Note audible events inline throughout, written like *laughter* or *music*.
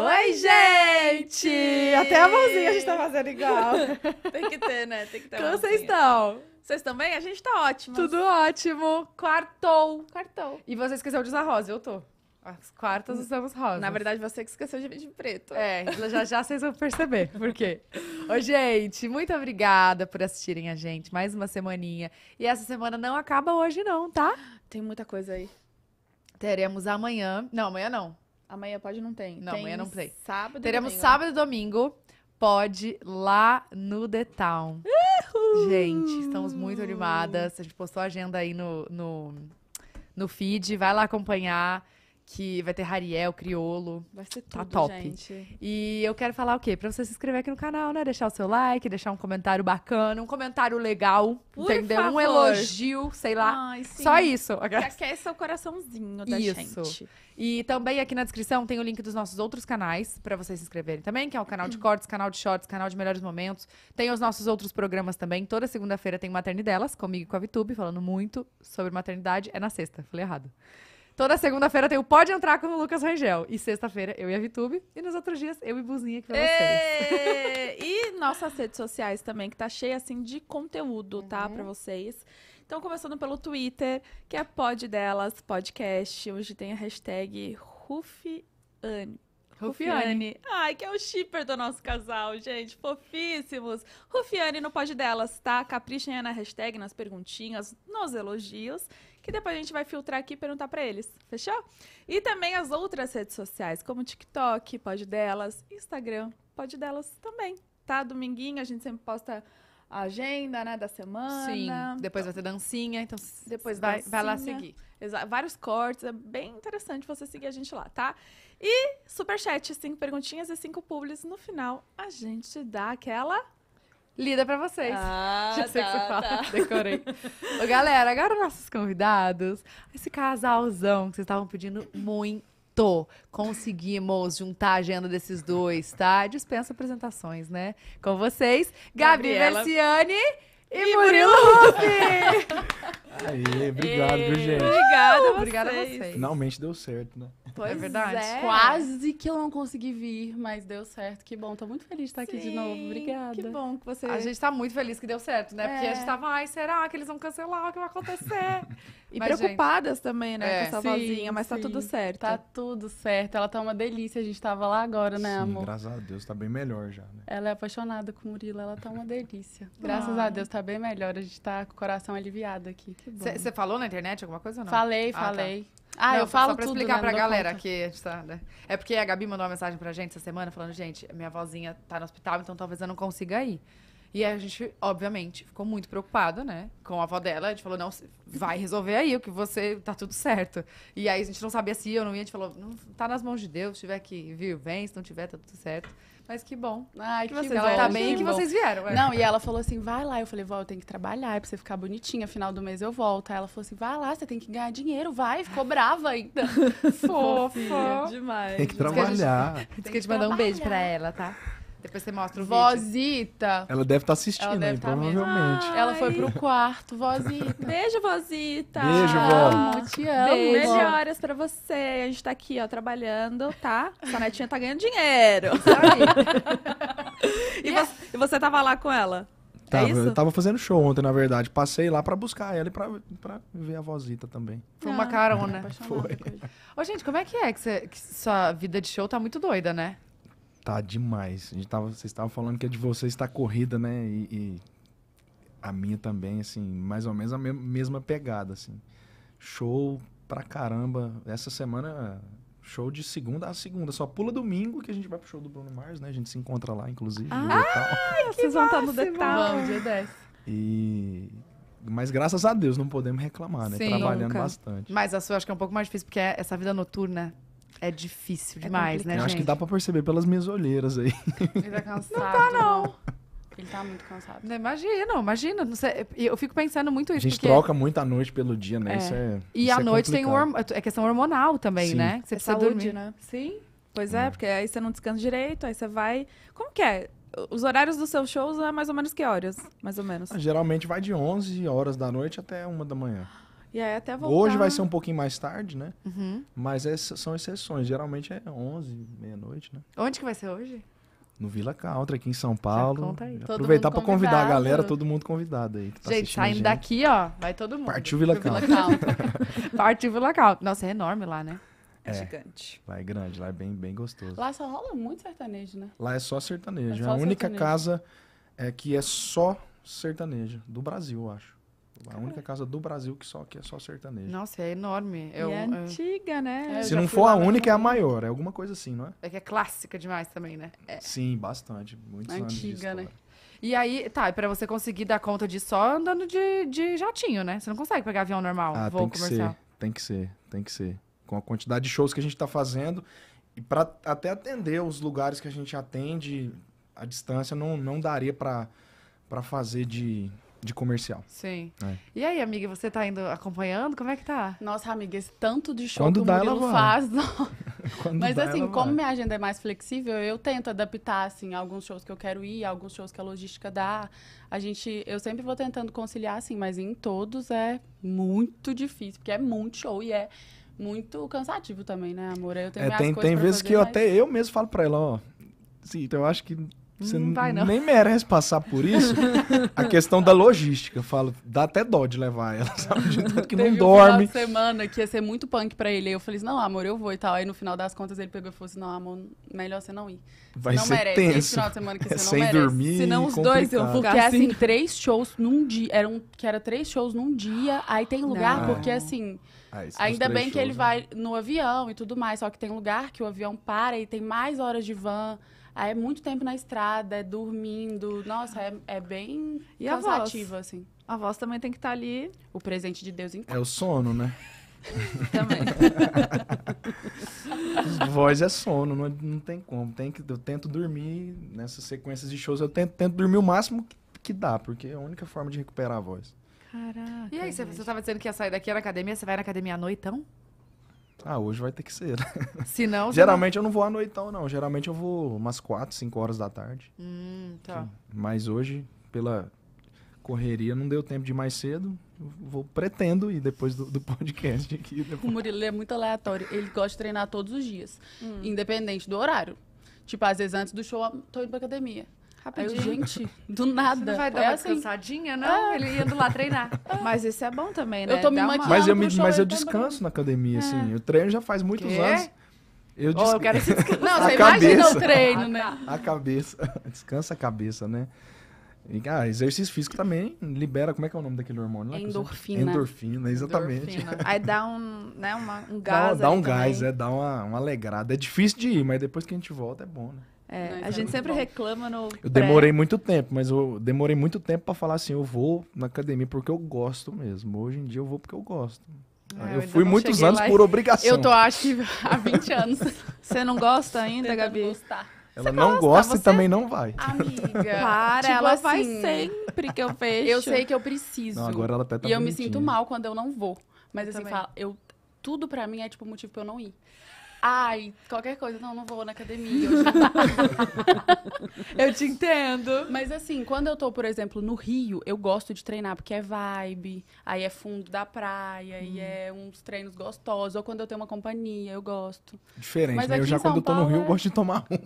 Oi, gente! Até a mãozinha a gente tá fazendo igual. *laughs* Tem que ter, né? Tem que ter. Como vocês estão? Vocês também? A gente tá ótimo. Tudo ótimo. Quartou. Quartou. E você esqueceu de usar rosa, eu tô. As quartas hum, usamos rosa. Na verdade, você que esqueceu de vir de preto. É, já já vocês vão perceber *laughs* por quê. Ô, gente, muito obrigada por assistirem a gente. Mais uma semaninha. E essa semana não acaba hoje, não, tá? Tem muita coisa aí. Teremos amanhã. Não, amanhã não. Amanhã pode não tem. Não, tem amanhã não tem. Sábado Teremos domingo. sábado e domingo. Pode lá no The Town. Uhul! Gente, estamos muito animadas. A gente postou a agenda aí no, no, no feed. Vai lá acompanhar que vai ter Rariel, Criolo. Vai ser tá tudo, tá top. Gente. E eu quero falar o quê? Pra você se inscrever aqui no canal, né? Deixar o seu like, deixar um comentário bacana, um comentário legal, Por entendeu? Favor. Um elogio, sei lá. Ai, Só isso. Que aqueça o coraçãozinho da isso. gente. E também aqui na descrição tem o link dos nossos outros canais para vocês se inscreverem também, que é o canal de *clears throat* cortes, canal de shorts, canal de melhores momentos. Tem os nossos outros programas também. Toda segunda-feira tem Maternidelas, comigo e com a Vitube, falando muito sobre maternidade. É na sexta, falei errado. Toda segunda-feira tem o Pode Entrar com o Lucas Rangel. E sexta-feira eu e a Vitube. E nos outros dias eu e Buzinha que pra vocês. E nossas redes sociais também, que tá cheia assim de conteúdo, tá? uhum. tá? Pra vocês. Então, começando pelo Twitter, que é Pod Delas Podcast. Hoje tem a hashtag Rufiane. Rufiane. Ai, que é o shipper do nosso casal, gente. Fofíssimos. Rufiane no pod delas, tá? Caprichem na hashtag, nas perguntinhas, nos elogios. E depois a gente vai filtrar aqui e perguntar para eles. Fechou? E também as outras redes sociais, como TikTok, pode delas, Instagram, pode delas também. Tá? Dominguinho a gente sempre posta a agenda, né, da semana. Sim. Depois vai ter dancinha, então depois vai, dancinha, vai lá seguir. Exa vários cortes, é bem interessante você seguir a gente lá, tá? E super chat, cinco perguntinhas e cinco públicos No final, a gente dá aquela lida para vocês. Ah, Já sei tá, que você tá, fala. Tá. *laughs* Decorei. Ô, galera, agora nossos convidados, esse casalzão que vocês estavam pedindo muito. Conseguimos juntar a agenda desses dois, tá? Dispensa apresentações, né? Com vocês, Gabriel Gabriela. Versiani e Murilo Aí, obrigado, viu, gente? Obrigada, uh, obrigada a vocês. Finalmente deu certo, né? Pois é verdade. É. Quase que eu não consegui vir, mas deu certo. Que bom, tô muito feliz de estar Sim, aqui de novo. Obrigada. Que bom que você. A gente tá muito feliz que deu certo, né? É. Porque a é. gente tava, ai, será que eles vão cancelar? O que vai acontecer? e mas, preocupadas gente... também, né? É. Com essa sim, vozinha, mas tá sim. tá tudo certo. Tá tudo certo. Ela tá uma delícia. A gente tava lá agora, né, sim, amor? Graças a Deus, tá bem melhor já, né? Ela é apaixonada com o Murilo, ela tá uma delícia. graças ah. a Deus, tá tá bem melhor. A gente tá com o coração aliviado aqui. Você falou na internet alguma coisa ou não? Falei, ah, tá. falei. Tá. Ah, não, eu falo só pra tudo, explicar né? pra galera conta. que tá, né? É porque a Gabi mandou uma mensagem pra gente essa semana falando, gente, minha vozinha tá no hospital, então talvez eu não consiga ir. E a gente, obviamente, ficou muito preocupado, né? Com a avó dela. A gente falou, não, vai resolver aí o que você. tá tudo certo. E aí a gente não sabia se ia ou não ia. A gente falou, não, tá nas mãos de Deus. Se tiver que vir, vem. Se não tiver, tá tudo certo. Mas que bom. Ai, que, que também ela tá bem que, vocês vieram. É. Não, e ela falou assim: vai lá. Eu falei, vó, eu tenho que trabalhar, é pra você ficar bonitinha. Final do mês eu volto. Aí ela falou assim: vai lá, você tem que ganhar dinheiro, vai. Ficou brava ainda. *laughs* Fofa. Demais. Tem que trabalhar. Diz que a gente, tem que, que a gente mandar um beijo pra ela, tá? Depois você mostra o Vozita. Ela deve estar tá assistindo deve tá provavelmente. Ai. Ela foi pro quarto, Vozita. Beijo, Vozita. Beijo, vó. Amo, te amo. Beijo. Melhoras pra você. A gente tá aqui, ó, trabalhando, tá? Sua netinha tá ganhando dinheiro. *laughs* e, yeah. você, e você tava lá com ela? É tava, é eu tava fazendo show ontem, na verdade. Passei lá pra buscar ela e pra, pra ver a vozita também. Foi uma carona. Ah, foi. Ô, gente, como é que é que, que sua vida de show tá muito doida, né? Tá demais. A gente tava, vocês estavam falando que a de vocês estar tá corrida, né? E, e, a minha também, assim, mais ou menos a me mesma pegada, assim. Show pra caramba. Essa semana, show de segunda a segunda. Só pula domingo que a gente vai pro show do Bruno Mars, né? A gente se encontra lá, inclusive. Ah, vocês vão estar no detalhe. Vamos, dia 10. E mas graças a Deus não podemos reclamar, né? Sim, Trabalhando nunca. bastante. Mas a sua acho que é um pouco mais difícil, porque é essa vida noturna é difícil é demais, é né, gente? Eu acho que dá pra perceber pelas minhas olheiras aí. Ele tá cansado. Não tá, não. Ele tá muito cansado. imagina, imagina. Não sei, eu fico pensando muito isso. A gente porque... troca muito a noite pelo dia, né? É. Isso é. E a é noite complicado. tem horm... é questão hormonal também, Sim. né? É você é precisa saúde, dormir. né? Sim. Pois é. é, porque aí você não descansa direito, aí você vai. Como que é? Os horários dos seus shows é mais ou menos que horas? Mais ou menos. Ah, geralmente vai de 11 horas da noite até 1 da manhã. E aí até voltar... Hoje vai ser um pouquinho mais tarde, né? Uhum. Mas é são exceções. Geralmente é 11, meia-noite, né? Onde que vai ser hoje? No Vila Country, aqui em São Paulo. Aproveitar para convidar a galera, todo mundo convidado aí. Tá gente, saindo gente. daqui, ó, vai todo mundo. Partiu Vila Country. Country. *laughs* Partiu Vila Country. Nossa, é enorme lá, né? É, é, gigante. Lá é grande, lá é bem, bem gostoso. Lá só rola muito sertanejo, né? Lá é só sertanejo. É só a sertanejo. única casa é que é só sertanejo, do Brasil, eu acho. A única casa do Brasil que só que é só sertanejo. Nossa, é enorme. É, é um, é antiga, né? É, Se não for a única, é a maior. É alguma coisa assim, não é? É que é clássica demais também, né? É. Sim, bastante. Muitos antiga, anos de né? história. né? E aí, tá, para você conseguir dar conta disso só andando de, de jatinho, né? Você não consegue pegar avião normal, ah, voo tem que comercial. Ser, tem que ser, tem que ser. Com a quantidade de shows que a gente tá fazendo e para até atender os lugares que a gente atende, a distância não, não daria para fazer de de comercial. Sim. É. E aí, amiga, você tá indo acompanhando? Como é que tá? Nossa, amiga, esse tanto de show Quando que o Murilo faz. *laughs* Mas dá, assim, como minha agenda é mais flexível, eu tento adaptar, assim, alguns shows que eu quero ir, alguns shows que a logística dá. A gente, eu sempre vou tentando conciliar, assim, mas em todos é muito difícil, porque é muito show e é muito cansativo também, né, amor? Eu tenho é, tem, tem vezes fazer, que eu mas... até eu mesmo falo pra ela, ó, sim, então eu acho que você hum, não vai, não. nem merece passar por isso. a questão da logística, falo, dá até dó de levar ela, *laughs* sabe? De tanto que Teve não dorme. Um semana que ia ser muito punk pra ele. Aí eu falei não, amor, eu vou e tal. Aí no final das contas ele pegou e falou assim, não, amor, melhor você não ir. Você vai não ser merece. Tenso. Esse final de semana que é você é, não sem merece. Dormir, Senão os dois eu vou ficar assim, assim, três shows num dia. Eram, que era três shows num dia. Aí tem lugar, não. porque assim. Ah, Ainda bem que ele né? vai no avião e tudo mais, só que tem lugar que o avião para e tem mais horas de van. Aí é muito tempo na estrada, é dormindo. Nossa, é, é bem e cansativo, a voz? assim. A voz também tem que estar tá ali. O presente de Deus em casa. É o sono, né? *laughs* também. *laughs* voz é sono, não, não tem como. Tem que, eu tento dormir nessas sequências de shows. Eu tento, tento dormir o máximo que, que dá, porque é a única forma de recuperar a voz. Caraca. E aí, você, estava dizendo que ia sair daqui na academia, você vai na academia à noitão? Ah, hoje vai ter que ser. Né? *laughs* Se não, *laughs* Geralmente não... eu não vou à noitão, não. Geralmente eu vou umas 4, 5 horas da tarde. Hum, tá. Mas hoje, pela correria, não deu tempo de ir mais cedo. Vou pretendo ir depois do, do podcast aqui. *laughs* Depois. O Murilo é muito aleatório. Ele gosta de treinar todos os dias, hum. independente do horário. Tipo, às vezes antes do show, ah, tô indo pra academia. Rapidinho. Eu, gente, *laughs* do nada. Você não vai dar é uma assim. cansadinha, não? É. Ele ia do lá treinar. *laughs* É. Mas isso é bom também, né? Eu tô me uma... Mas eu, mas eu tá descanso também. na academia, é. assim. Eu treino já faz muitos que? anos. Eu, des... oh, eu quero se Não, você imagina o treino, ah, né? A cabeça. *laughs* Descansa a cabeça, né? Ah, exercício físico também libera, como é que é o nome daquele hormônio? endorfina. Endorfina, exatamente. Endorfina. aí dá um, né, uma, um gás. Dá, dá um também. gás, é, dá uma, uma alegrada. É difícil de ir, mas depois que a gente volta é bom, né? É, a é gente sempre bom. reclama no. Eu demorei muito tempo, mas eu demorei muito tempo para falar assim: eu vou na academia porque eu gosto mesmo. Hoje em dia eu vou porque eu gosto. Ah, eu, eu fui muitos anos lá. por obrigação. Eu tô, acho que há 20 *laughs* anos. Você não gosta ainda, Gabi? Gostar. Ela não gosta, você... e também não vai. Amiga, *laughs* para, tipo ela assim, vai sempre que eu fecho *laughs* Eu sei que eu preciso. Não, agora ela até tá E eu me sinto mal quando eu não vou. Mas eu assim, fala, eu, tudo pra mim é tipo motivo pra eu não ir. Ai, qualquer coisa, não, não vou na academia. *laughs* Eu te, entendo. Mas assim, quando eu tô, por exemplo, no Rio, eu gosto de treinar porque é vibe, aí é fundo da praia, hum. e é uns treinos gostosos. Ou quando eu tenho uma companhia, eu gosto. Diferente, Mas né? Eu já quando eu tô no Rio, é... eu gosto de tomar um.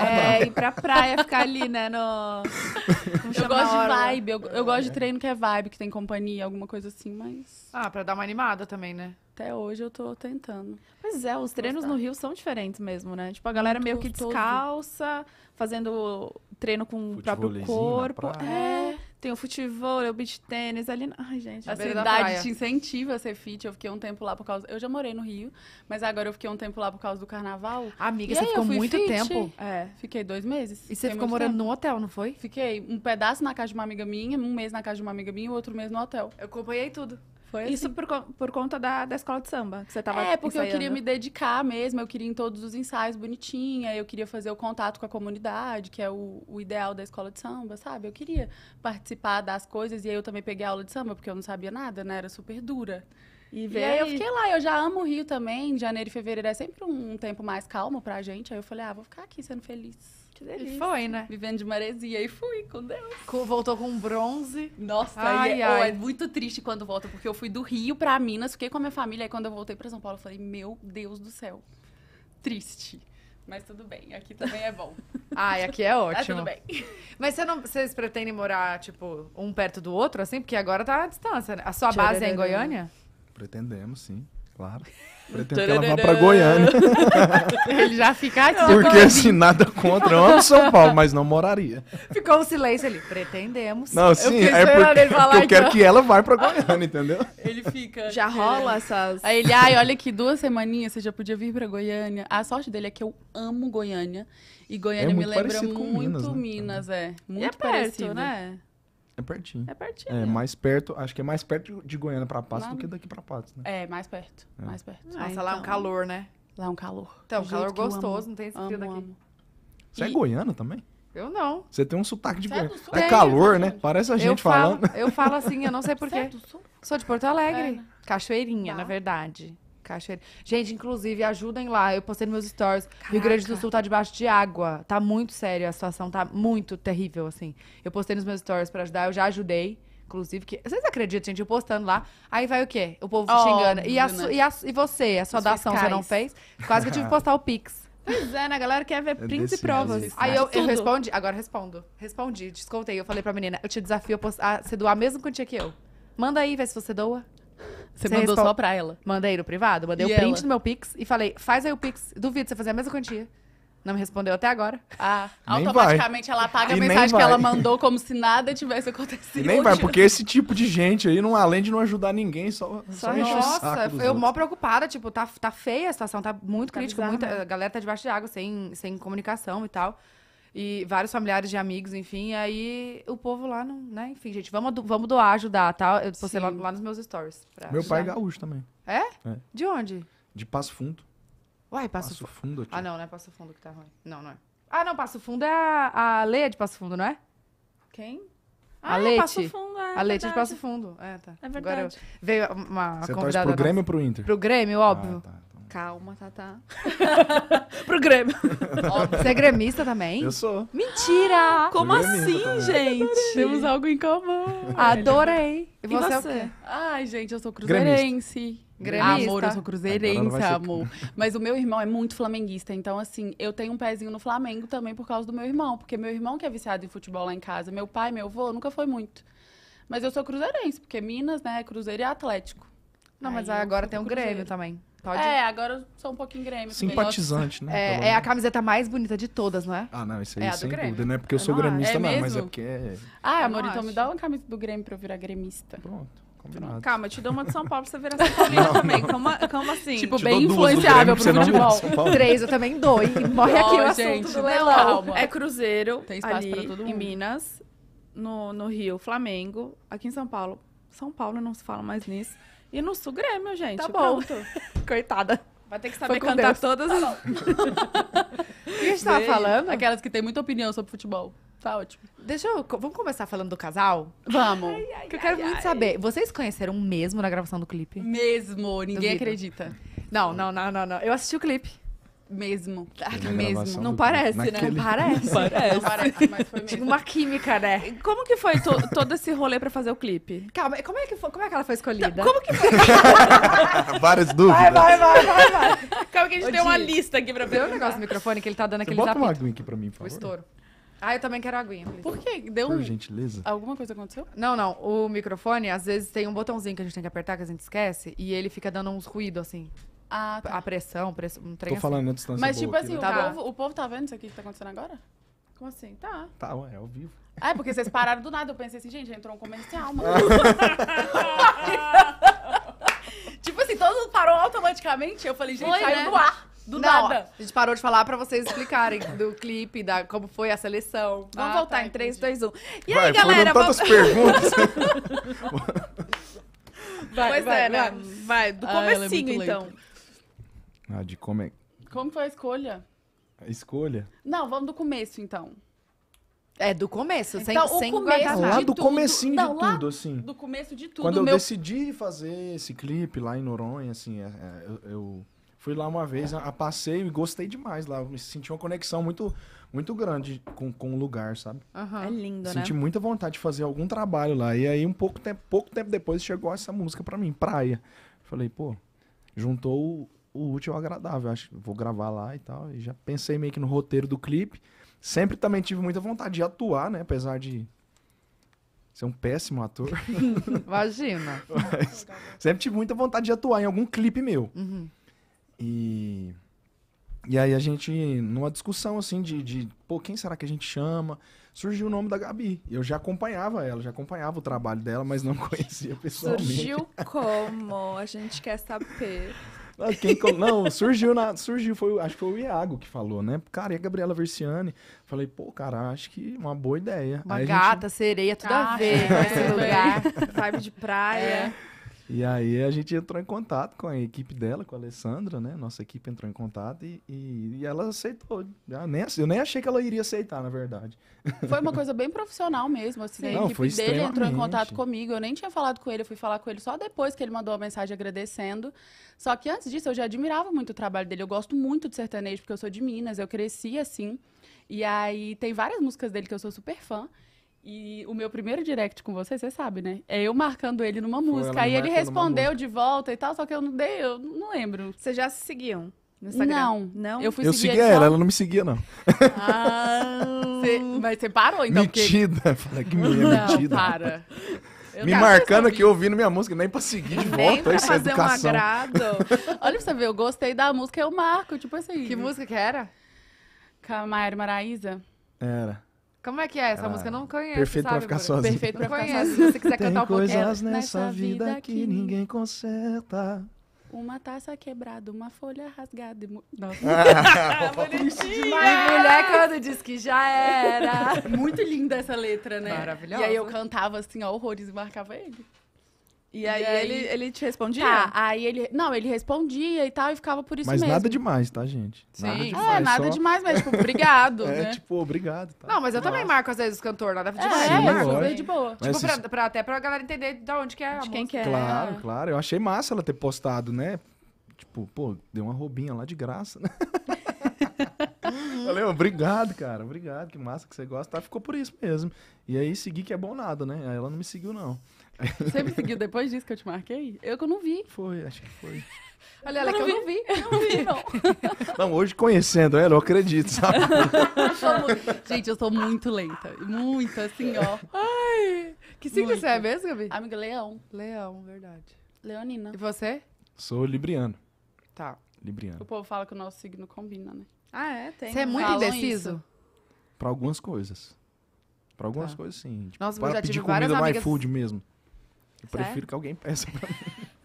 É, ir pra praia, ficar ali, né, no... *laughs* Eu gosto de vibe, eu, eu gosto de é. treino que é vibe, que tem companhia, alguma coisa assim, mas... Ah, pra dar uma animada também, né? Até hoje eu tô tentando. Pois é, os treinos Gostar. no Rio são diferentes mesmo, né? Tipo, a galera meio que descalça, fazendo treino com o próprio corpo. É, é. Tem o futebol, é o beach tênis ali. Ai, gente, a, cidade te incentiva a ser fit. Eu fiquei um tempo lá por causa. Eu já morei no Rio, mas agora eu fiquei um tempo lá por causa do carnaval. Amiga, e você ficou muito fit. tempo? É, fiquei dois meses. E você ficou morando tempo. no hotel, não foi? Fiquei um pedaço na casa de uma amiga minha, um mês na casa de uma amiga minha e outro mês no hotel. Eu acompanhei tudo. Assim. Isso por, por conta da, da escola de samba, que você tava É, porque ensaiando. eu queria me dedicar mesmo, eu queria em todos os ensaios bonitinha, eu queria fazer o contato com a comunidade, que é o, o ideal da escola de samba, sabe? Eu queria participar das coisas, e aí eu também peguei aula de samba, porque eu não sabia nada, né? Era super dura. E, e, aí eu fiquei lá, eu já amo o Rio também, janeiro e fevereiro é sempre um, um tempo mais calmo pra gente, aí eu falei, ah, vou ficar aqui sendo feliz. Que delícia. E foi, né? Vivendo de maresia. E fui, com Deus. Voltou com bronze. Nossa, é, ai, é ai. Oh, é muito triste quando volta, porque eu fui do Rio pra Minas, fiquei com a minha família. E quando eu voltei pra São Paulo, eu falei, meu Deus do céu. Triste. Mas tudo bem, aqui também é bom. *laughs* Ai, aqui é tá ótimo. É tudo bem. Mas você não, vocês pretendem morar, tipo, um perto do outro, assim? Porque agora tá à distância, né? A sua base é em Goiânia? Pretendemos, sim, claro. Pretendo que ela vá pra Goiânia. *laughs* Ele já fica aqui. Porque tá assim, nada contra. Eu amo São Paulo, mas não moraria. Ficou um silêncio ali. Pretendemos. Não, sim. Eu é porque, ele falar, porque eu quero então. que ela vá pra Goiânia, entendeu? Ele fica. Já né? rola essas. Aí ele, ai, olha aqui, duas semaninhas você já podia vir pra Goiânia. A sorte dele é que eu amo Goiânia. E Goiânia é me lembra muito Minas, né? Minas, é. é muito é perto, parecido. né? É pertinho. É pertinho. É, mais perto, acho que é mais perto de Goiânia pra Patos do que daqui pra Patos, né? É, mais perto, é. mais perto. Nossa, ah, então... lá é um então. calor, né? Lá é um calor. Então, um calor gostoso, não tem esse frio daqui. Você é e... é goiano também? Eu não. Você tem um sotaque de é Goiânia. É, é calor, né? Parece a gente eu falando. eu falo assim, eu não sei *laughs* porquê. É Sou de Porto Alegre. É. Cachoeirinha, na tá. verdade. Cachoeira. Gente, inclusive, ajudem lá. Eu postei nos meus stories. Caraca. Rio Grande do Sul tá debaixo de água. Tá muito sério. A situação tá muito terrível, assim. Eu postei nos meus stories pra ajudar. Eu já ajudei. Inclusive, que. Vocês acreditam, gente? Eu postando lá. Aí vai o quê? O povo oh, xingando. Né? E, a, su... e, a... e, você? A sua dação você não fez? Quase que eu tive que postar o Pix. Pois é, né? A galera quer ver é prints e provas. Aí eu, eu, respondi, agora respondo. Respondi, descontei. Eu falei pra menina, eu te desafio a, a você doar a mesma quantia que eu. Manda aí, vê se você doa. Você, você mandou só pra ela? Mandei no privado, mandei o print do meu Pix e falei, faz aí o Pix. Duvido você fazer a mesma quantia. Não me respondeu até agora. Ah, nem automaticamente vai. ela apaga a mensagem que ela mandou como se nada tivesse acontecido. E nem vai, porque esse tipo de gente aí, não, além de não ajudar ninguém, só, só, só Nossa, eu mó preocupada, tipo, tá, tá feia a situação, tá muito tá crítica, muita, a galera tá debaixo de água, sem, sem comunicação e tal. E vários familiares de amigos, enfim. Aí o povo lá, não, né? Enfim, gente, vamos, vamos doar, ajudar, tá? Eu postei lá, lá, nos meus stories. Meu ajudar. pai é gaúcho também. É? é? De onde? De Passo Fundo. Uai, Passo, Passo Fundo. Tia. Ah, não, não é Passo Fundo que tá ruim. Não, não é. Ah, não, Passo Fundo é a, a Leia de Passo Fundo, não é? Quem? Ah, a Leite. Passo Fundo, é, A Leite de Passo Fundo. É, tá. É verdade. Agora eu... veio uma, Você convidada. Pro Grêmio nossa... ou pro Inter? Pro Grêmio, ah, óbvio. Ah, tá. Calma, Tata. *laughs* Pro Grêmio. Você é gremista também? Eu sou. Mentira! Como assim, também. gente? Temos algo em comum. Adorei. E você, e você? É Ai, gente, eu sou cruzeirense. Gremista. Gremista. Amor, eu sou cruzeirense, amor. Mas o meu irmão é muito flamenguista. Então, assim, eu tenho um pezinho no Flamengo também por causa do meu irmão. Porque meu irmão que é viciado em futebol lá em casa. Meu pai, meu avô, nunca foi muito. Mas eu sou cruzeirense, porque Minas, né, é Cruzeiro e Atlético. Não, Aí mas agora tem o um Grêmio também. Pode... É, agora eu sou um pouquinho Grêmio. Simpatizante, né? É, é, a camiseta mais bonita de todas, não é? Ah, não, isso aí é sem dúvida. Não é porque eu sou gremista, é mas é porque é Ah, amor, então me dá uma camisa do Grêmio pra eu virar gremista. Pronto. Combinado. Calma, eu te dou uma de São Paulo pra você virar São Paulo também. Como, como assim? Tipo, te bem influenciável pro futebol. Três, eu também dou, Morre oh, aqui o assunto do leilão. É Cruzeiro, Tem espaço ali, pra todo mundo. em Minas, no, no Rio, Flamengo, aqui em São Paulo. São Paulo, não se fala mais nisso. E no Sul Grêmio, é, gente. Tá bom. Pronto. *laughs* Coitada. Vai ter que saber cantar Deus. todas. Tá *laughs* o que a gente tava falando? Aquelas que têm muita opinião sobre futebol. Tá ótimo. Deixa eu. Vamos começar falando do casal? Vamos. Ai, ai, que eu quero ai, muito saber. Vocês conheceram mesmo na gravação do clipe? Mesmo. Ninguém Duvido. acredita. Não, não, não, não, não. Eu assisti o clipe. Mesmo. É tá, mesmo. Não parece, né? *laughs* Não parece. Não parece. mas foi mesmo. Tipo uma química, né? Como que foi to todo esse rolê pra fazer o clipe? Calma, como é que, foi, como é que ela foi escolhida? como que foi? *laughs* Várias dúvidas. Vai, vai, vai, vai, vai. Calma que a gente Ô, tem uma lista aqui pra ver. Deu um negócio no microfone que ele tá dando aquele Bota uma aguinha aqui pra mim, por favor. O estouro. Ah, eu também quero aguinha. Please. Por quê? Deu Por gentileza. Alguma coisa aconteceu? Não, não. O microfone, às vezes, tem um botãozinho que a gente tem que apertar, que a gente esquece, e ele fica dando uns ruídos, assim. Ah, tá. A pressão, pressão um trem Tô assim. falando a distância Mas, tipo boa assim, aqui, né? o, tá povo, o povo tá vendo isso aqui que tá acontecendo agora? Como assim? Tá. Tá, ué, é ao vivo. é porque vocês pararam do nada. Eu pensei assim, gente, entrou um comercial, mano. *laughs* tipo assim, todo mundo parou automaticamente. Eu falei, gente, Foi, saiu né? do ar. Do Não, nada. A gente parou de falar pra vocês explicarem do clipe, da, como foi a seleção. Vamos Ah, voltar tá, em 3, 2, 1. E aí, galera? foram tantas perguntas. Vai, *laughs* Pois vai, é, né? vai. do Ah, é comecinho, lenta. então. Ah, de como é... Como foi a escolha? A escolha? Não, vamos do começo, então. É, do começo, sem, então, sem o começo Lá do tudo. comecinho de tudo, assim. Do começo de tudo. Quando eu meu... decidi fazer esse clipe lá em Noronha, assim, é, é, eu, eu, fui lá uma vez, é. a, a e gostei demais lá. Me senti uma conexão muito, muito grande com, com o lugar, sabe? Uhum. É lindo, senti né? Senti muita vontade de fazer algum trabalho lá. E aí, um pouco tempo, pouco tempo depois, chegou essa música pra mim, Praia. Falei, pô, juntou o útil ao agradável. Acho que vou gravar lá e tal. E já pensei meio que no roteiro do clipe. Sempre também tive muita vontade de atuar, né? Apesar de ser um péssimo ator. *laughs* Imagina. Mas sempre tive muita vontade de atuar em algum clipe meu. Uhum. E. E aí a gente, numa discussão assim de, de, pô, quem será que a gente chama? Surgiu o nome da Gabi. Eu já acompanhava ela, já acompanhava o trabalho dela, mas não *laughs* conhecia pessoalmente. Surgiu como? A gente quer saber. Ah, quem, não, surgiu na. Surgiu, foi, acho que foi o Iago que falou, né? Cara, e a Gabriela Versiani? Falei, pô, cara, acho que uma boa ideia. Uma Aí gata, gente... sereia, tudo ah, a ver é, *laughs* esse lugar. Vibe de praia. É. E aí a gente entrou em contato com a equipe dela, com a Alessandra, né? Nossa equipe entrou em contato e, e, e ela aceitou. Eu ah, nem, eu nem achei que ela iria aceitar, na verdade. *laughs* Foi uma coisa bem profissional mesmo, assim. Não, a equipe dele entrou em contato comigo. Eu nem tinha falado com ele, eu fui falar com ele só depois que ele mandou a mensagem agradecendo. Só que antes disso, eu já admirava muito o trabalho dele. Eu gosto muito de sertanejo, porque eu sou de Minas, eu cresci assim. E aí tem várias músicas dele que eu sou super fã. E o meu primeiro direct com você, você sabe, né? É eu marcando ele numa Foi, música. Aí ele respondeu de volta e tal, só que eu não dei, eu não lembro. Vocês já se seguiam? No Instagram? Não, não. Eu fui eu seguia ela, ela não me seguia, não. Ah, *laughs* cê, mas você parou, então. Mentida. Porque... Falei, que menina metida. para. Eu me marcando aqui, ouvindo minha música, nem pra seguir de volta. Nem pra isso fazer educação. um agrado. *laughs* Olha pra você ver, eu gostei da música, eu marco, tipo assim. Que música que era? Camara Maraísa? Era. Como é que é? Essa ah, música eu não conheço. Perfeito sabe, pra ficar sozinho. Perfeito pra *laughs* ficar sozinho. Se você quiser Tem cantar um pouquinho. coisas né, nessa vida que, ninguém conserta. Uma taça quebrada, uma folha rasgada Nossa. Ah, E Mas *laughs* *laughs* mulher quando diz que já era. Muito linda essa letra, né? Maravilhosa. E aí eu cantava assim, ó, horrores e marcava ele. E aí, aí, ele, ele te respondia? Tá, aí ele. Não, ele respondia e tal, e ficava por isso mas mesmo. Mas nada demais, tá, gente? Sim. Nada demais, é, nada só... demais mas Tipo, obrigado. *laughs* é, né? tipo, obrigado. Tá. Não, mas eu Nossa. também marco às vezes cantor, nada é, demais. É, é, marco, é de boa. Mas tipo, pra, pra, até pra galera entender de onde que é. De quem que é. Claro, claro. Eu achei massa ela ter postado, né? Tipo, pô, deu uma roubinha lá de graça, né? *laughs* obrigado, cara, obrigado, que massa que você gosta. Tá, ficou por isso mesmo. E aí, seguir que é bom nada, né? Aí ela não me seguiu, não. Você *laughs* me seguiu depois disso que eu te marquei? Eu que eu não vi. Foi, acho que foi. *laughs* Olha, ela que vi. eu não vi. Eu não vi, não. *laughs* Não, hoje conhecendo ela, eu acredito, sabe? Gente, eu sou muito lenta. Muito, assim, ó. Ai. Que signo você é mesmo, Gabi? Amigo, Leão. Leão, verdade. Leonina. E você? Sou libriano. Tá. Libriano. O povo fala que o nosso signo combina, né? Ah, é? Tem. Você é muito Falam indeciso? Para algumas coisas. Para algumas tá. coisas, sim. Tipo, Nossa, para pedir comida várias no iFood mesmo. Eu prefiro que alguém peça pra mim.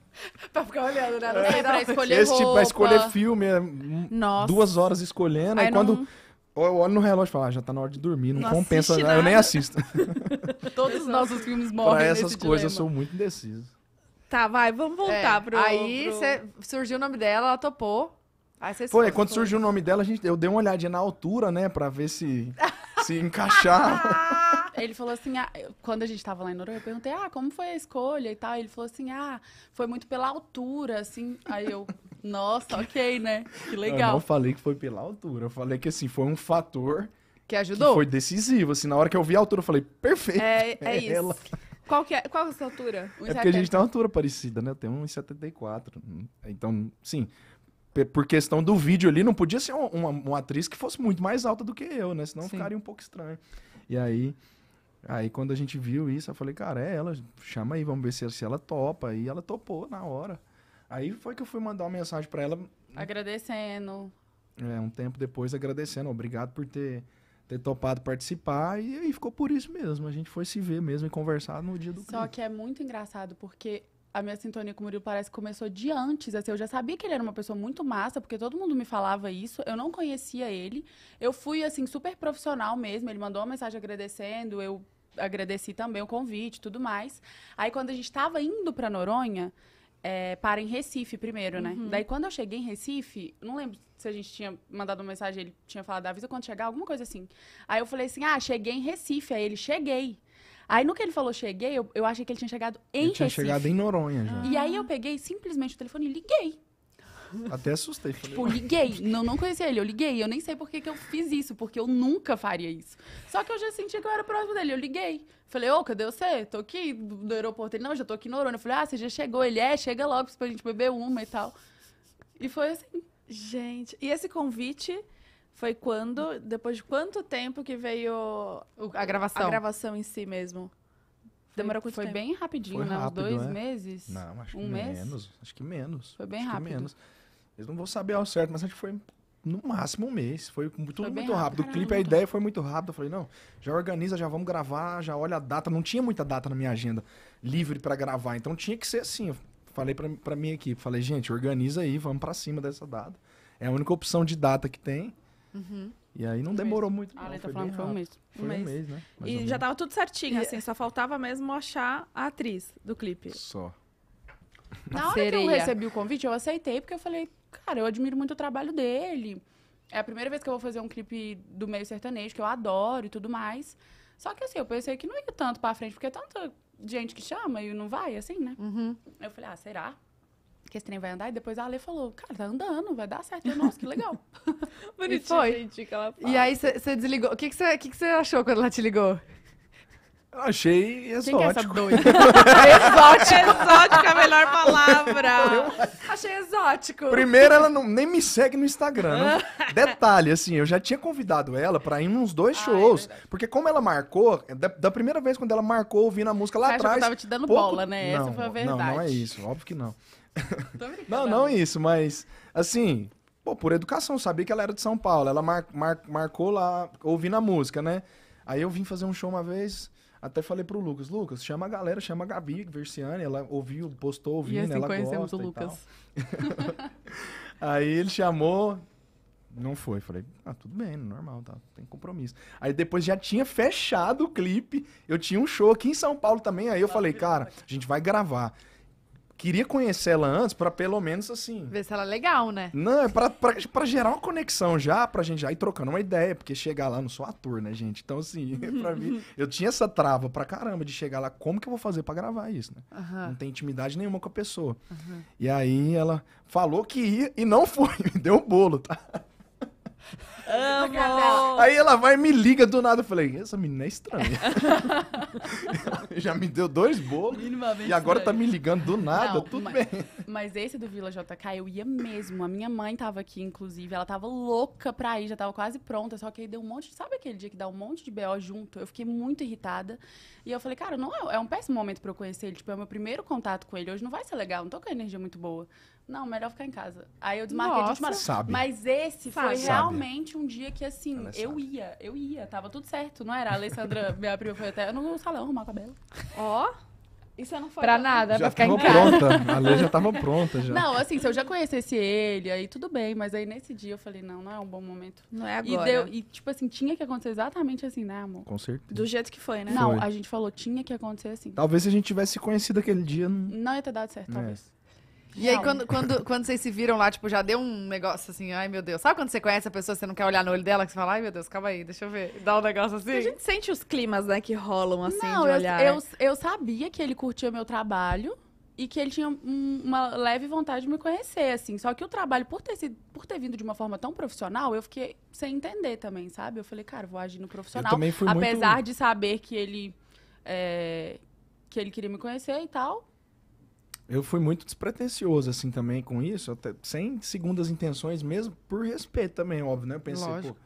*laughs* pra ficar olhando, né? É. Não sei, pra tipo escolher Esse roupa. tipo, pra escolher filme, né? Nossa. duas horas escolhendo, aí, aí quando... Não... Eu olho no relógio e falo, ah, já tá na hora de dormir, não, não compensa, nada. eu nem assisto. *laughs* Todos os nossos filmes morrem. Pra essas coisas dilema. eu sou muito indeciso. Tá, vai, vamos é, voltar é, pro. Aí pro... Cê, surgiu o nome dela, ela topou. Aí você Foi, é, quando surgiu o nome dela, a gente, eu dei uma olhadinha na altura, né, pra ver se, se *laughs* encaixava. Ele falou assim, ah, quando a gente tava lá em Noronha, eu perguntei, ah, como foi a escolha e tal. Ele falou assim, ah, foi muito pela altura, assim. Aí eu, nossa, ok, né? Que legal. Eu não falei que foi pela altura, eu falei que assim, foi um fator que ajudou. Que foi decisivo, assim, na hora que eu vi a altura, eu falei, perfeito. É, *laughs* é, é isso. Qual, que é, qual é a sua altura? é porque a gente tem uma altura parecida, né? Eu tenho 1,74. Então, sim, por questão do vídeo ali, não podia ser uma, uma, uma, atriz que fosse muito mais alta do que eu, né? Senão Sim. ficaria um pouco estranho. E aí, Aí quando a gente viu isso, eu falei, cara, é ela, chama aí, vamos ver se, se ela topa. E ela topou na hora. Aí foi que eu fui mandar uma mensagem para ela. Agradecendo. É, um tempo depois agradecendo, obrigado por ter, ter topado participar. E aí ficou por isso mesmo, a gente foi se ver mesmo e conversar no dia do Só que é muito engraçado, porque a minha sintonia com o Murilo parece que começou de antes. Assim, eu já sabia que ele era uma pessoa muito massa, porque todo mundo me falava isso. Eu não conhecia ele. Eu fui, assim, super profissional mesmo. Ele mandou uma mensagem agradecendo. Eu agradeci também o convite e tudo mais. Aí quando a gente estava indo para Noronha, é, para em Recife primeiro, né? Uhum. Daí quando eu cheguei em Recife, não lembro se a gente tinha mandado uma mensagem, ele tinha falado, avisa quando chegar, alguma coisa assim. Aí eu falei assim, ah, cheguei em Recife. Aí ele, cheguei. Aí no que ele falou cheguei, eu, eu achei que ele tinha chegado em ele tinha Recife. chegado em Noronha já. E aí eu peguei simplesmente o telefone e liguei. Até assustei. Falei, tipo, liguei. Não, não conhecia ele. Eu liguei. Eu nem sei por que, que eu fiz isso, porque eu nunca faria isso. Só que eu já senti que eu era próximo dele. Eu liguei. Falei, ô, cadê você? Tô aqui no aeroporto. Ele, não, já tô aqui no Orona. Eu falei, ah, você já chegou. Ele, é, chega logo pra gente beber uma e tal. E foi assim. Gente, e esse convite foi quando? Depois de quanto tempo que veio a gravação? A gravação em si mesmo. Demorou foi, quanto foi tempo? bem rapidinho, foi né? Uns dois é? meses? Não, acho um que menos. Mês? Acho que menos. Foi bem acho rápido. menos. Eles não vão saber ao certo, mas acho que foi no máximo um mês. Foi tudo foi muito rápido. rápido. O clipe, a ideia foi muito rápida. Eu falei, não, já organiza, já vamos gravar, já olha a data. Não tinha muita data na minha agenda livre para gravar, então tinha que ser assim. Eu falei pra, pra minha equipe, falei, gente, organiza aí, vamos para cima dessa data. É a única opção de data que tem. Uhum. E aí não um demorou mês. muito. Não. tá foi falando que foi um mês. Foi um mês, mês né? Mais e já tava tudo certinho, e... assim, só faltava mesmo achar a atriz do clipe. Só. Na hora que eu recebi o convite, eu aceitei, porque eu falei, cara, eu admiro muito o trabalho dele. É a primeira vez que eu vou fazer um clipe do meio sertanejo, que eu adoro e tudo mais. Só que assim, eu pensei que não ia tanto pra frente, porque é tanta gente que chama e não vai, assim, né? Uhum. Eu falei, ah, será? Que esse trem vai andar? E depois a Ale falou, cara, tá andando, vai dar certo. Eu, Nossa, que legal. *laughs* Bonitinho, e foi. gente, que ela fala. E aí você desligou. O que você que que que achou quando ela te ligou? Eu achei exótico. Quem que é *laughs* exótico. exótico é a melhor palavra. *laughs* Achei exótico. Primeiro, ela não, nem me segue no Instagram. Não. Né? *laughs* Detalhe, assim, eu já tinha convidado ela pra ir nos dois ah, é shows. É porque como ela marcou, da, da, primeira vez quando ela marcou ouvindo a música lá Você atrás... que eu tava te dando pouco... bola, né? Não, Essa foi a verdade. Não, não é isso. Óbvio que não. não, não é isso, mas, assim... Pô, por educação, sabia que ela era de São Paulo. Ela mar, mar, marcou lá, ouvindo a música, né? Aí eu vim fazer um show uma vez até falei pro Lucas, Lucas, chama a galera, chama a Gabi Versiani, ela ouviu, postou ouvindo, e né, assim, ela conhecemos gosta o Lucas. *laughs* Aí ele chamou, não foi. Falei, ah, tudo bem, normal, tá, tem compromisso. Aí depois já tinha fechado o clipe, eu tinha um show aqui em São Paulo também, aí eu tá falei, cara, a gente vai gravar queria conhecer ela antes para pelo menos assim. Ver se ela é legal, né? Não, é pra, pra, pra gerar uma conexão já, pra gente já ir trocando uma ideia, porque chegar lá não sou ator, né, gente? Então, assim, *laughs* pra mim, *laughs* eu tinha essa trava pra caramba de chegar lá, como que eu vou fazer para gravar isso, né? Uhum. Não tem intimidade nenhuma com a pessoa. Uhum. E aí ela falou que ia e não foi, *laughs* me deu um bolo, tá? Amo! Aí ela vai e me liga do nada. Eu falei, essa menina é estranha. *laughs* Já me deu dois bolos. Minimamente e agora tá me ligando do nada, Não, tudo mas, bem. Mas esse do Vila JK, eu ia mesmo. A minha mãe tava aqui, inclusive. Ela tava louca pra ir, já tava quase pronta. Só que aí deu um monte. sabe aquele dia que dá um monte de BO junto? Eu fiquei muito irritada. E eu falei, cara, não é, é um péssimo momento pra eu conhecer ele. Tipo, é o meu primeiro contato com ele. Hoje não vai ser legal, não tô com a energia muito boa. Não, melhor ficar em casa. Aí eu desmarquei Nossa. de última Mas esse sabe. foi realmente um dia que, assim, Ela eu ia, eu ia, tava tudo certo, não era? A Alessandra, *laughs* minha prima, foi até no salão arrumar o cabelo. Ó. Oh. Isso não foi. Pra nada, pra ficar em casa. Pronta. A lei já tava pronta já. Não, assim, se eu já conhecesse ele, aí tudo bem, mas aí nesse dia eu falei, não, não é um bom momento. Não é agora. E, deu, e tipo assim, tinha que acontecer exatamente assim, né, amor? Com certeza. Do jeito que foi, né? Não, a gente falou, tinha que acontecer assim. Talvez se a gente tivesse conhecido aquele dia. Não, não ia ter dado certo, é. talvez. E aí, quando, quando, quando vocês se viram lá, tipo, já deu um negócio assim, ai meu Deus. Sabe quando você conhece a pessoa, você não quer olhar no olho dela, que você fala, ai meu Deus, calma aí, deixa eu ver. Dá um negócio assim. A gente sente os climas, né, que rolam assim não, de olhar. Eu, eu, eu sabia que ele curtia meu trabalho e que ele tinha um, uma leve vontade de me conhecer, assim. Só que o trabalho, por ter, sido, por ter vindo de uma forma tão profissional, eu fiquei sem entender também, sabe? Eu falei, cara, vou agir no profissional. Eu também fui apesar muito... de saber que ele. É, que ele queria me conhecer e tal eu fui muito despretensioso, assim, também com isso, até, sem segundas intenções mesmo, por respeito também, óbvio, né? Eu pensei, Lógico. pô,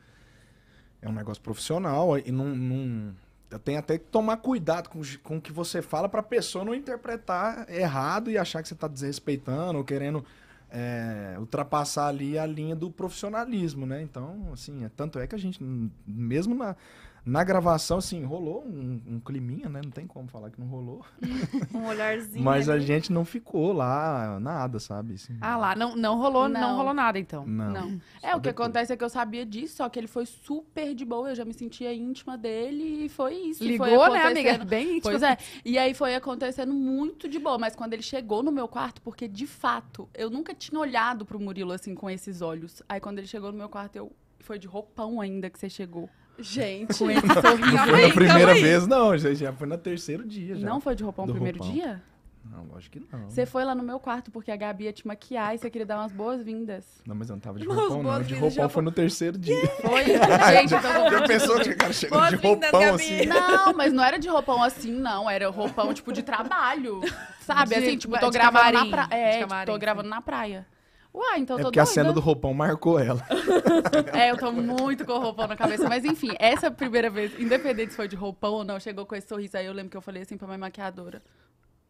é um negócio profissional e não... não... Tem até que tomar cuidado com, com o que você fala para a pessoa não interpretar errado e achar que você está desrespeitando ou querendo é, ultrapassar ali a linha do profissionalismo, né? Então, assim, é, tanto é que a gente, mesmo na, na gravação, assim, rolou um, um climinha, né? Não tem como falar que não rolou. *laughs* um olharzinho. Mas ali. a gente não ficou lá, nada, sabe? Assim, ah lá, não, não rolou não. não rolou nada, então. Não. não. É, o que acontece é que eu sabia disso, só que ele foi super de boa, eu já me sentia íntima dele e foi isso. Ligou, foi né, amiga? *laughs* Bem íntima. Pois é. E aí foi acontecendo muito de boa, mas quando ele chegou no meu quarto, porque de fato, eu nunca tinha olhado pro Murilo, assim, com esses olhos. Aí quando ele chegou no meu quarto, eu... Foi de roupão ainda que você chegou. Gente, com Não foi na primeira vez, não, já, já foi no terceiro dia. Já. Não foi de roupão no primeiro roupão. dia? Não, lógico que não. Você foi lá no meu quarto porque a Gabi ia te maquiar e você queria dar umas boas-vindas. Não, mas eu não tava de roupão, não. De roupão foi no terceiro dia. *laughs* Foi? *laughs* Gente, eu pensou que o cara chegou de roupão assim? Não, mas não era de roupão assim, não. Era roupão, tipo, de trabalho. *laughs* Sabe? assim, tipo, tô gravando na praia. É, tipo, tô gravando na praia. Uai, então é tô porque doida. a cena do roupão marcou ela. *laughs* é, eu tô muito com o roupão na cabeça. Mas enfim, essa é primeira vez, independente se foi de roupão ou não, chegou com esse sorriso. Aí eu lembro que eu falei assim pra minha maquiadora.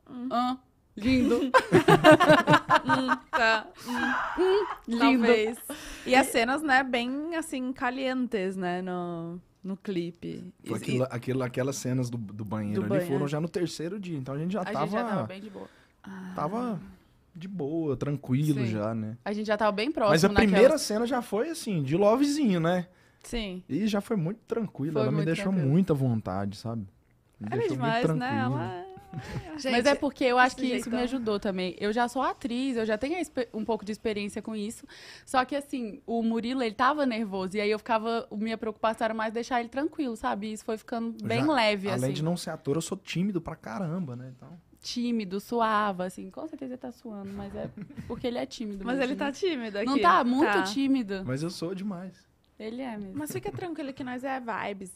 Hum. Hã? lindo. *laughs* hum, tá. Hum. hum. lindo. Talvez. E as cenas, né, bem assim, calientes, né, no no clipe. Aquilo, e... aquilo, aquelas cenas do, do banheiro do ali banheiro. foram já no terceiro dia, então a gente já a tava. Gente já tava bem de boa. Ah. Tava de boa, tranquilo Sim. já, né? A gente já tava bem próximo. Mas a naquela... primeira cena já foi assim, de lovezinho, né? Sim. E já foi muito tranquilo Ela muito me deixou tranquilo. muita vontade, sabe? Me deixou demais, muito tranquilo. né? Ela... *laughs* Gente, Mas é porque eu acho que isso me é. ajudou também. Eu já sou atriz, eu já tenho um pouco de experiência com isso. Só que assim, o Murilo, ele tava nervoso. E aí eu ficava. Minha preocupação era mais deixar ele tranquilo, sabe? Isso foi ficando bem já, leve, além assim. Além de não ser ator, eu sou tímido pra caramba, né? Então tímido, suava, assim. Com certeza ele tá suando, mas é porque ele é tímido. Mas ele tá né? tímido aqui. Não tá? Muito Tá. tímido. Mas eu sou demais. Ele é mesmo. Mas fica tranquilo que nós é vibes. *laughs*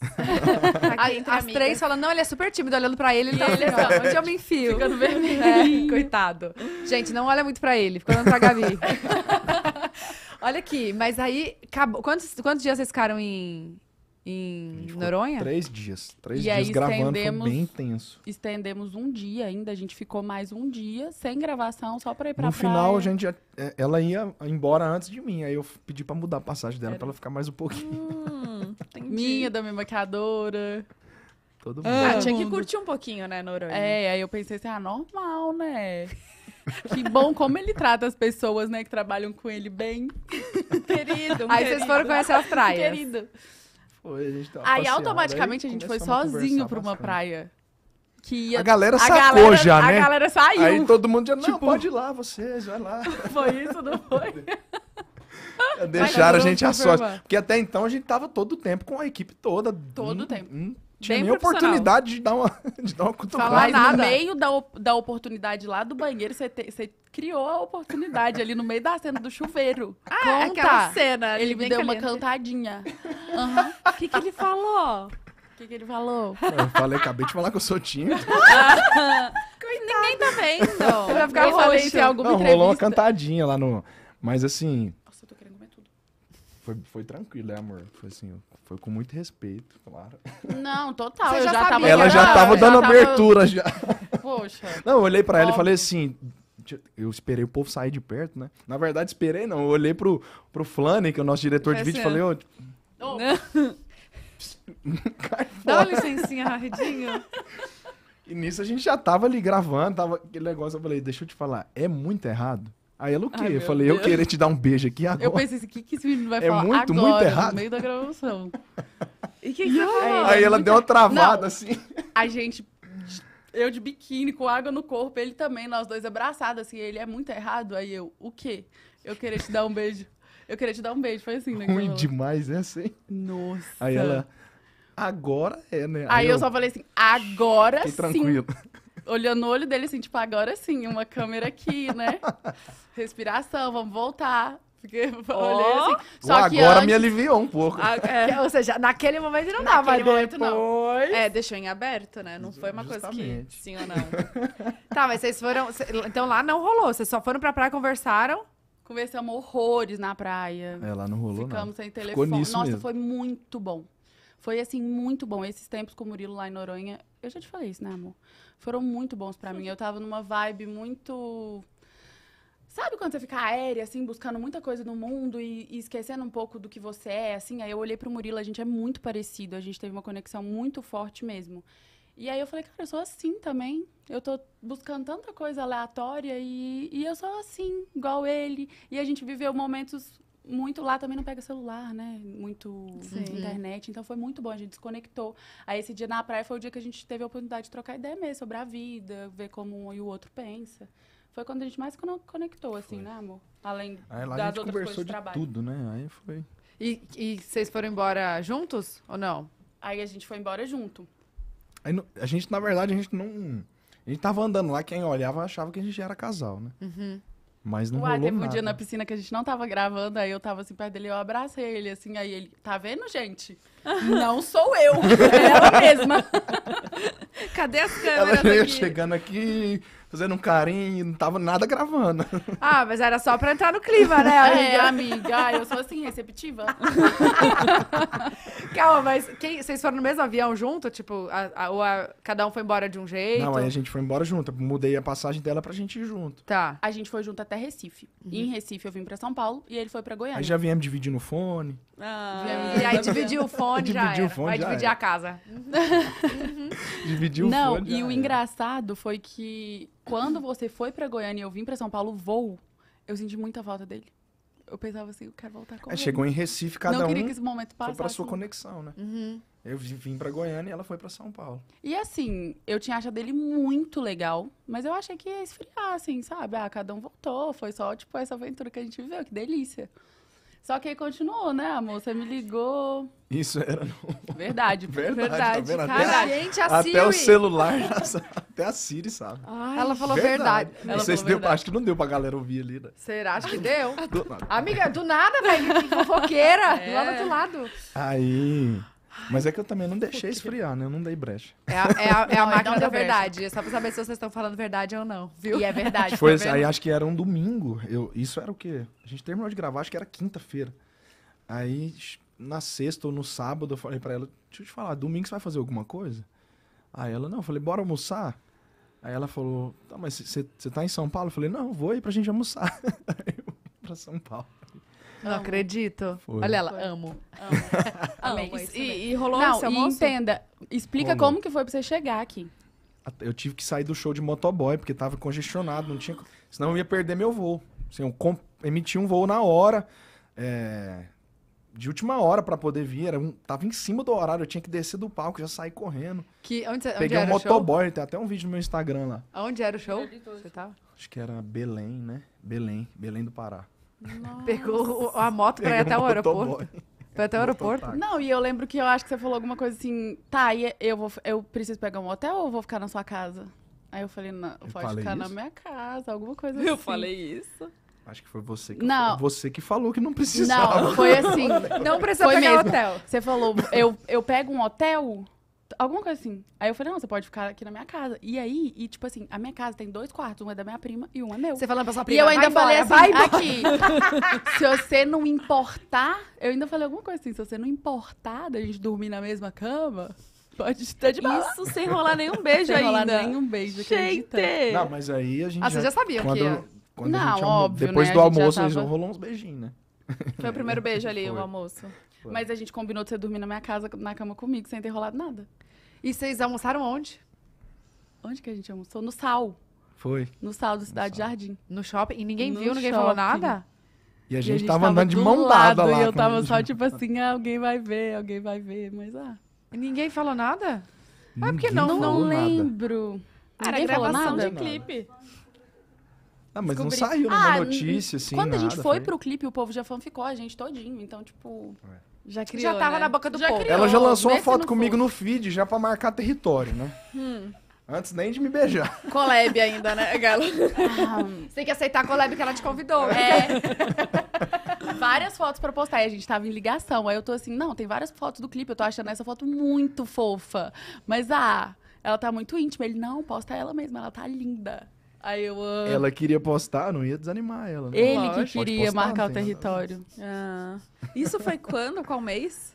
Aqui entre as amigas. três falam, não, ele é super tímido, olhando pra ele, ele tá assim, é ó, onde eu me enfio? Ficando *laughs* é, vermelhinho. coitado. Gente, não olha muito pra ele, fica olhando pra Gabi. *laughs* olha aqui, mas aí, acabou- quantos, quantos dias vocês ficaram em, em Noronha? Três dias. Três e dias gravando, foi bem intenso. Estendemos um dia ainda, a gente ficou mais um dia sem gravação, só pra ir pra No final, a gente, é, ela ia embora antes de mim, aí eu pedi pra mudar a passagem dela, Era... pra ela ficar mais um pouquinho. Hum, *laughs* Minha, da minha maquiadora. Todo ah, mundo. Ah, tinha que curtir um pouquinho, né, Noronha? É, aí eu pensei assim, ah, normal, né? *laughs* Que bom como ele trata as pessoas, né, que trabalham com ele bem. *laughs* querido, Aí querido. vocês foram conhecer as praias. Querido. Foi, a gente tava Aí automaticamente aí a gente foi sozinho pra uma praia. Que ia... A galera sacou a galera, já, a né? A galera saiu. Aí todo mundo já, não, tipo, pode ir lá vocês, vai lá. *laughs* Foi isso, não foi? *laughs* Deixaram a gente a sorte. Porque até então a gente tava todo o tempo com a equipe toda. Todo o hum, tempo. Hum, tinha nem oportunidade de dar uma, *laughs* de dar uma cutucada. Falar né? No meio da, da oportunidade lá do banheiro, você, te, você criou a oportunidade ali no meio da cena do chuveiro. Ah, é Conta. aquela cena. Ele me deu uma cantadinha. *laughs* O uhum. que, que ele falou? O que, que ele falou? Eu falei, acabei de falar que eu sou tímido. *laughs* Ninguém tá vendo. Você vai ficar algum tá Não, rolou uma cantadinha lá no... Mas assim... Foi, foi tranquilo, né, amor? Foi assim, foi com muito respeito, claro. Não, total. Você eu já, tava ela já tava dando já abertura tava... já. Poxa. Não, eu olhei para ela e falei assim, eu esperei o povo sair de perto, né? Na verdade, esperei não. Eu olhei pro, pro Flane, que é o nosso diretor de é vídeo, e falei, ô. Oh, *laughs* Dá uma licencinha rapidinho. E nisso a gente já tava ali gravando, tava aquele negócio. Eu falei, deixa eu te falar, é muito errado Aí ela o quê? Ai, eu falei, Deus. eu queria te dar um beijo aqui agora. Eu pensei assim, o que, que esse menino vai é falar muito, agora, muito tá errado. no meio da gravação? *laughs* E que, que Aí, aí ela deu uma travada, Não, assim. A gente, eu de biquíni, com água no corpo, ele também, nós dois abraçados, assim, ele é muito errado. Aí eu, o quê? Eu queria te dar um beijo. Eu queria te dar um beijo, foi assim, né? Ruim demais né assim? Nossa. Aí ela, agora é, né? Aí, aí eu, eu, só falei assim, agora sim. tranquilo olhando no olho dele, assim, tipo, agora sim, uma câmera aqui, né? *laughs* Respiração, vamos voltar. Porque oh. olhei assim. Só que agora antes... me aliviou um pouco. A, é, *laughs* ou seja, naquele momento não dava, mas né? depois... não. É, deixou em aberto, né? Não foi uma Justamente. coisa que sim ou não. *laughs* tá, mas vocês foram. Então lá não rolou. Vocês só foram pra praia, conversaram. Conversamos horrores na praia. É, lá não rolou. Ficamos não. sem telefone. Nossa, mesmo. foi muito bom. Foi assim, muito bom. Esses tempos com o Murilo lá em Noronha. Eu já te falei isso, né, amor? foram muito bons para mim. Eu tava numa vibe muito. Sabe quando você fica aérea, assim, buscando muita coisa no mundo e, e esquecendo um pouco do que você é, assim? Aí eu olhei pro Murilo, a gente é muito parecido, a gente teve uma conexão muito forte mesmo. E aí eu falei, cara, eu sou assim também. Eu tô buscando tanta coisa aleatória e, e eu sou assim, igual ele. E a gente viveu momentos muito lá também não pega celular, né? Muito Sim. internet. Então foi muito bom, a gente desconectou. Aí esse dia na praia foi o dia que a gente teve a oportunidade de trocar ideia mesmo sobre a vida, ver como um e o outro pensa. Foi quando a gente mais conectou, assim, foi. né, amor? Além Aí, lá a gente conversou de, de tudo, né? Aí foi. E, e vocês foram embora juntos ou não? Aí a gente foi embora junto. Aí, a gente, na verdade, a gente não. A gente tava andando lá, quem olhava achava que a gente era casal, né? Uhum. Mas não Uai, rolou teve um dia na piscina que a gente não tava gravando, aí eu tava assim perto dele, eu abracei ele, assim, aí ele, tá vendo, gente? Não sou eu, *laughs* é ela mesma. Cadê as câmeras Ela *laughs* veio aqui? chegando aqui, fazendo um carinho, não tava nada gravando. *laughs* Ah, mas era só pra entrar no clima, né, amiga? É, amiga, ah, eu sou assim, receptiva. *laughs* Calma, mas quem, vocês foram no mesmo avião junto? Tipo, a, a, ou a, cada um foi embora de um jeito? Não, aí a gente foi embora junto. Mudei a passagem dela pra gente ir junto. Tá. A gente foi junto até Recife. Uhum. E em Recife eu vim pra São Paulo e ele foi pra Goiânia. Aí já viemos dividir no fone. Ah, e aí dividiu o fone já dividiu o fone Vai já dividir era. a casa. Uhum. *laughs* dividiu o Não, fone. Não, e o engraçado foi que quando você foi para Goiânia e eu vim para São Paulo, voo, eu senti muita falta dele. Eu pensava assim, eu quero voltar com é, Chegou em Recife, cada Não um queria que esse momento passasse. foi para sua conexão, né? Uhum. Eu vim para Goiânia e ela foi para São Paulo. E assim, eu tinha achado ele muito legal, mas eu achei que ia esfriar, assim, sabe? Ah, cada um voltou, foi só, tipo, essa aventura que a gente viveu, que delícia. Só que aí continuou, né, amor? Você me ligou. Isso era. No... Verdade, *laughs* tá verdade. Tá verdade. até, gente, a até o celular, até a Siri sabe. Ai, ela falou verdade. verdade. Ela não sei se deu, acho que não deu pra galera ouvir ali, né? Será? Acho que deu. do Amiga, do nada, velho. Que fofoqueira. É. Lá do outro lado. Aí. Mas é que eu também não deixei esfriar, né? Eu não dei brecha. É a, é a, é a não, máquina então da verdade. É só pra saber se vocês estão falando verdade ou não, viu? E é verdade. *laughs* Foi, tá aí acho que era um domingo. Eu, isso era o quê? A gente terminou de gravar, acho que era quinta-feira. Aí, na sexta ou no sábado, eu falei pra ela, deixa eu te falar, domingo você vai fazer alguma coisa? Aí ela, não, eu falei, bora almoçar? Aí ela falou, tá, mas você tá em São Paulo? Eu falei, não, vou aí pra gente almoçar. *laughs* Aí eu pra São Paulo. Não amo. acredito. Foi. Olha ela, Foi. amo. Amo. amo. E, e, e, rolou Não, esse almoço? entenda, explica como que foi pra você chegar aqui. Eu tive que sair do show de motoboy, porque tava congestionado, não tinha... Senão eu ia perder meu voo. Assim, eu comp... emiti um voo na hora, é... de última hora para poder vir. Era um... Tava em cima do horário, eu tinha que descer do palco, já saí correndo. Que... Onde cê... Peguei Onde um motoboy, show? tem até um vídeo no meu Instagram lá. Onde era o show? Você tava? Acho que era Belém, né? Belém, Belém do Pará. Nossa. Pegou a moto pra ir até o aeroporto. Foi até o aeroporto? Não, e eu lembro que eu acho que você falou alguma coisa assim, tá, e eu, vou, eu preciso pegar um hotel ou vou ficar na sua casa? Aí eu falei, não, eu pode ficar isso? na minha casa, alguma coisa eu assim. Eu falei isso. Acho que foi você que, não. você que falou que não precisava. Não, foi assim. não precisa foi pegar mesmo. hotel. Você falou, eu, eu pego um hotel? Alguma coisa assim. Aí eu falei, não, você pode ficar aqui na minha casa. E aí, e tipo assim, a minha casa tem dois quartos, um é da minha prima e um é meu. Você falando pra sua prima, E eu ainda vai falei assim, aqui, *laughs* se você não importar, eu ainda falei alguma coisa assim, se você não importar da gente dormir na mesma cama, pode estar de boa. Isso sem rolar nenhum beijo sem ainda. Sem rolar nenhum beijo, acredita. Gente! Não, mas aí a gente Ah, já... você já sabia quando, que ia. Quando não, óbvio, Depois né? do almoço, tava... rolou uns beijinhos, né? Foi o primeiro beijo *laughs* ali, Foi. o almoço. Mas a gente combinou de você dormir na minha casa, na cama comigo, sem ter rolado nada. E vocês almoçaram onde? Onde que a gente almoçou? No Sal. Foi. No Sal do Cidade sal. Jardim. No shopping? E ninguém no viu, ninguém shopping. falou nada? E a gente, e a gente tava, tava andando de mão dada lá. E eu tava só tipo assim, ah, alguém vai ver, alguém vai ver, mas ah. E ninguém falou nada? Ninguém ah, porque não, não nada. lembro. Era ninguém falou nada? de clipe. Ah, mas Descobri. não saiu nenhuma ah, notícia, assim. Quando nada, a gente foi, foi pro clipe, o povo já fanficou a gente todinho. Então, tipo. É. Já tipo, criou, Já tava né? na boca do já povo. Criou. Ela já lançou uma foto comigo for. no feed, já pra marcar território, né? Hum. Antes nem de me beijar. *laughs* Collab ainda, né, Galo? Ah. *laughs* Você tem que aceitar a collab que ela te convidou. Né? É. *laughs* várias fotos pra postar. E a gente tava em ligação. Aí eu tô assim, não, tem várias fotos do clipe. Eu tô achando essa foto muito fofa. Mas, ah, ela tá muito íntima. Ele, não, posta ela mesma. Ela tá linda. Aí eu amo. Ela queria postar, não ia desanimar ela. Né? Ele Lógico. que queria marcar o território. Ah. Isso foi quando? Qual mês?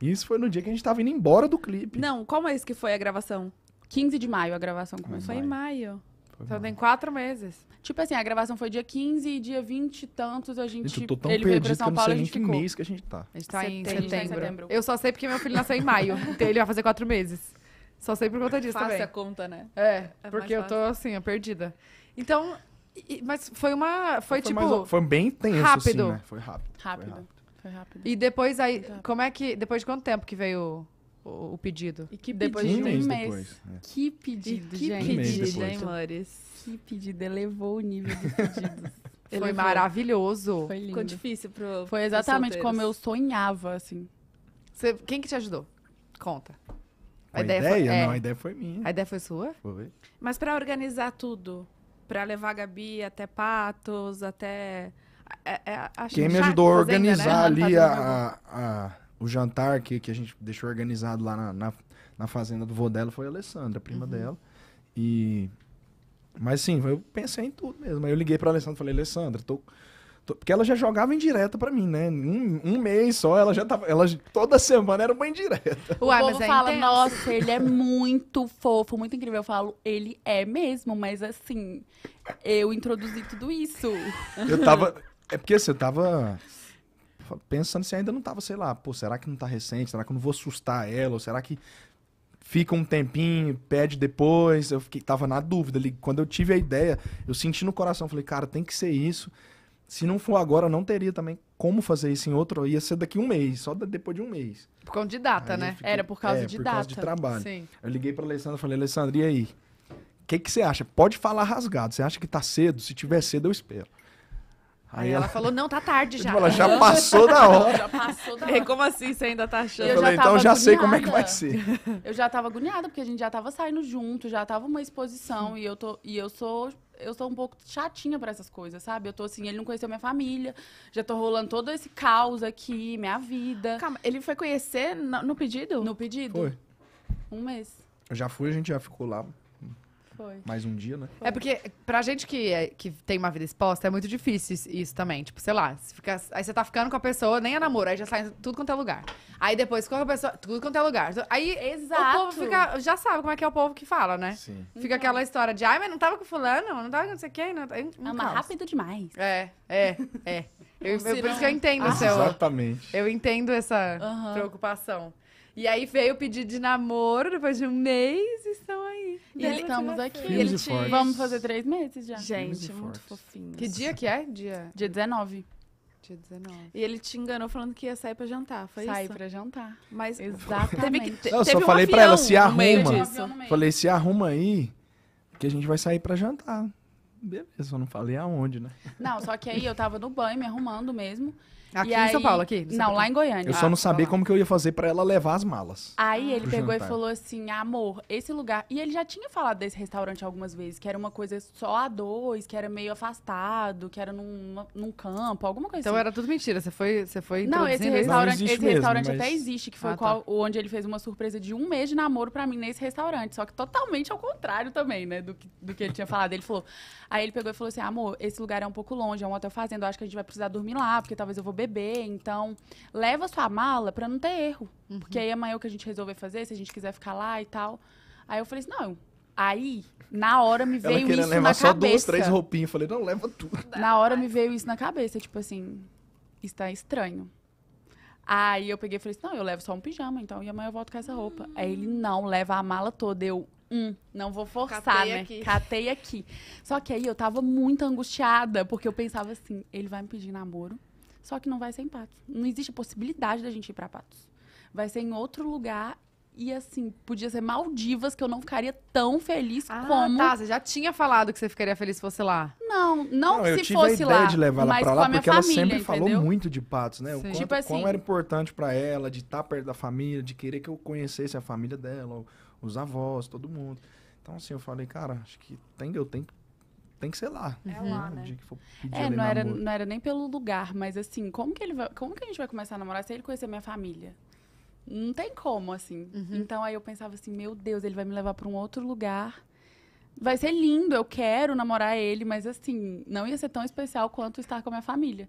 Isso foi no dia que a gente tava indo embora do clipe. Não, qual mês que foi a gravação? 15 de maio a gravação começou. Foi em maio. então tem quatro meses. Tipo assim, a gravação foi dia 15 e dia 20 e tantos a gente... eu tô tão ele veio pra São Paulo e a ficou. mês que a gente tá. A gente tá setembro. em setembro. Eu só sei porque meu filho nasceu em maio. *laughs* então ele vai fazer quatro meses. Só sei por conta é disso Faça também. a conta, né? É, é porque eu tô assim, perdida. Então, e, mas foi uma. Foi, foi tipo. Mais, foi bem tenso, né? rápido. Assim, né? Foi rápido. Rápido. Foi rápido. Foi rápido. E depois aí, como é que. Depois de quanto tempo que veio o, o pedido? E que depois pedido? de um, mês. Depois, é. Que pedido, gente? que gente. pedido, hein, Mores? Que pedido. Elevou o nível dos *laughs* pedidos. Ele foi maravilhoso. Foi lindo. Ficou difícil pro. Foi exatamente como eu sonhava, assim. Você, quem que te ajudou? Conta. A, ideia, ideia? Foi, é. Não, a ideia foi minha. A ideia foi sua? Foi. Mas para organizar tudo, para levar a Gabi até Patos, até... É, é, Quem me ajudou a organizar ainda, né? ali a, a, o jantar que, que a gente deixou organizado lá na, na, na fazenda do vô dela foi a Alessandra, a prima uhum. dela. E... Mas sim, eu pensei em tudo mesmo. Aí eu liguei pra Alessandra e falei, Alessandra, tô porque ela já jogava indireta pra mim, né? Um, um mês só, ela já tava. Ela, toda semana era uma indireta. Uai, o povo é fala, intenso. nossa, ele é muito fofo, muito incrível. Eu falo, ele é mesmo, mas assim, eu introduzi tudo isso. Eu tava. É porque assim, eu tava pensando se ainda não tava, sei lá, pô, será que não tá recente? Será que eu não vou assustar ela? Ou será que fica um tempinho, pede depois? Eu fiquei, tava na dúvida. Quando eu tive a ideia, eu senti no coração, falei, cara, tem que ser isso. Se não for agora, não teria também como fazer isso em outro. Ia ser daqui um mês, só depois de um mês. Por causa de data, aí né? Fiquei, Era por causa é, de por data. Por causa de trabalho. Sim. Eu liguei para Alessandra e falei, Alessandra, e aí? O que, que você acha? Pode falar rasgado. Você acha que tá cedo? Se tiver cedo, eu espero. Aí, aí ela... ela, falou, não, tá tarde já. Ela já passou da hora. já passou da *laughs* hora. E como assim você ainda tá achando? Eu, então eu falei, então já agoniada. sei como é que vai ser. *laughs* eu já tava agoniada, porque a gente já tava saindo junto, já tava uma exposição, e eu, tô, e eu sou eu sou um pouco chatinha para essas coisas, sabe? Eu tô assim, ele não conheceu minha família, já tô rolando todo esse caos aqui, minha vida. Calma, ele foi conhecer no, no pedido? No pedido. Foi. Um mês. Eu já fui, a gente já ficou lá. Foi. Mais um dia, né? É porque pra gente que, é, que tem uma vida exposta, é muito difícil isso, também. Tipo, sei lá, se fica, aí você tá ficando com a pessoa, nem é namoro, aí já sai tudo quanto é lugar. Aí depois com a pessoa, tudo quanto é lugar. Aí Exato. o povo fica, já sabe como é que é o povo que fala, né? Sim. Fica uhum. aquela história de, ai, mas não tava com fulano, não tava com não sei quem. Não, um Ama caos. rápido demais. É, é, é. Eu, *laughs* eu, por isso que eu entendo ah, o seu. Exatamente. Eu entendo essa uhum. preocupação. E aí veio pedir de namoro depois de um mês e estão aí. E estamos aqui. Ele te... Vamos fazer três meses já. Gente, muito fofinho. Que dia que é? Dia, dia 19. Dia 19. E ele te enganou falando que ia sair pra jantar, foi Sai isso? Sair pra jantar. Mas exatamente. Teve que, te, Não, eu só um falei pra ela, se arruma. falei, se arruma aí, que a gente vai sair pra jantar. Beleza, só não falei aonde, né? Não, só que aí eu tava no banho, me arrumando mesmo. Aqui e em aí... São Paulo, aqui? São não, Paulo. lá em Goiânia. Eu só não ah, sabia tá. como que eu ia fazer para ela levar as malas. Aí ele uhum. pegou jantar. e é. falou assim: amor, esse lugar. E ele já tinha falado desse restaurante algumas vezes, que era uma coisa só a dois, que era meio afastado, que era num, num campo, alguma coisa então, assim. Então era tudo mentira. Você foi. Você foi não, esse restaurante, não esse mesmo, restaurante mas... até existe, que foi ah, tá. qual, tá. onde ele fez uma surpresa de um mês de namoro para mim nesse restaurante. Só que totalmente ao contrário também, né? Do que, do que ele tinha falado. Ele falou. Aí ele pegou e falou assim: amor, esse lugar é um pouco longe, é um hotel fazenda, eu acho que a gente vai precisar dormir lá, porque talvez eu vou bebê. Então, leva sua mala para não ter erro. Uhum. Porque aí amanhã é o que a gente resolver fazer, se a gente quiser ficar lá e tal. Aí eu falei assim, não, Aí, na hora me veio isso levar na só cabeça. Duas, três roupinhas. Eu falei, não, leva tudo. Na hora me veio isso na cabeça, tipo assim, está estranho. Aí eu peguei e falei assim, não, eu levo só um pijama, então, e amanhã eu volto com essa roupa. Hum. Aí ele, não, leva a mala toda. Eu, hum, não vou forçar, Catei né? Aqui. Catei aqui. Só que aí eu tava muito angustiada, porque eu pensava assim, ele vai me pedir namoro. Só que não vai ser em Patos. Não existe a possibilidade da gente ir para Patos. Vai ser em outro lugar e assim, podia ser Maldivas, que eu não ficaria tão feliz ah, como. Tá, você já tinha falado que você ficaria feliz se fosse lá. Não, não, não se fosse lá. Eu tive a ideia de levar ela pra lá, porque família, ela sempre entendeu? falou muito de Patos, né? Sim. O quanto, tipo assim, quão era importante para ela de estar tá perto da família, de querer que eu conhecesse a família dela, os avós, todo mundo. Então, assim, eu falei, cara, acho que tem, eu tenho que tem que ser lá. É né? lá, né? é, não era, não era nem pelo lugar, mas assim, como que ele vai, como que a gente vai começar a namorar se ele conhecer minha família? Não tem como, assim. Uhum. Então aí eu pensava assim, meu Deus, ele vai me levar para um outro lugar. Vai ser lindo, eu quero namorar ele, mas assim, não ia ser tão especial quanto estar com a minha família.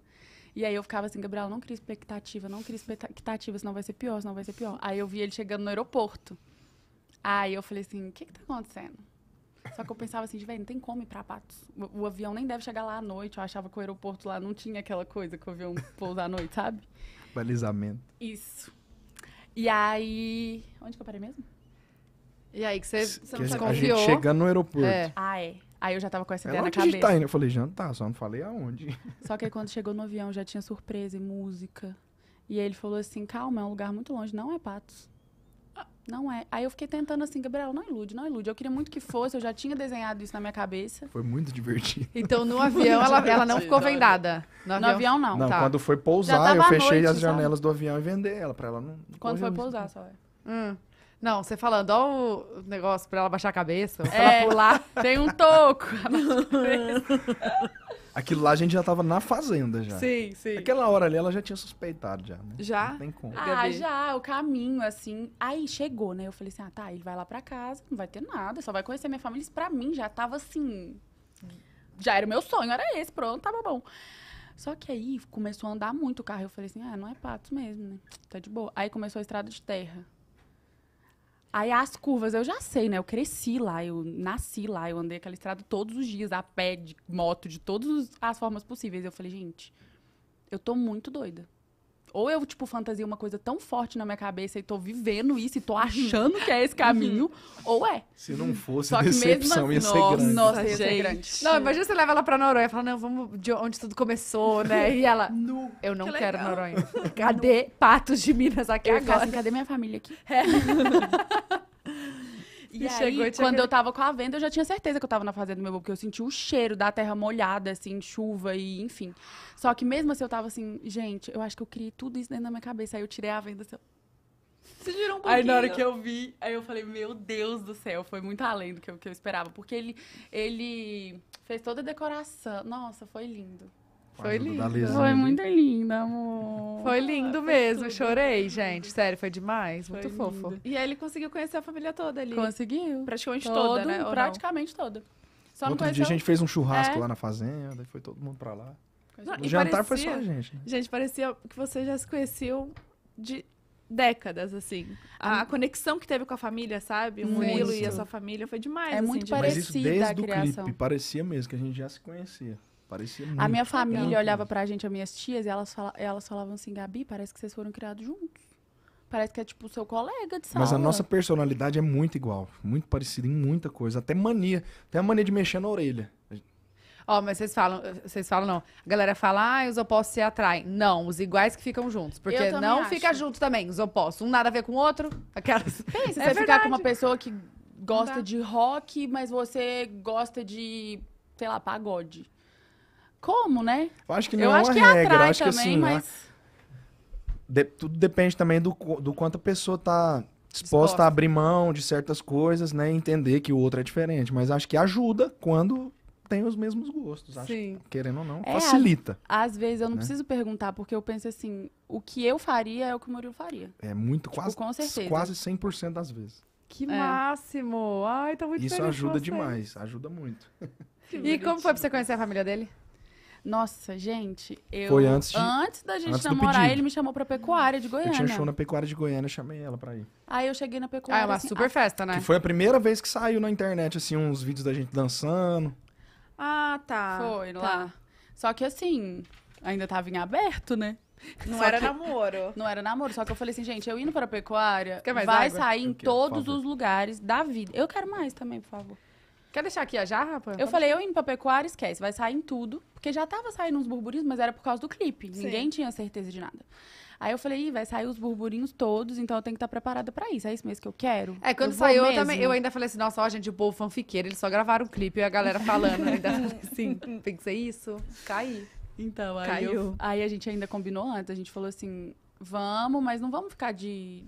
E aí eu ficava assim, Gabriel, não cria expectativa, não cria expectativa, senão vai ser pior, senão vai ser pior. Aí eu vi ele chegando no aeroporto. Aí eu falei assim, o que que tá acontecendo? Só que eu pensava assim, velho, não tem como ir pra Patos. O, o, avião nem deve chegar lá à noite. Eu achava que o aeroporto lá não tinha aquela coisa que o avião pousa à noite, sabe? Balizamento. Isso. E aí. Onde que eu parei mesmo? E aí que você, você não desconfiou. A gente chegando no aeroporto. É. Ah, é. Aí eu já tava com essa é ideia é na cabeça. A gente tá indo. Eu falei, jantar, só não falei aonde. *laughs* Só que aí quando chegou no avião já tinha surpresa e música. E aí ele falou assim: calma, é um lugar muito longe, não é Patos. Não é. Aí eu fiquei tentando assim, Gabriel, não ilude, não ilude. Eu queria muito que fosse, eu já tinha desenhado isso na minha cabeça. Foi muito divertido. Então no avião ela, ela não ficou vendada. No avião, no avião não. Não, tá. quando foi pousar, eu fechei noite, as janelas sabe? do avião e vender ela pra ela não. Quando foi pousar, só é. Hum. Não, você falando, ó o negócio pra ela baixar a cabeça, pra é, ela pular. Tem um toco. *laughs* *laughs* Aquilo lá a gente já tava na fazenda já. Sim, sim. Aquela hora ali ela já tinha suspeitado já, né? Já? Não tem como. Ah, já, o caminho, assim. Aí chegou, né? Eu falei assim, ah, tá, ele vai lá pra casa, não vai ter nada, só vai conhecer minha família. Isso pra mim já tava assim... Já era o meu sonho, era esse, pronto, tava bom. Só que aí começou a andar muito o carro. Eu falei assim, ah, não é patos mesmo, né? Tá de boa. Aí começou a estrada de terra. Aí as curvas, eu já sei, né? Eu cresci lá, eu nasci lá, eu andei aquela estrada todos os dias, a pé, de moto, de todas as formas possíveis. Eu falei, gente, eu tô muito doida. Ou eu, tipo, fantasia uma coisa tão forte na minha cabeça e tô vivendo isso e tô achando que é esse uhum. caminho, ou é. Se não fosse, Só a decepção mesmo... ia ser nossa, assim, grande. Nossa, ia ser grande. Não, imagina você leva ela pra Noronha e fala, não, vamos de onde tudo começou, né? E ela, *laughs* no, eu não que quero legal. Noronha. *laughs* Cadê Patos de Minas aqui eu agora? Assim, cadê minha família aqui? É. *laughs* E, e aí, quando eu tava com a venda, eu já tinha certeza que eu tava na fazenda do meu avô, porque eu senti o cheiro da terra molhada, assim, chuva e enfim. Só que mesmo assim eu tava assim, gente, eu acho que eu criei tudo isso dentro da minha cabeça. Aí eu tirei a venda assim. Você girou um pouquinho. Aí na hora que eu vi, aí eu falei, meu Deus do céu, foi muito além do que eu, que eu esperava. Porque ele, ele fez toda a decoração. Nossa, foi lindo. Foi lindo. foi muito lindo, amor. Foi lindo ah, mesmo. Foi Chorei, gente. Sério, foi demais. Foi muito lindo. fofo. E aí ele conseguiu conhecer a família toda ali. Conseguiu. Praticamente toda, né? né Praticamente toda. Só Outro dia a gente fez um churrasco é. lá na fazenda, daí foi todo mundo pra lá. Não, o jantar parecia, foi só a gente. Né? Gente, parecia que vocês já se conheciam de décadas, assim. A, a conexão que teve com a família, sabe? O Murilo e a sua família foi demais. É assim, muito demais. parecida Mas isso desde a criação. o clipe, parecia mesmo que a gente já se conhecia. Parecia muito. A minha família não. olhava pra gente, as minhas tias, e elas, elas falavam assim, Gabi, parece que vocês foram criados juntos. Parece que é tipo o seu colega de sala. Mas a nossa personalidade é muito igual, muito parecida em muita coisa. Até mania. Até a mania de mexer na orelha. Ó, oh, mas vocês falam, vocês falam não. A galera fala, ah, os opostos se atraem. Não, os iguais que ficam juntos. Porque não acho. fica junto também, os opostos. Um nada a ver com o outro. Aquelas. Pensa, é *laughs* você vai ficar com uma pessoa que gosta de rock, mas você gosta de, sei lá, pagode como, né? Eu acho que não eu é acho uma que regra, atrai acho também, que assim, é mas... de, tudo depende também do, do quanto a pessoa tá disposta, disposta a abrir mão de certas coisas, né? Entender que o outro é diferente, mas acho que ajuda quando tem os mesmos gostos, acho, Sim. querendo ou não, é, facilita. Às, às, vezes eu não né? preciso perguntar, porque eu penso assim, o que eu faria é o que o Murilo faria. É muito, tipo, quase, com certeza. quase 100% das vezes. Que é. máximo! Ai, tô tá muito Isso ajuda demais, ajuda muito. *laughs* e como foi pra você conhecer a família dele? Nossa, gente, eu. Foi antes de, Antes da gente antes namorar, ele me chamou pra pecuária de Goiânia. Eu tinha show na pecuária de Goiânia, chamei ela pra ir. Aí eu cheguei na ah, pecuária. Ah, é uma assim, super ah, festa, né? Que foi a primeira vez que saiu na internet, assim, uns vídeos da gente dançando. Ah, tá. Foi tá. lá. Só que assim, ainda tava em aberto, né? Não só era que... namoro. Não era namoro, só que eu falei assim, gente, eu indo pra pecuária, vai água? sair em todos os lugares da vida. Eu quero mais também, por favor. Quer deixar aqui a jarra, rapaz? Eu Pode falei, eu indo pra pecuária, esquece, vai sair em tudo. Porque já tava saindo uns burburinhos, mas era por causa do clipe. Sim. Ninguém tinha certeza de nada. Aí eu falei, vai sair os burburinhos todos, então eu tenho que estar tá preparada pra isso. É isso mesmo que eu quero. É, quando eu saiu, eu, também, eu ainda falei assim, nossa, ó, gente, o povo fanfiqueiro, eles só gravaram o clipe e a galera falando. ainda assim, *laughs* tem que ser isso. Caiu. Então, aí, Caiu. Eu, aí a gente ainda combinou antes, a gente falou assim, vamos, mas não vamos ficar de,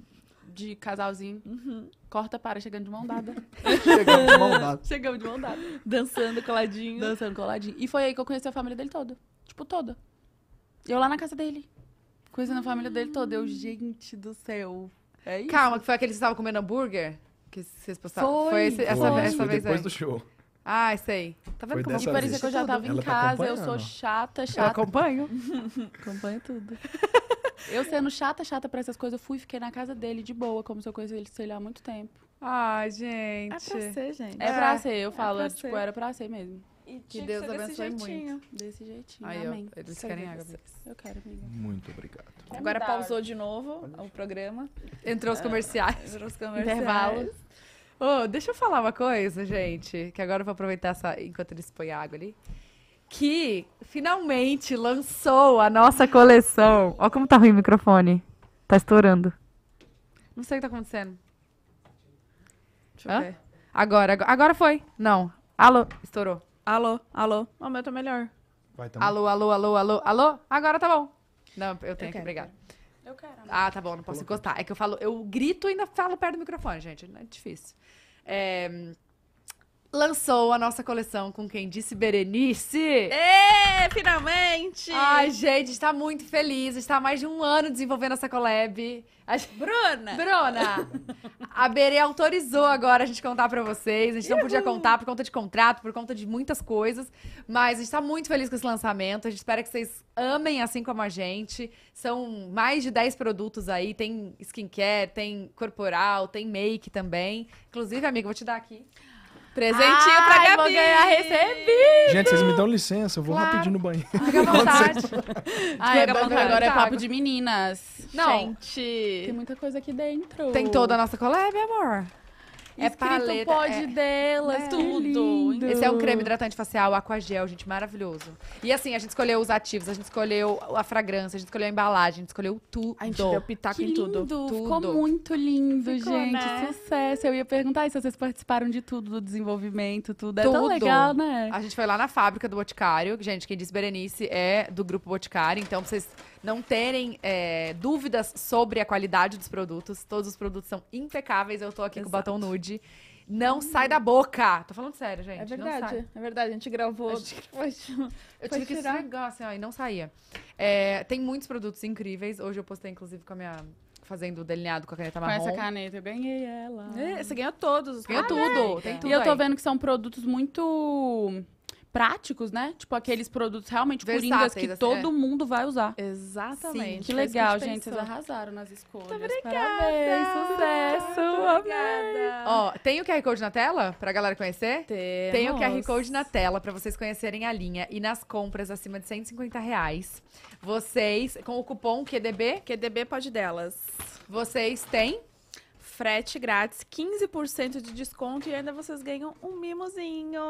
de casalzinho. Uhum. Corta para, chegando de mão dada. *laughs* chegando de mão dada. *laughs* chegando de mão dada. Dançando coladinho. Dançando coladinho. E foi aí que eu conheci a família dele toda. Tipo, toda. Eu lá na casa dele. Conhecendo a família dele toda. Eu, gente do céu. É isso. Calma, que foi aquele que você estava comendo hambúrguer? Que vocês postaram? Foi, foi esse, essa, essa foi vez depois aí. do show. Ah, sei. Tá vendo Foi como eu parecia que eu já tava Ela em tá casa, eu sou chata, Eu chata. acompanho. *laughs* Acompanho tudo. Eu sendo chata, chata pra essas coisas, eu fui, fiquei na casa dele de boa, como se eu conhecesse ele há muito tempo. Ai, É pra ser, gente. É, É. pra ser, eu é falo, pra é, tipo, ser. era pra ser mesmo. E Deus desse abençoe muito. jeitinho. Desse jeitinho, Aí, amém. eles querem água. Eu quero, amiga. Muito obrigado. Agora pausou de novo o programa. Entrou os é, comerciais. Entrou os comerciais. Intervalo. Oh, deixa eu falar uma coisa, gente, que agora eu vou aproveitar essa, enquanto eles põem água ali. Que finalmente lançou a nossa coleção. Olha como tá ruim o microfone. Tá estourando. Não sei o que tá acontecendo. Deixa Hã? eu ver. Agora, agora foi. Não. Alô, estourou. Alô, alô. O meu tá melhor. Vai, tamo. Tá alô, alô, alô, alô, alô. Agora tá bom. Não, eu tenho eu obrigada eu quero. Amiga. Ah, tá bom, não posso encostar. É que eu falo, eu grito e ainda falo perto do microfone, gente. Não é difícil. É, lançou a nossa coleção com quem disse Berenice. Ê, finalmente! Ai, gente, está muito feliz. Está há mais de um ano desenvolvendo essa collab. A... Bruna! Bruna! a Berê autorizou agora a gente contar para vocês. A gente não podia contar por conta de contrato, por conta de muitas coisas. Mas a gente está muito feliz com esse lançamento. A gente espera que vocês amem assim como a gente. São mais de 10 produtos aí. Tem skincare, tem corporal, tem make também. Inclusive, amiga, vou te dar aqui. Presentinho Ai, pra Gabi. Vou ganhar, recebido. Gente, vocês me dão licença, eu vou claro. rapidinho no banheiro. Fica à vontade. *laughs* Fica à vontade. Agora é tá. papo de meninas. Não. Gente. Tem muita coisa aqui dentro. Tem toda a nossa collab, amor. É paleta, pó de é... delas, é. tudo. Esse é o creme hidratante facial Aquagel, gente, maravilhoso. E assim, a gente escolheu os ativos, a gente escolheu a fragrância, a gente escolheu a embalagem, a gente escolheu tudo. A gente deu pitaco que em tudo. Lindo. tudo. Ficou muito lindo, Ficou, gente. Né? Sucesso. Eu ia perguntar se vocês participaram de tudo, do desenvolvimento, tudo. É tudo. tão legal, né? A gente foi lá na fábrica do Boticário. Gente, quem diz Berenice é do Grupo Boticário, então vocês não terem é, dúvidas sobre a qualidade dos produtos. Todos os produtos são impecáveis. Eu tô aqui Exato. com o batom nude. Não hum. sai da boca! Tô falando sério, gente. É verdade, é verdade. A gente gravou. A gente... *laughs* Foi... Eu tive que tirar assim, ó, e não saía. É, tem muitos produtos incríveis. Hoje eu postei, inclusive, com a minha fazendo delineado com a caneta marrom. Com essa caneta, eu ganhei ela. É, você ganhou todos. Ganhou tudo. Ah, é? Tem tudo. E eu tô vendo que são produtos muito práticos, né? Tipo aqueles produtos realmente Versáteis, coringas que assim, todo é. mundo vai usar. Exatamente. Sim, que legal, que gente. Pensou. Vocês arrasaram nas escolhas. Muito obrigada. Parabéns, sucesso. obrigada. Ó, tem o QR Code na tela pra galera conhecer? Temos. Tem o QR Code na tela pra vocês conhecerem a linha. E nas compras acima de 150 reais, vocês, com o cupom QDB... QDB pode delas. Vocês têm frete grátis, 15% de desconto e ainda vocês ganham um mimozinho.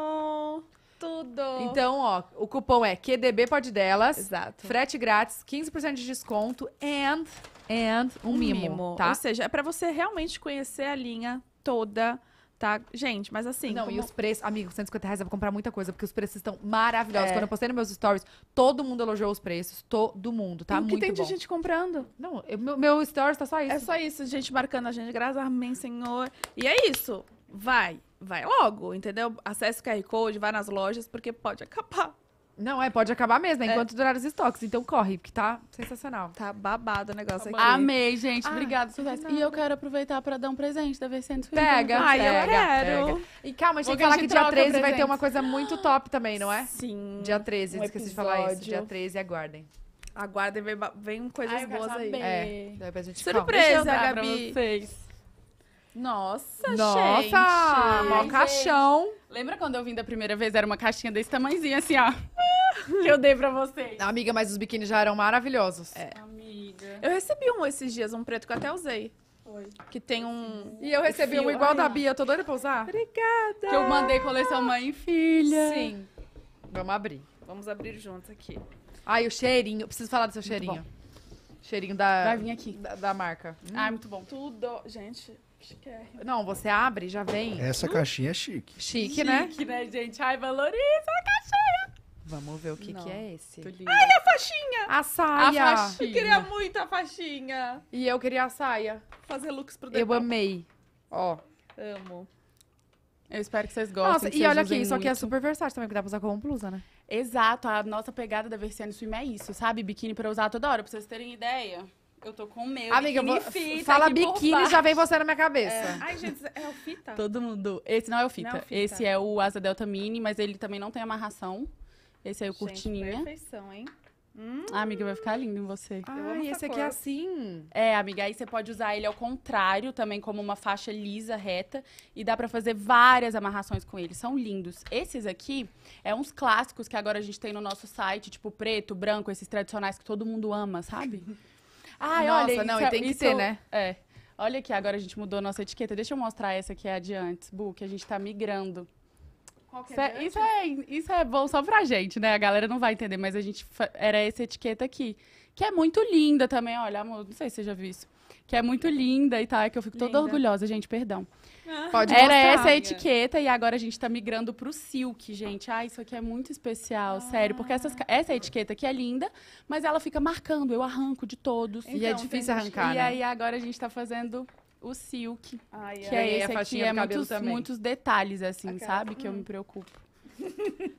Tudo. Então, ó, o cupom é QDB Pode Delas. Exato. Frete grátis, 15% de desconto and, and um, um mimo, mimo, tá? Ou seja, é para você realmente conhecer a linha toda tá? Gente, mas assim. Não, como... e os preços. Amigo, 150 reais eu vou comprar muita coisa, porque os preços estão maravilhosos. É. Quando eu postei nos meus stories, todo mundo elogiou os preços. Todo mundo, tá? E muito que tem bom. de gente comprando. Não, eu, meu, meu stories tá só isso. É só isso, gente marcando a gente. Graças a Amém, Senhor. E é isso. Vai vai logo, entendeu? Acesse o QR Code, vai nas lojas, porque pode acabar. Não, é, pode acabar mesmo, é, é. enquanto durar os estoques. Então corre, porque tá sensacional. Tá babado o negócio tá aqui. Amei, gente. Ah, Obrigada, Silvestre. E eu quero aproveitar pra dar um presente da Versantes então, Pega, Ai, pega, eu quero. Pega. E calma, a gente tem que falar que dia 13 vai ter uma coisa muito top também, não é? Sim. Dia 13, um esqueci episódio. de falar isso. Dia 13, aguardem. Aguardem, vem, vem coisas Ai, boas aí. É, daí pra gente Surpresa, Gabi. Pra vocês. Nossa, Nossa, gente. Nossa, mó caixão. Lembra quando eu vim da primeira vez? Era uma caixinha desse tamanhozinho, assim, ó. *laughs* que eu dei pra vocês. Amiga, mas os biquínis já eram maravilhosos. É. Amiga. Eu recebi um esses dias, um preto que eu até usei. Oi. Que tem um. E eu recebi um igual Ai, da Bia, tô doida pra usar. Obrigada. Que eu mandei coleção mãe e filha. Sim. Vamos abrir. Vamos abrir juntos aqui. Ai, o cheirinho. Precisa preciso falar do seu cheirinho. Cheirinho da. Vai vir aqui. Da, da marca. Ah, hum. Ai, muito bom. Tudo. Gente, é. Não, você abre, já vem. Essa caixinha é chique. Chique, né? Chique, né, gente? Ai, valoriza a caixinha. Vamos ver o que, que é esse. Ai, a faixinha! A saia! A faixinha. Eu queria muito a faixinha. E eu queria a saia. Fazer looks pro decopo. Eu amei. Ó. Amo. Eu espero que vocês gostem. Nossa, e olha aqui, isso aqui é super versátil também, que dá pra usar como blusa, né? Exato, a nossa pegada da Verciane Swim é isso, sabe? Biquíni pra usar toda hora, pra vocês terem ideia eu tô com medo. Amiga, vou... fita, fala biquíni, já vem você na minha cabeça. É. Ai, gente, é o fita? Todo mundo. Esse não é o fita. Não, é fita. Esse é o Asa Delta Mini, mas ele também não tem amarração. Esse aí é o gente, curtininha. Perfeição, hein? Hum. Ah, amiga, vai ficar lindo em você. Ai, esse aqui é cor. é assim. É, amiga, aí você pode usar ele ao contrário, também como uma faixa lisa, reta. E dá para fazer várias amarrações com ele. São lindos. Esses aqui é uns clássicos que agora a gente tem no nosso site, tipo preto, branco, esses tradicionais que todo mundo ama, sabe? *laughs* Ah, Nossa, olha, não, isso, e é tem que isso, ter, né? É. Olha aqui, agora a gente mudou nossa etiqueta. Deixa eu mostrar essa que é a de antes, Bu, que a gente tá migrando. Qual é isso, é, isso, é, isso é bom só pra gente, né? A galera não vai entender, mas a gente era essa etiqueta aqui. Que é muito linda também, olha, amor, não sei se você já viu isso que é muito linda e tal, é que eu fico linda. toda orgulhosa, gente, perdão. Ah. Pode Era mostrar, essa a etiqueta e agora a gente tá migrando pro silk, gente. Ah, isso aqui é muito especial, ah. sério. Porque essas, ah. essa etiqueta aqui é linda, mas ela fica marcando, eu arranco de todos. Então, e é então, difícil arrancar, E né? aí agora a gente tá fazendo o silk, Ai, que é esse aqui. É muitos, muitos detalhes, assim, sabe? Hum. Que eu me preocupo.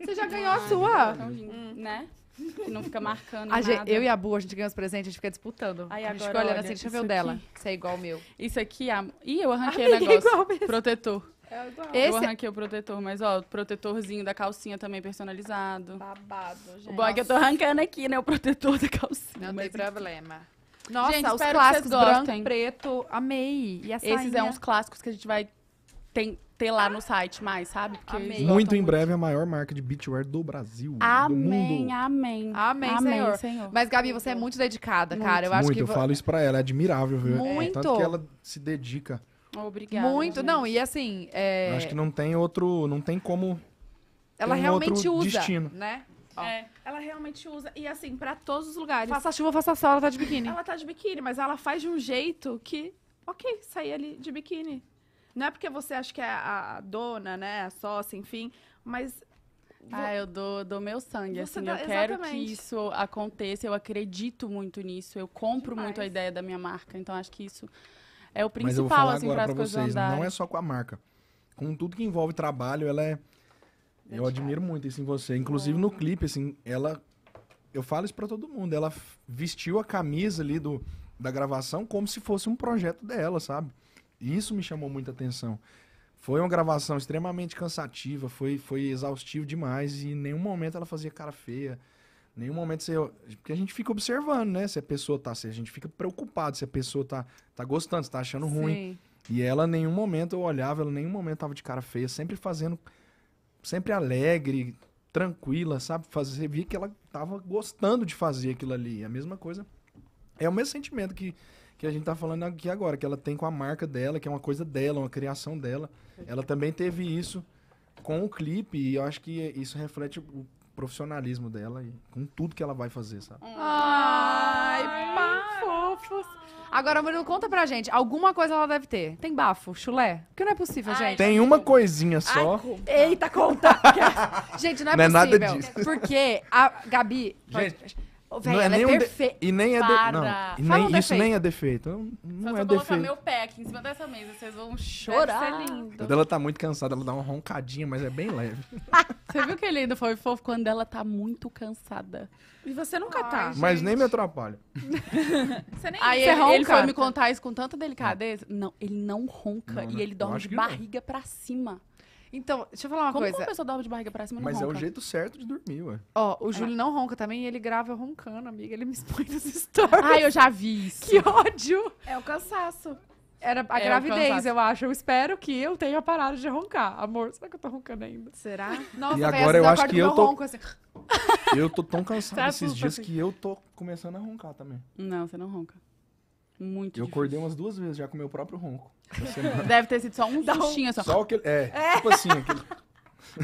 Você já ganhou ah, a sua? Tão lindo, hum. Né? Que *laughs* não fica marcando. A gente, eu e a Bu, a gente ganha os presentes, a gente fica disputando. Aí, a gente fica olhando olha, assim, deixa eu ver o dela. Isso é igual o meu. Isso aqui, a... Ih, eu arranquei Amiga, o negócio. É igual mesmo. Protetor. É igual. Esse... Eu arranquei o protetor, mas ó, o protetorzinho da calcinha também personalizado. Babado, gente. O bom é que eu tô arrancando aqui, né? O protetor da calcinha. Não tem problema. Nossa, gente, os clássicos branco, preto, amei. E a Esses são é uns clássicos que a gente vai tem, ter lá no site mais, sabe? Porque amém. Muito em breve a maior marca de beachwear do Brasil, amém, do mundo. Amém, amém. Amém, Senhor. Senhor. Mas, Gabi, você é muito dedicada, muito. cara. Eu acho muito, que... eu falo isso pra ela. É admirável, viu? Muito. É, tanto que ela se dedica. Obrigada. Muito. Gente. Não, e assim... É... acho que não tem outro... Não tem como... Ela tem realmente um usa, destino. né? Oh. É, ela realmente usa. E assim, para todos os lugares. Faça chuva, faça sol, ela tá de biquíni. Ela tá de biquíni, mas ela faz de um jeito que. Ok, sair ali de biquíni. Não é porque você acha que é a dona, né? A sócia, enfim. Mas ah, eu dou, dou meu sangue, Você assim, dá, eu quero exatamente. que isso aconteça, eu acredito muito nisso, eu compro Demais. muito a ideia da minha marca, então acho que isso é o principal, Mas eu vou falar assim, para as coisas vocês, andarem. Não é só com a marca, com tudo que envolve trabalho, ela é... Eu admiro muito isso em você, inclusive no clipe, assim, ela... Eu falo isso para todo mundo, ela vestiu a camisa ali do, da gravação como se fosse um projeto dela, sabe? isso me chamou muita atenção. Foi uma gravação extremamente cansativa, foi, foi exaustivo demais e em nenhum momento ela fazia cara feia. Em nenhum momento você. Porque a gente fica observando, né? Se a pessoa tá. Se a gente fica preocupado se a pessoa tá, tá gostando, se tá achando Sim. ruim. E ela, em nenhum momento, eu olhava, ela em nenhum momento tava de cara feia, sempre fazendo. Sempre alegre, tranquila, sabe? Fazer, você via que ela tava gostando de fazer aquilo ali. A mesma coisa. É o mesmo sentimento que que a gente está falando aqui agora, que ela tem com a marca dela, que é uma coisa dela, uma criação dela. Ela também teve isso com o clipe e eu acho que isso reflete o profissionalismo dela e com tudo que ela vai fazer, sabe? Ai, pá, fofos. Agora, Murilo, conta pra gente. Alguma coisa ela deve ter. Tem bafo, chulé? Porque não é possível, Ai, gente. Tem uma coisinha só. Ai, eita, conta! *laughs* gente, não é não possível. É nada disso. Porque a Gabi... Gente... Pode... Véio, não é nem é perfe... E nem é de... não. E nem, um isso nem é defeito. Não, não Só é eu defeito. colocar meu pé aqui em cima dessa mesa, vocês vão chorar. lindo. Quando ela tá muito cansada, ela dá uma roncadinha, mas é bem leve. *laughs* você viu que lindo foi fofo quando ela tá muito cansada. E você nunca tá. Ai, tá. Mas nem me atrapalha. *laughs* você nem Aí você ele, ronca. ele foi me contar isso com tanta delicadeza. Não, ele não ronca não, e ele dorme de barriga não. pra cima. Então, deixa eu falar uma Como coisa. Como uma pessoa dorme de barriga pra cima não Mas ronca? é o jeito certo de dormir, ué. Ó, o é. Júlio é. não ronca também e ele grava roncando, amiga. Ele me expõe nas *laughs* stories. Ai, eu já vi isso. Que ódio. É o cansaço. Era a é gravidez, eu acho. Eu espero que eu tenha parado de roncar. Amor, será que eu tô roncando ainda? Será? Nossa, e agora assim, eu, acho que eu tô... Ronco, assim. *laughs* Eu tô tão cansado tá esses dias assim. que eu tô começando a roncar também. Não, você não ronca. Muito Eu difícil. acordei umas duas vezes já com o meu próprio ronco. *laughs* Deve ter sido só um sustinho. Só, só aquele, é, é, tipo assim, aquele... *laughs*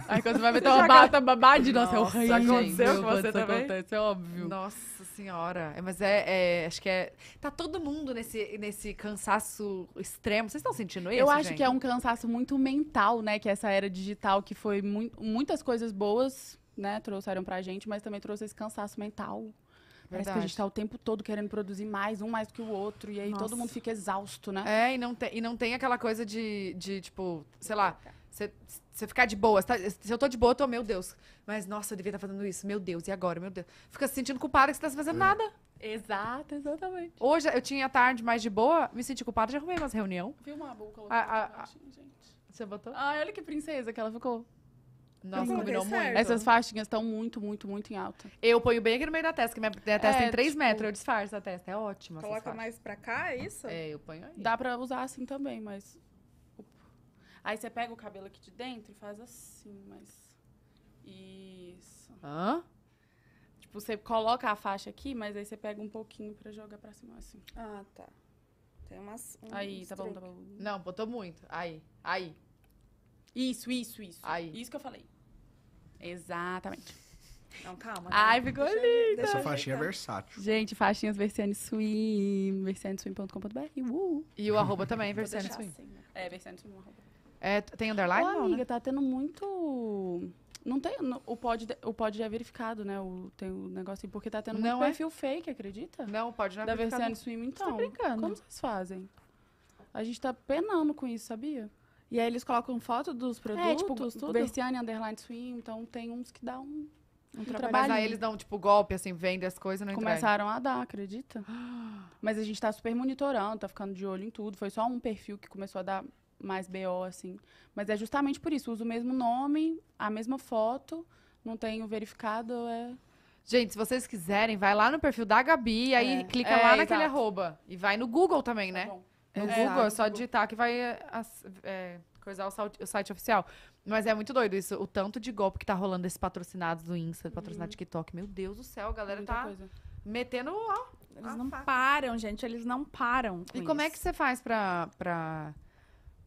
Aí quando você vai ver, tá uma bata babade, nossa, nossa, é horrível. Isso aconteceu com você também? Acontece, é óbvio. Nossa senhora. É, mas é, é, acho que é... Tá todo mundo nesse, nesse cansaço extremo. Vocês estão sentindo isso, Eu acho gente? que é um cansaço muito mental, né? Que é essa era digital, que foi mu muitas coisas boas, né? Trouxeram pra gente, mas também trouxe esse cansaço mental. Parece Verdade. que a gente tá o tempo todo querendo produzir mais, um mais do que o outro, e aí Nossa. todo mundo fica exausto, né? É, e não, te, e não tem aquela coisa de, de tipo, sei lá. Você ficar de boa. Tá, se eu tô de boa, eu tô, meu Deus. Mas, nossa, eu devia estar tá fazendo isso. Meu Deus, e agora? Meu Deus. Fica se sentindo culpada que você tá fazendo é. nada. Exato, exatamente. Hoje, eu tinha a tarde mais de boa, me senti culpada, já arrumei umas reunião. Viu uma boca louca? Você botou? Ai, olha que princesa que ela ficou. Nossa, combinou muito. Essas faixinhas estão muito, muito, muito em alta. Eu ponho bem aqui no meio da testa, que minha, minha testa é, tem 3 tipo, metros, eu disfarço a testa. É ótima Coloca mais pra cá, é isso? É, eu ponho aí. Dá pra usar assim também, mas. Aí você pega o cabelo aqui de dentro e faz assim, mas. Isso. Hã? Tipo, você coloca a faixa aqui, mas aí você pega um pouquinho pra jogar pra cima assim. Ah, tá. Tem umas. aí, tá bom, tá bom. Não, botou muito. Aí, aí. Isso, isso, isso. Aí. Isso que eu falei. Exatamente. Então, calma. Ai, né? ficou linda. Essa faixinha é versátil. Gente, faixinhas Versiane Swim, versianeswim.com.br. Uh. E o arroba também, é Versiane Swim. Assim, né? É, Versiane Swim, é, é tem underline? Ô, não, né? amiga, né? tá tendo muito... Não tem... No, o, pod, o pod já é verificado, né? O, tem o um negócio porque tá tendo não muito é? perfil fake, acredita? Não, o pod não é Da Versiane Swim, então. Você tá então. brincando. Como vocês fazem? A gente tá penando com isso, sabia? E aí eles colocam foto dos é, produtos, é, tipo, tudo. Berciane, Underline Swim, então tem uns que dá um, um, trabalho. Mas aí eles dão, tipo, golpe, assim, vendem as coisas não Começaram entrega. a dar, acredita? *gasps* Mas a gente tá super monitorando, tá ficando de olho em tudo. Foi só um perfil que começou a dar mais BO, assim. Mas é justamente por isso, usa o mesmo nome, a mesma foto, não tem o verificado, é... Gente, se vocês quiserem, vai lá no perfil da Gabi, aí é. clica é, lá naquele exato. arroba. E vai no Google também, tá né? Bom. No é, Google, é só digitar que vai é, é coisar o site oficial. Mas é muito doido isso, o tanto de golpe que tá rolando esses patrocinados do Insta, uhum. patrocinado TikTok. Meu Deus do céu, a galera Muita tá coisa. metendo, ó. Eles não param, gente, eles não param. e isso. como é que você faz pra. pra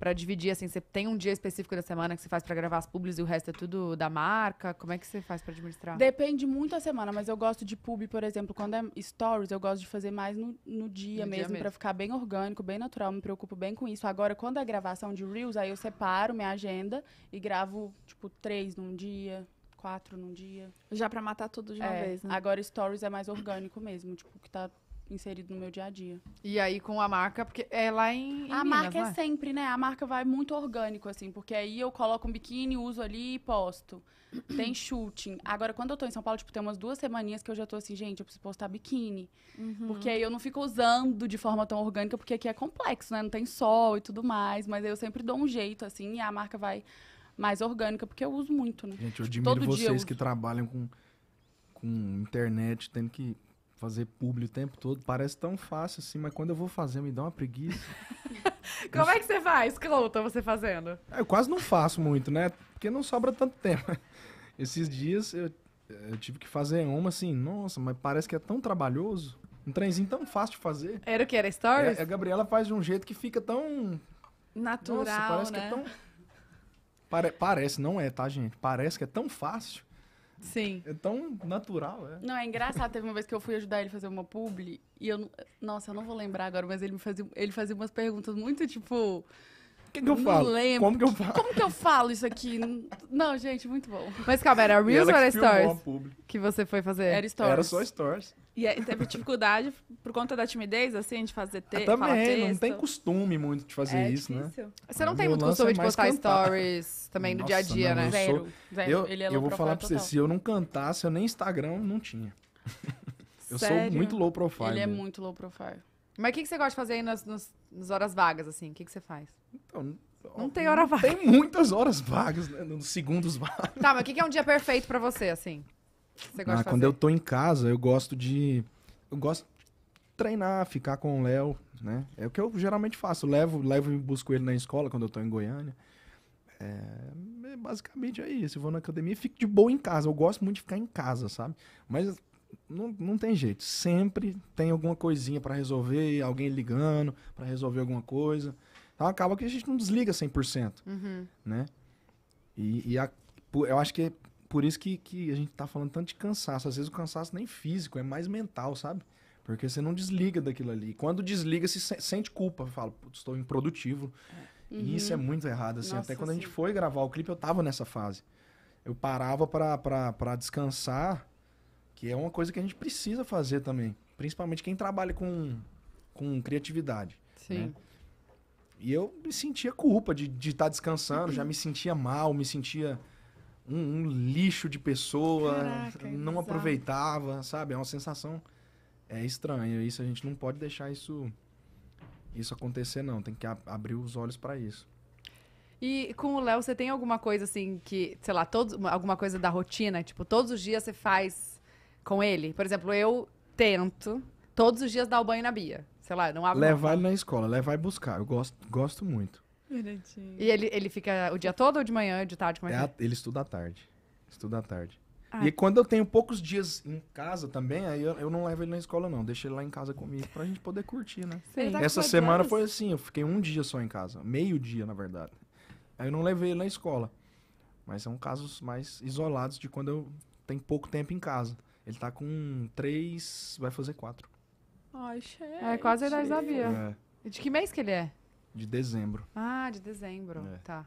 para dividir, assim, você tem um dia específico da semana que você faz para gravar as publis e o resto é tudo da marca? Como é que você faz para administrar? Depende muito da semana, mas eu gosto de pub, por exemplo, quando é stories, eu gosto de fazer mais no, no dia no mesmo, para ficar bem orgânico, bem natural, me preocupo bem com isso. Agora, quando é gravação de reels, aí eu separo minha agenda e gravo, tipo, três num dia, quatro num dia. Já para matar tudo de uma é, vez, né? Agora stories é mais orgânico mesmo, tipo, que tá inserido no meu dia a dia. E aí com a marca, porque é lá em. em a Minas, marca é, é? sempre, né? A marca vai muito orgânico, assim, porque aí eu coloco um biquíni, uso ali e posto. tem *clears throat* shooting. Agora, quando eu tô em São Paulo, tipo, tem umas duas semaninhas que eu já tô assim, gente, eu preciso postar biquíni. Uhum. Porque aí eu não fico usando de forma tão orgânica, porque aqui é complexo, né? Não tem sol e tudo mais. Mas eu sempre dou um jeito, assim, e a marca vai mais orgânica, porque eu uso muito, né? Gente, eu tipo, admiro Todo vocês que trabalham com, com internet, tendo que fazer publi o tempo todo. Parece tão fácil assim, mas quando eu vou fazer, me dá uma preguiça. *laughs* Como é que você faz? Conta você fazendo. Ah, eu quase não faço muito, né? Porque não sobra tanto tempo. *laughs* Esses dias eu, eu tive que fazer uma assim, nossa, mas parece que é tão trabalhoso. Um trenzinho tão fácil de fazer. Era o que? Era stories? É, a Gabriela faz de um jeito que fica tão. Natural. Nossa, parece né? que é né? tão. Pare... Parece, não é, tá, gente? Parece que é tão fácil Sim. É tão natural, é. Não, é engraçado. Teve uma vez que eu fui ajudar ele a fazer uma publi e eu. Nossa, eu não vou lembrar agora, mas ele me fazia, ele fazia umas perguntas muito tipo que, que eu não Lembro. Como que eu falo? Como que eu falo isso aqui? não, gente, muito bom. Mas calma, era Reels ou era Stories? Que você foi fazer? Era Stories. Era só Stories. E teve dificuldade por conta da timidez, assim, de fazer te eu também, não tem costume muito de fazer é isso, né? difícil. né? Você não ah, tem muito é costume é de postar cantar. stories também Nossa, no dia a dia, não, né? Eu Zero. Sou... Zero. Eu, Ele é eu vou falar pra total. você, se eu não cantasse, eu nem Instagram não tinha. *laughs* eu Sério? sou muito low profile. Ele é mesmo. é muito low profile. Mas o que, que você gosta de fazer aí nas, nas, nas horas vagas, assim? O que, que você faz? Não, tem hora vaga. Tem muitas horas vagas, né? Nos segundos vagos. Tá, mas o que é um dia perfeito para você, assim? Você gosta ah, Quando eu tô em casa, eu gosto de. Eu gosto de treinar, ficar com o Léo, né? É o que eu geralmente faço. Eu levo, levo e busco ele na escola quando eu tô em Goiânia. É, é, basicamente é isso. Eu vou na academia e fico de boa em casa. Eu gosto muito de ficar em casa, sabe? Mas não, não tem jeito. Sempre tem alguma coisinha para resolver, alguém ligando para resolver alguma coisa. Então acaba que a gente não desliga 100%, uhum. né? E, e a, eu acho que é por isso que, que a gente tá falando tanto de cansaço. Às vezes o cansaço nem físico, é mais mental, sabe? Porque você não desliga daquilo ali. Quando desliga, se sente culpa. Fala, estou improdutivo. Uhum. E isso é muito errado, assim. Nossa, Até quando sim. a gente foi gravar o clipe, eu tava nessa fase. Eu parava para descansar, que é uma coisa que a gente precisa fazer também. Principalmente quem trabalha com, com criatividade. Né? Sim. Né? E eu me sentia culpa de estar de tá descansando, já uhum. me sentia mal, me sentia um, um lixo de pessoa, Caraca, não exato. aproveitava, sabe? É uma sensação é estranha. Isso a gente não pode deixar isso isso acontecer não, tem que abrir os olhos para isso. E com o Léo, você tem alguma coisa assim que, sei lá, todo, alguma coisa da rotina, tipo, todos os dias você faz com ele? Por exemplo, eu tento todos os dias dar o banho na Bia sei lá, não abre. Levar ele na escola, levar e buscar. Eu gosto, gosto muito. E ele, ele fica o dia todo ou de manhã, de tarde? Como é, é que... a, é? ele estuda à tarde. Estuda à tarde. Ah. E quando eu tenho poucos dias em casa também, aí eu, eu, não levo ele na escola, não. Deixo ele lá em casa comigo pra gente poder curtir, né? Tá Essa semana foi assim, eu fiquei um dia só em casa. Meio dia, na verdade. Aí eu não levei ele na escola. Mas são casos mais isolados de quando eu tenho pouco tempo em casa. Ele tá com três, vai fazer quatro. Ai, gente. É quase a idade da Bia. É. De que mês que ele é? De dezembro. Ah, de dezembro. É. Tá.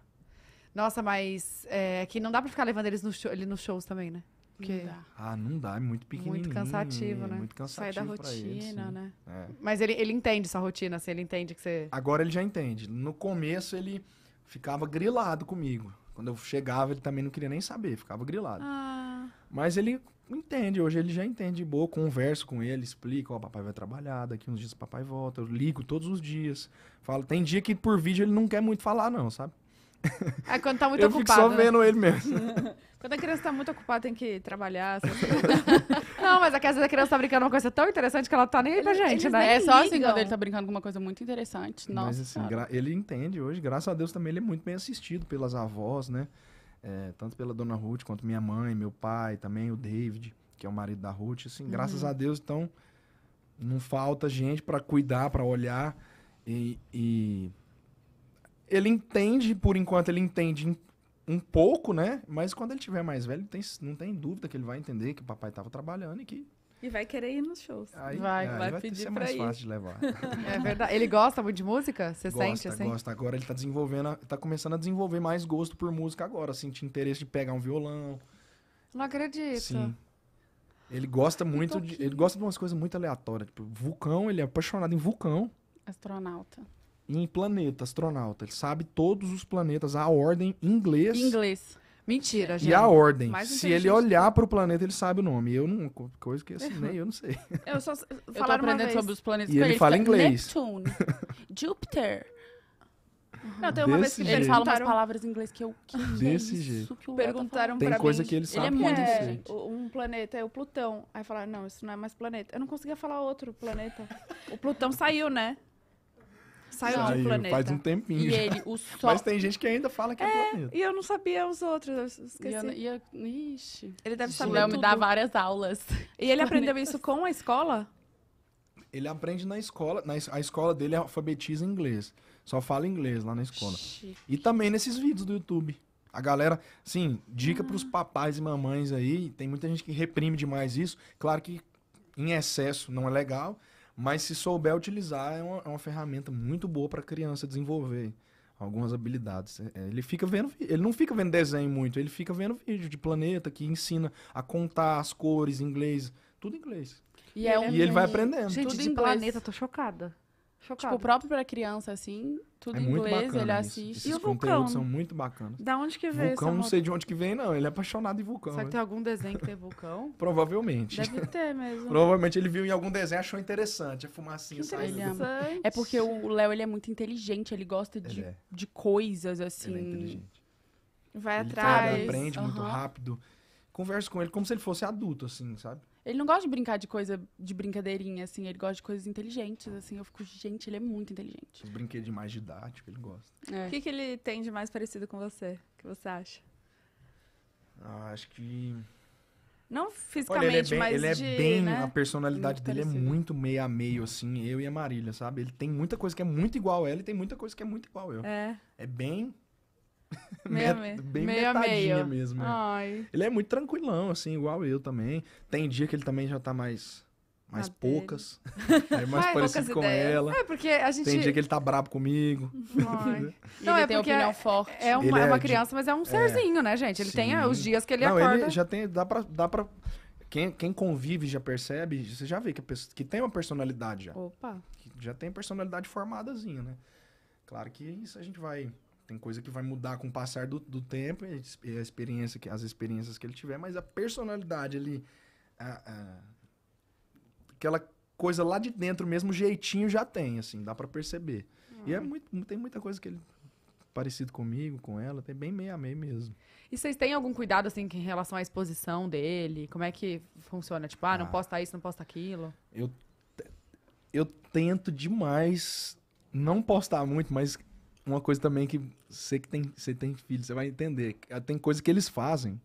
Nossa, mas é que não dá pra ficar levando eles no show, ele nos shows também, né? Porque... Não dá. Ah, não dá, é muito pequenininho. Muito cansativo, né? Muito cansativo. Sai da rotina, ele, né? É. Mas ele, ele entende essa rotina, assim, ele entende que você. Agora ele já entende. No começo ele ficava grilado comigo. Quando eu chegava, ele também não queria nem saber, ficava grilado. Ah. Mas ele entende. Hoje ele já entende boa, converso com ele, explico, o papai vai trabalhar, daqui uns dias papai volta, eu ligo todos os dias. Falo, tem dia que por vídeo ele não quer muito falar, não, sabe? É quando tá muito eu ocupado. Eu fico só né? vendo ele mesmo. *laughs* Quando a criança tá muito ocupada, tem que trabalhar. *laughs* não, mas a é vezes a criança tá brincando uma coisa tão interessante que ela tá nem aí pra gente, né? É só ligam. assim quando ele tá brincando com uma coisa muito interessante. Nossa, mas assim, ele entende hoje. Graças a Deus também ele é muito bem assistido pelas avós, né? É, tanto pela dona Ruth quanto minha mãe, meu pai, também o David, que é o marido da Ruth. Assim, uhum. graças a Deus, então, não falta gente para cuidar, para olhar. E, e, ele entende, por enquanto, ele entende um pouco, né? Mas quando ele tiver mais velho, tem, não tem dúvida que ele vai entender que o papai estava trabalhando e que e vai querer ir nos shows. Aí, vai, aí vai, vai pedir ser pra mais ir. fácil de levar. É verdade. Ele gosta muito de música? Você gosta, sente assim? Gosta, Agora ele tá desenvolvendo, tá começando a desenvolver mais gosto por música agora, sente assim, interesse de pegar um violão. Não acredito. Sim. Ele gosta muito de, ele gosta de umas coisas muito aleatórias, tipo vulcão, ele é apaixonado em vulcão. Astronauta. em planeta, astronauta. Ele sabe todos os planetas, a ordem em inglês. Inglês. Mentira, gente. E a ordem. Se ele olhar para o planeta, ele sabe o nome. Eu não. Coisa que assim, nem eu não sei. *laughs* Eu só. Eu aprendendo sobre os planetas. E ele, ele fala inglês. Neptune, *laughs* Júpiter. Uhum. Não, tem uma Desse vez que eles ele fala umas palavras em inglês que eu que Desse é jeito. Que perguntaram tá tem pra coisa mim. que ele sabe. Ele é, é muito é, um planeta é o Plutão. Aí falaram, não, isso não é mais planeta. Eu não conseguia falar outro planeta. *laughs* o Plutão saiu, né? Saiu, Saiu do planeta. Faz um tempinho. E ele, o *laughs* Sol. Mas tem gente que ainda fala que é, é planeta. E eu não sabia os outros, eu esqueci. E eu, e eu... Ixi. Ele deve saber. me dá várias aulas. E ele *laughs* aprendeu isso com a escola? Ele aprende na escola. Na, a escola dele alfabetiza em inglês. Só fala inglês lá na escola. Chique. E também nesses vídeos do YouTube. A galera, sim, dica ah. para os papais e mamães aí. Tem muita gente que reprime demais isso. Claro que em excesso não é legal, mas se souber utilizar, é uma, é uma ferramenta muito boa para a criança desenvolver algumas habilidades. É, é, ele fica vendo, ele não fica vendo desenho muito, ele fica vendo vídeo de planeta que ensina a contar as cores em inglês, tudo em inglês. E, é um... e ele vai aprendendo. Gente, tudo de inglês. planeta, tô chocada. Chocado. Tipo, o próprio pra criança, assim, tudo é em inglês, ele assiste. Esses e o vulcão? são muito bacanas. Da onde que vem Vulcão, não sei de onde que vem, não. Ele é apaixonado em vulcão. Será que né? tem algum desenho que tem vulcão? *laughs* Provavelmente. Deve ter mesmo. *laughs* Provavelmente ele viu em algum desenho e achou interessante. A fumacinha interessante É porque o Léo, ele é muito inteligente. Ele gosta de, ele é. de coisas, assim. Ele é assim. inteligente. Vai ele atrás. Ele aprende uhum. muito rápido. Converso com ele como se ele fosse adulto, assim, sabe? Ele não gosta de brincar de coisa de brincadeirinha, assim. Ele gosta de coisas inteligentes, assim. Eu fico, gente, ele é muito inteligente. Os brinquedos mais didáticos, ele gosta. É. O que, que ele tem de mais parecido com você? O que você acha? Ah, acho que. Não fisicamente, Olha, ele é bem, mas. Ele é de, é bem. Né? A personalidade muito dele é parecido. é muito meio a meio, assim, eu e a Marília, sabe? Ele tem muita coisa que é muito igual a ela e tem muita coisa que é muito igual eu. É. É bem *laughs* Meia, bem meia, metadinha meia. mesmo. É. Ai. Ele é muito tranquilão, assim, igual eu também. Tem dia que ele também já tá mais mais poucas. *laughs* É mais Ai, parecido com ideias. ela. É, porque a gente... Tem dia que ele tá brabo comigo. *laughs* Não, é tem porque opinião é, forte. É uma, é, é uma criança, mas é um é. serzinho, né, gente? Ele Sim. tem os dias que ele Não, acorda... Ele já tem... Dá pra... Dá pra... Quem, quem convive já percebe, você já vê que, pessoa, que tem uma personalidade já. Opa! Que já tem personalidade formadazinha, né? Claro que isso a gente vai tem coisa que vai mudar com o passar do, do tempo e a experiência que, as experiências que ele tiver, mas a personalidade ali, a, a, aquela coisa lá de dentro mesmo, jeitinho já tem, assim, dá para perceber. Hum. E é uhum. muito, tem muita coisa que ele parecido comigo, com ela, tem bem meio a meio mesmo. E vocês têm algum cuidado, assim, em relação à exposição dele? Como é que funciona? Tipo, ah, ah não posta isso, não posta aquilo? Eu, eu tento demais não postar muito, mas uma coisa também que você que tem, você tem filho, você vai entender. Tem coisa que eles fazem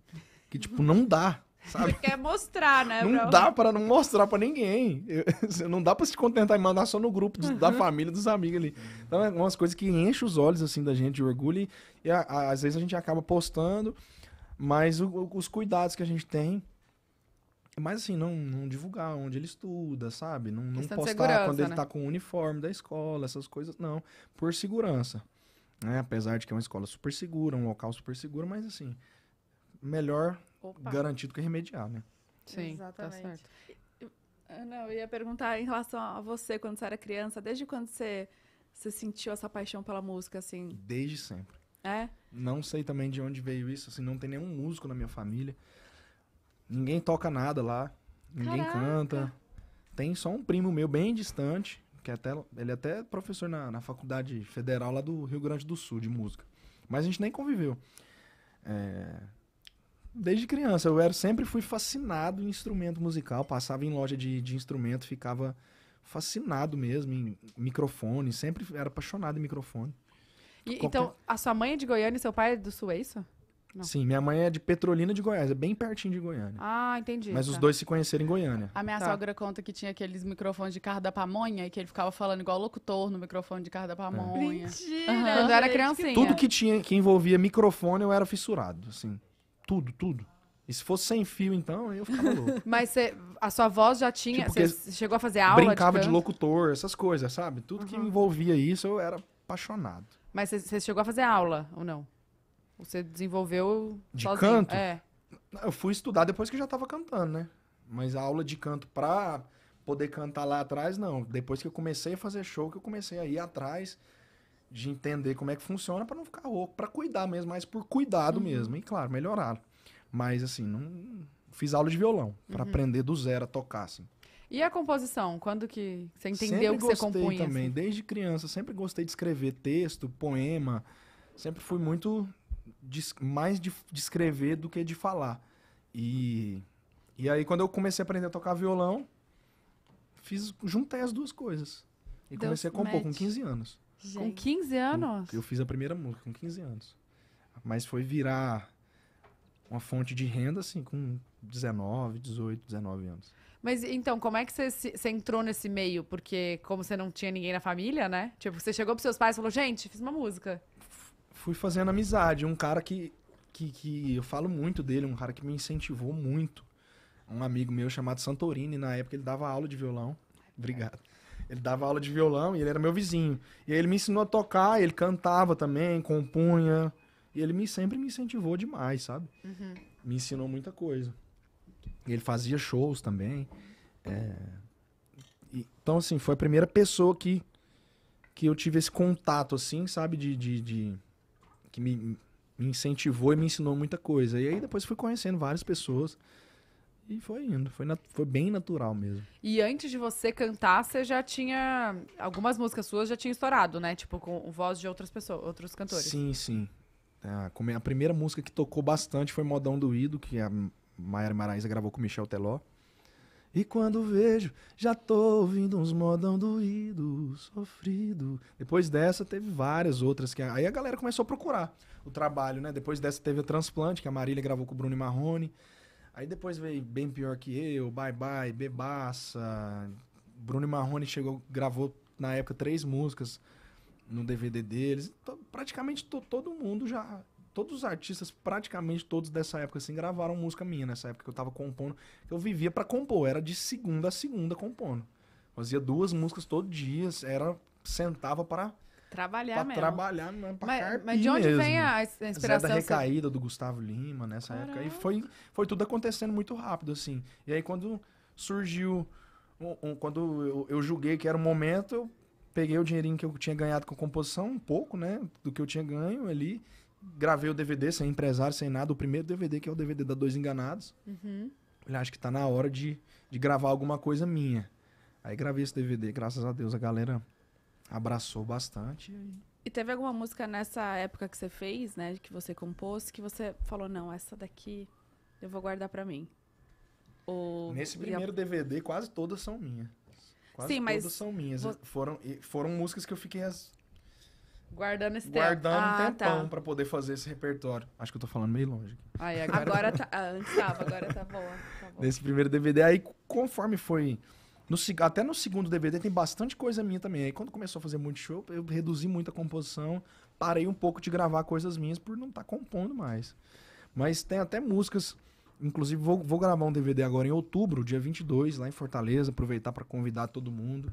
que, tipo, não dá. Sabe? Você quer mostrar, né? Não dá para não mostrar para ninguém. Eu, *laughs* não dá para se contentar e mandar só no grupo uhum. da família, dos amigos ali. Então, é umas coisas que enchem os olhos, assim, da gente de orgulho. E, e a, a, às vezes a gente acaba postando, mas o, o, os cuidados que a gente tem. Mas assim, não, não divulgar onde ele estuda, sabe? Não, não postar quando ele tá né? tá com o uniforme da escola, essas coisas, não. Por segurança. Né? Apesar de que é uma escola super segura, um local super seguro, mas assim, melhor Opa. garantido que remediar, né? Sim, tá Exatamente. tá certo. Eh, não, eu ia perguntar em relação a você, quando você era criança, desde quando você, você sentiu essa paixão pela música, assim? Desde sempre. É? Não sei também de onde veio isso, assim, não tem nenhum músico na minha família. Ninguém toca nada lá, ninguém Caraca. canta. Tem só um primo meu bem distante, que é até, ele é até professor na, na Faculdade Federal lá do Rio Grande do Sul de música. Mas a gente nem conviveu. É... Desde criança, eu era, sempre fui fascinado em instrumento musical. Passava em loja de, de instrumento, ficava fascinado mesmo em microfone. Sempre era apaixonado em microfone. E, Qualquer... Então, a sua mãe é de Goiânia e seu pai é do Sul, é isso? Não. Sim, minha mãe é de Petrolina de Goiás, é bem pertinho de Goiânia. Ah, entendi. Mas tá. os dois se conheceram em Goiânia. A minha tá. sogra conta que tinha aqueles microfones de carro da pamonha e que ele ficava falando igual locutor no microfone de carro da é. pamonha. É. Mentira! Uhum. Quando eu era criancinha. Tudo que tinha que envolvia microfone, eu era fissurado, assim. Tudo, tudo. E se fosse sem fio, então, eu ficava louco. *laughs* Mas cê, a sua voz já tinha. Você tipo, chegou a fazer aula? Brincava de, de, tipo? locutor, essas coisas, sabe? Tudo uhum. que envolvia isso, eu era apaixonado. Mas você chegou a fazer aula ou não? Você desenvolveu. De sozinho. canto? É. Eu fui estudar depois que já tava cantando, né? Mas a aula de canto pra poder cantar lá atrás, não. Depois que eu comecei a fazer show, que eu comecei a ir atrás de entender como é que funciona para não ficar rouco, para cuidar mesmo, mas por cuidado uhum. mesmo. E claro, melhorar. Mas assim, não fiz aula de violão para uhum. aprender do zero a tocar assim. E a composição? Quando que você entendeu sempre que você compunha? também, assim? desde criança, sempre gostei de escrever texto, poema. Sempre fui muito mais de, de escrever do que de falar. E, e aí, quando eu comecei a aprender a tocar violão, fiz, juntei as duas coisas. E Deus comecei a compor match. com 15 anos. Gente. Com 15 anos? Eu, eu, fiz a primeira música com 15 anos. Mas foi virar uma fonte de renda, assim, com 19, 18, 19 anos. Mas então, como é que você, entrou nesse meio? Porque como você não tinha ninguém na família, né? Tipo, você chegou pros seus pais e falou, gente, fiz uma música fui fazendo amizade. Um cara que, que, que eu falo muito dele, um cara que me incentivou muito. Um amigo meu chamado Santorini, na época ele dava aula de violão. Obrigado. Ele dava aula de violão e ele era meu vizinho. E aí ele me ensinou a tocar, ele cantava também, compunha. E ele me, sempre me incentivou demais, sabe? Uhum. Me ensinou muita coisa. E ele fazia shows também. É... E, então, assim, foi a primeira pessoa que, que eu tive esse contato, assim, sabe? de, de, de que me, me incentivou e me ensinou muita coisa. E aí depois fui conhecendo várias pessoas. E foi indo, foi, foi bem natural mesmo. E antes de você cantar, você já tinha. Algumas músicas suas já tinham estourado, né? Tipo, com voz de outras pessoas, outros cantores. Sim, sim. É, a primeira música que tocou bastante foi Modão do Ido, que a Mayara Maraíza gravou com Michel Teló. E quando vejo, já tô ouvindo uns modão doído, sofrido. Depois dessa, teve várias outras. que Aí a galera começou a procurar o trabalho, né? Depois dessa teve o Transplante, que a Marília gravou com o Bruno Marrone. Aí depois veio Bem Pior Que Eu, Bye Bye, Bebaça. Bruno Marrone chegou, gravou na época três músicas no DVD deles. Então, praticamente todo mundo já todos os artistas, praticamente todos dessa época, assim, gravaram música minha nessa época que eu tava compondo. Eu vivia para compor, era de segunda a segunda compondo. Fazia duas músicas todo dia, era sentava para trabalhar pra mesmo. trabalhar, né, pra mas, mas de onde mesmo. vem a inspiração? Zé da recaída do Gustavo Lima nessa época. E foi, foi tudo acontecendo muito rápido, assim. E aí quando surgiu, um, um, quando eu, eu julguei que era o momento, eu peguei o dinheirinho que eu tinha ganhado com a composição, um pouco, né, do que eu tinha ganho ali gravei o DVD sem empresário, sem nada. O primeiro DVD, que é o DVD da Dois Enganados. Uhum. Ele acha que tá na hora de, de gravar alguma coisa minha. Aí gravei esse DVD, graças a Deus a galera abraçou bastante. E teve alguma música nessa época que você fez, né, que você compôs, que você falou, não, essa daqui eu vou guardar para mim? Ou... Nesse primeiro DVD, quase todas são minhas. Quase Sim, todas mas... são minhas. Vou... Foram, foram músicas que eu fiquei as Guardando esse tempo. Guardando ah, tá. tempão tá. pra poder fazer esse repertório. Acho que eu tô falando meio longe aqui. Aí, agora... agora tá... tá. Ah, antes tava, agora tá boa. Tá boa. Nesse primeiro DVD. Aí, conforme foi... No, até no segundo DVD tem bastante coisa minha também. Aí quando começou a fazer muito show, eu reduzi muito a composição. Parei um pouco de gravar coisas minhas por não estar tá compondo mais. Mas tem até músicas... Inclusive, vou, vou gravar um DVD agora em outubro, dia 22, lá em Fortaleza. Aproveitar para convidar todo mundo.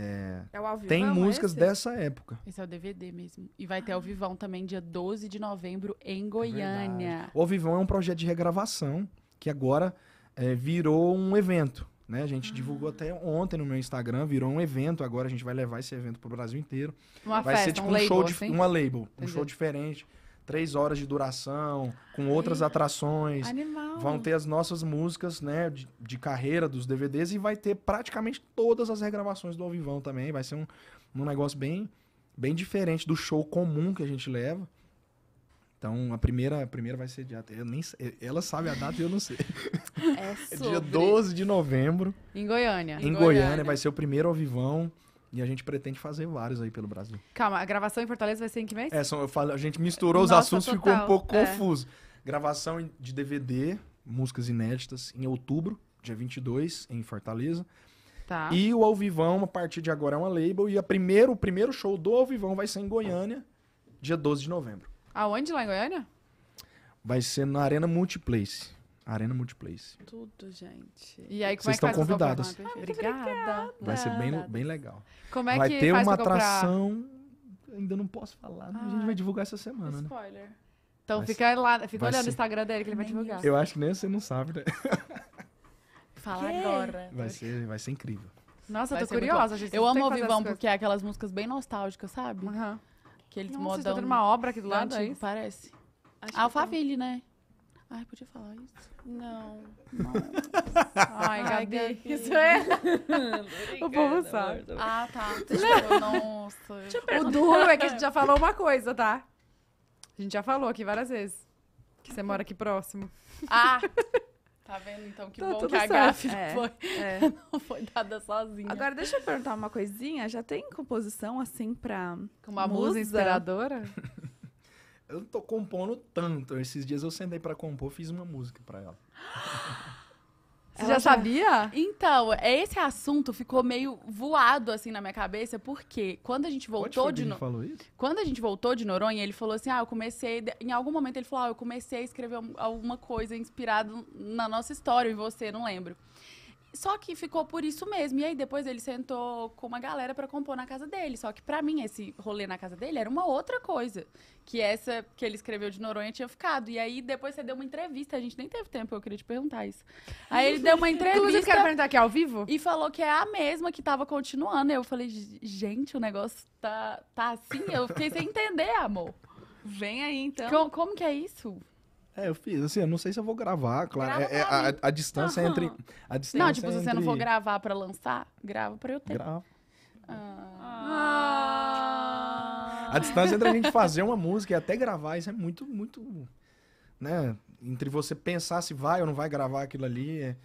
É, é o Tem é músicas esse? dessa época. Esse é o DVD mesmo. E vai ter ao Vivão também, dia 12 de novembro, em é Goiânia. O Vivão é um projeto de regravação que agora é, virou um evento. Né? A gente ah. divulgou até ontem no meu Instagram, virou um evento. Agora a gente vai levar esse evento pro Brasil inteiro. Uma vai festa, ser tipo um, um label, show, de, assim? uma label, Entendi. um show diferente três horas de duração, com outras atrações. Animal. Vão ter as nossas músicas, né, de, de, carreira dos DVDs e vai ter praticamente todas as regravações do Alvivão também. Vai ser um, um negócio bem, bem diferente do show comum que a gente leva. Então, a primeira, a primeira vai ser dia. Eu nem, ela sabe a data e eu não sei. É, sobre... *laughs* é dia 12 de novembro. Em Goiânia. Em, em Goiânia. Goiânia vai ser o primeiro ao vivão. E a gente pretende fazer vários aí pelo Brasil. Calma, a gravação em Fortaleza vai ser em que mês? É, são, eu falo, a gente misturou Nossa, os assuntos, total. ficou um pouco é. confuso. Gravação de DVD, músicas inéditas, em outubro, dia 22, em Fortaleza. Tá. E o Alvivão, a partir de agora, é uma label. E a primeiro, o primeiro show do Alvivão vai ser em Goiânia, dia 12 de novembro. Aonde lá em Goiânia? Vai ser na Arena Multiplace. Arena Multiplace. Tudo, gente. E aí, como é Vocês é que estão convidadas. Ah, obrigada. Vai ser bem, bem legal. Como é vai que ter uma atração. Ainda não posso falar. Ah, a gente ah, vai divulgar essa semana. Né? Spoiler. Né? Então vai fica lá, fica olhando ser... o Instagram dele que ele vai divulgar. Eu acho que nem você não sabe, né? *laughs* Fala que? agora. Vai ser, vai ser incrível. Nossa, vai eu tô curiosa, gente. Eu amo o Vivão, porque é aquelas músicas bem nostálgicas, sabe? Uhum. Que eles Nossa, modam. Tá uma obra aqui do lado, é Parece. Acho Alphaville, tá- né? Ai, podia falar isso? Não. Nossa. Ai, Gabi. *laughs* Isso é. *laughs* o povo sabe. Ah, tá. nossa. O duro é que a gente já falou uma coisa, tá? A gente já falou aqui várias vezes. Que você mora aqui próximo. Ah! *laughs* Tá vendo? Então que tá bom que a Gafi é, foi, é. não foi dada sozinha. Agora, deixa eu perguntar uma coisinha. Já tem composição assim pra. Com uma musa, musa inspiradora? eu não tô compondo tanto. Esses dias eu sentei para compor, fiz uma música para ela. Você ela já tá- sabia? Então, é esse assunto ficou meio voado assim na minha cabeça, porque quando a gente voltou de Noronha. falou isso? Quando a gente voltou de Noronha, ele falou assim: "Ah, eu comecei, em algum momento ele falou: "Ah, eu comecei a escrever alguma coisa inspirado na nossa história e você, não lembro". Só que ficou por isso mesmo. E aí depois ele sentou com uma galera para compor na casa dele. Só que para mim esse rolê na casa dele era uma outra coisa, que essa que ele escreveu de Noronha tinha ficado. E aí depois você deu uma entrevista, a gente nem teve tempo, eu queria te perguntar isso. Aí ele deu uma *laughs* entrevista. Inclusive, perguntar aqui ao vivo. E falou que é a mesma que tava continuando. Eu falei: "Gente, o negócio tá tá assim". Eu fiquei sem entender, amor. Vem aí então. Como, como que é isso? É, eu fiz, assim, eu não sei se eu vou gravar, claro. Grava é, é, a, a, distância uhum. entre. A distância não, tipo, entre... se você não for gravar pra lançar, grava pra eu ter. Grava. Ah. Ah. A distância entre a gente fazer uma música e até gravar, isso é muito, muito. Né? Entre você pensar se vai ou não vai gravar aquilo ali. É,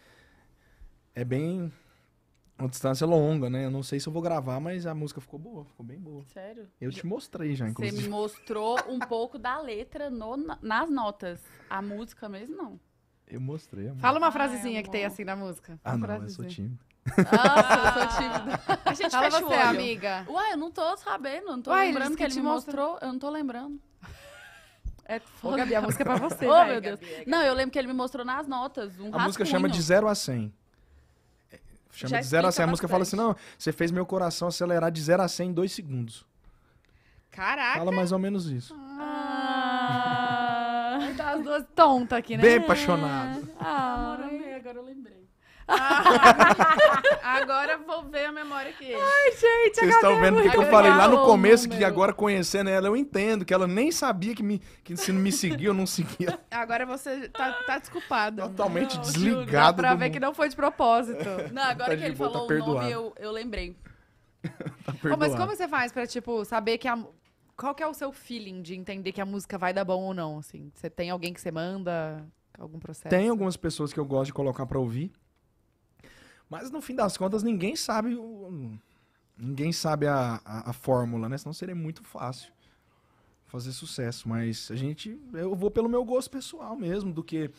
é bem. Uma distância longa, né? Eu não sei se eu vou gravar, mas a música ficou boa, ficou bem boa. Sério? Eu te mostrei já, inclusive. Você me mostrou um pouco da letra no, nas notas. A música mesmo, não. Eu mostrei, amor. Fala uma frasezinha que tem assim na música. Ah, uma não, frasezinha. eu sou tímido. Ah, eu sou ah. tímida. A gente Fala fecha você, amiga. Uai, eu não tô sabendo, não tô lembrando que ele, que ele me mostrou. mostrou, eu não tô lembrando. É foda. Ô, Gabi, a música é pra você. Ô, né, meu Deus. Gabi, é Gabi. Não, eu lembro que ele me mostrou nas notas um A rascunho. música chama de 0 a 100. Chama Já de 0 a 100. A música fala assim: não, você fez meu coração acelerar de 0 a 100 em 2 segundos. Caraca! Fala mais ou menos isso. Ah, tá as duas tontas aqui, né? Bem apaixonado. Ah, ah agora eu lembrei. Ah, agora vou ver a memória que Ai, gente, Vocês estão vendo o que, que, eu falei lá no começo, que agora conhecendo ela, eu entendo que ela nem sabia que, me, que se não me seguia ou não seguia. Agora você tá, tá desculpada. Totalmente não, desligado. Dá pra ver mundo. que não foi de propósito. Não, agora tá que ele boa, tá falou tá o nome, eu, eu lembrei. *laughs* tá oh, mas como você faz pra, tipo, saber que a. Qual que é o seu feeling de entender que a música vai dar bom ou não? Assim, você tem alguém que você manda? Algum processo? Tem algumas pessoas que eu gosto de colocar pra ouvir. Mas no fim das contas, ninguém sabe o, ninguém sabe a, a, a, fórmula, né? Senão seria muito fácil fazer sucesso. Mas a gente. Eu vou pelo meu gosto pessoal mesmo, do que.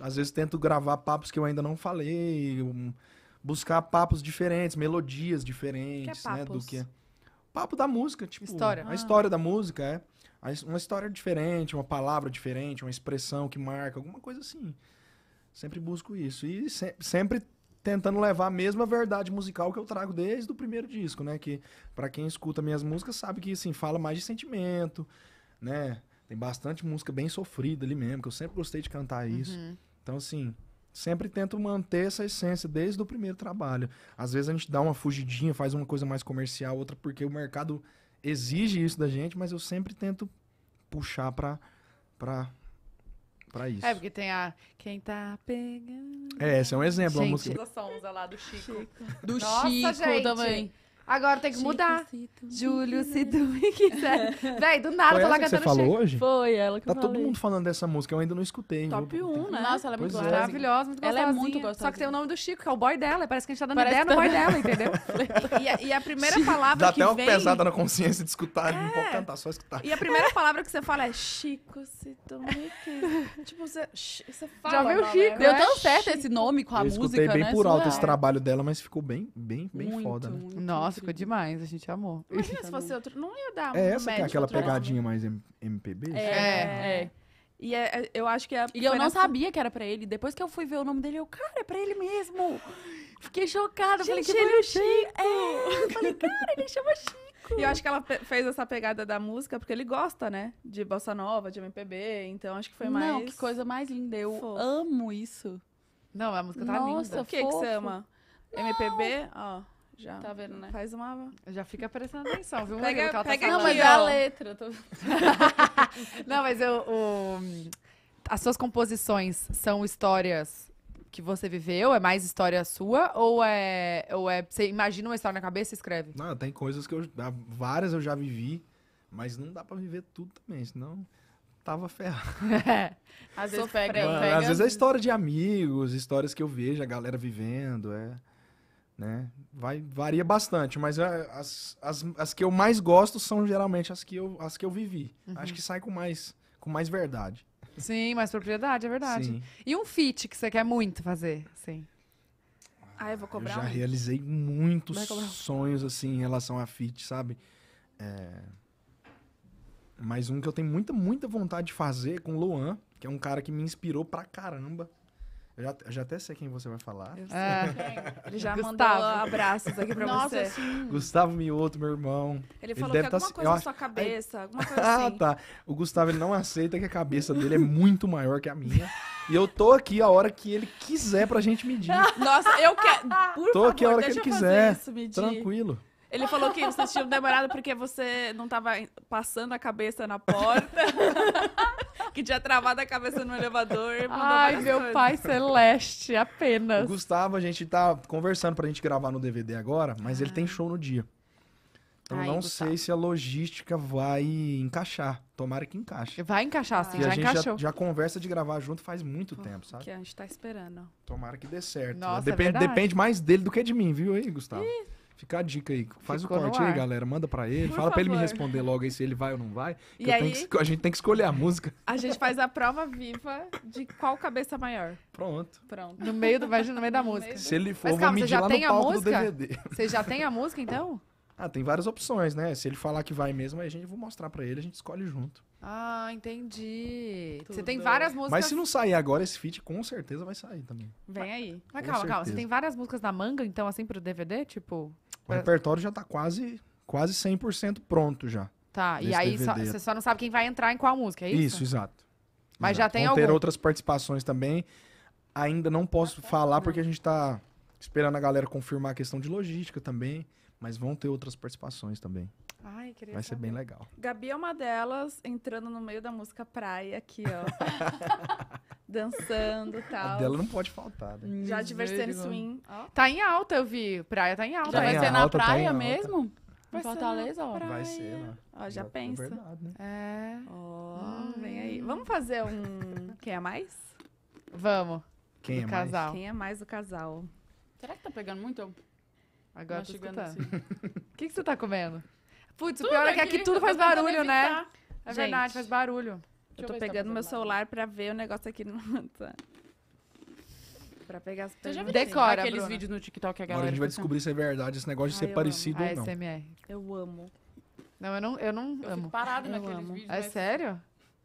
Às vezes tento gravar papos que eu ainda não falei, buscar papos diferentes, melodias diferentes, que é né? Do que. Papo da música, tipo. História. A ah. história da música, é. Uma história diferente, uma palavra diferente, uma expressão que marca, alguma coisa assim. Sempre busco isso. E se sempre tentando levar a mesma verdade musical que eu trago desde o primeiro disco, né? Que para quem escuta minhas músicas sabe que assim fala mais de sentimento, né? Tem bastante música bem sofrida ali mesmo, que eu sempre gostei de cantar isso. Uhum. Então assim, sempre tento manter essa essência desde o primeiro trabalho. Às vezes a gente dá uma fugidinha, faz uma coisa mais comercial, outra porque o mercado exige isso da gente, mas eu sempre tento puxar para para para isso. É, porque tem a Quem tá pegando. É, esse é um exemplo. Gente, uma música... a lá do Chico. Chico. Do Nossa, Chico gente. também. Agora tem que Chico mudar. Cito, Júlio, se tu me quiser. *laughs* Véi, do nada, Foi tô lá cantando você falou hoje? Foi ela que Tá todo mundo falando dessa música, eu ainda não escutei. Top viu? 1, né? Nossa, ela é muito gostosa. É. Maravilhosa, muito Ela é muito gostosa. Assim. Só que tem o nome do Chico, que é o boy dela. Parece que a gente tá dando Parece ideia no tá boy dela, *laughs* entendeu? E, a- e a primeira palavra Dá que até uma pesada na consciência de escutar, não pode é. cantar, só escutar. E a primeira palavra que você fala é Chico, se tu me quiser. Tipo, você, você fala. Já ouviu o Chico? Né? Deu tão é certo esse nome com a eu música, escutei bem né? por alto esse trabalho dela, mas ficou bem, bem, bem foda. Né? Nossa, ficou uhum. demais, a gente amou. Imagina se fosse outro. Não ia dar É essa que é aquela né? pegadinha mais MPB? É, é, é. E é, é eu acho que é. E eu não nessa... sabia que era pra ele. Depois que eu fui ver o nome dele, eu, cara, é pra ele mesmo. Fiquei chocada. Gente, falei que ele é o Chico. É. Eu falei, cara, ele chama Chico. E eu acho que ela fez essa pegada da música porque ele gosta, né? De bossa nova, de MPB. Então acho que foi mais. Não, que coisa mais linda. Eu fofo. amo isso. Não, a música tá Nossa, linda. O que, que você ama? Não. MPB? Ó. Já. Tá vendo, né? Faz uma. Já fica prestando atenção, viu, Pega, tá pega tá aqui, não, mas a letra. Tô... *laughs* não, mas eu. O... As suas composições são histórias que você viveu? É mais história sua? Ou é. Ou é você imagina uma história na cabeça e escreve? Não, tem coisas que eu. Várias eu já vivi, mas não dá pra viver tudo também, senão tava ferrado. É. *laughs* Às *laughs* vezes pega, pega. Às vezes é história de amigos, histórias que eu vejo a galera vivendo, é. Né? Vai, varia bastante, mas é, as, as, as que eu mais gosto são geralmente as que eu, as que eu vivi. Uhum. Acho que sai com mais, com mais verdade. Sim, mais propriedade, é verdade. Sim. E um fit que você quer muito fazer, sim. Ah, eu vou cobrar. Eu já um. realizei muitos sonhos assim em relação a fit, sabe? É... Mas um que eu tenho muita, muita vontade de fazer com o Luan, que é um cara que me inspirou pra caramba. Já, já até sei quem você vai falar. É, *laughs* ele já Gustavo. mandou abraços aqui pra Nossa, você. Sim. Gustavo Mioto, meu irmão. Ele, ele falou ele que tá alguma tá... coisa eu... na sua cabeça, é- alguma coisa ah, assim. Ah, tá. O Gustavo, ele não aceita que a cabeça dele é muito maior que a minha. e eu tô aqui a hora que ele quiser pra gente medir. *laughs* Nossa, eu quero... Por tô favor, aqui a hora que ele quiser. Isso, Tranquilo. Ele falou que vocês tinham demorado porque você não estava passando a cabeça na porta. *laughs* que tinha travado a cabeça no elevador. Ai, meu coisas. pai celeste, apenas. O Gustavo, a gente tá conversando pra gente gravar no DVD agora, mas ah. ele tem ah. show no dia. Então Ai, não Gustavo. sei se a logística vai encaixar. Tomara que encaixe. Vai encaixar, ah. sim, ah. já a gente encaixou. Já, já, conversa de gravar junto faz muito Pô, tempo, sabe? Que a gente tá esperando. Tomara que dê certo. Nossa, é depende, é depende mais dele do que de mim, viu aí, Gustavo? Ih. Fica a dica aí. Faz Ficou o corte aí, galera. Manda para ele. Por fala para ele me responder logo aí se ele vai ou não vai. E aí, que, a gente tem que escolher a música. A gente faz a prova viva de qual cabeça maior. Pronto. Pronto. No meio do, no meio da música. Se ele for, Mas, calma, vou medir lá no palco do DVD. Você já tem a música, então? Ah, tem várias opções, né? Se ele falar que vai mesmo, aí a gente vou mostrar para ele, a gente escolhe junto. Ah, entendi. Tudo. Você tem várias músicas. Mas se não sair agora esse feat, com certeza vai sair também. Vem aí. Mas calma, certeza. calma. Você tem várias músicas na manga, então, assim, pro DVD? Tipo, o é. repertório já está quase, quase 100% pronto já. Tá, e aí só, você só não sabe quem vai entrar em qual música, é isso? Isso, exato. Mas exato. já tem Vão algum... ter outras participações também. Ainda não posso ah, tá. falar não. porque hum. a gente está esperando a galera confirmar a questão de logística também, mas vão ter outras participações também. Ai, queria Vai ser bem legal. Gabi é uma delas entrando no meio da música praia aqui, ó. *laughs* Dançando e tal. A dela não pode faltar, né? Já Diversity Swing. Ó. Tá em alta, eu vi. Praia tá em alta. Já tá vai ser alta, na praia tá mesmo? Vai em Fortaleza, ó. Vai ser, né? Ó, já, já pensa. É verdade, né? É. Ó, vem aí. Vamos fazer um Quem é Mais? Vamos. Quem do é casal. mais? Quem é mais do casal? Será que tá pegando muito? Agora tá tô escutando. Assim. *laughs* O que, que você tá comendo? Putz, o pior é que aqui tudo faz barulho, né? É verdade, faz barulho. eu tô tá pegando meu celular pra ver o negócio aqui no. *laughs* pra pegar as Você já viu Decora, aqueles Bruna. vídeos no TikTok que a Agora a gente vai descobrir se é verdade esse negócio de ser parecido ah, ou não. ASMR. Eu amo. Não, eu não, eu não Eu fico amo. parado Eu naqueles amo. vídeos. É mas sério?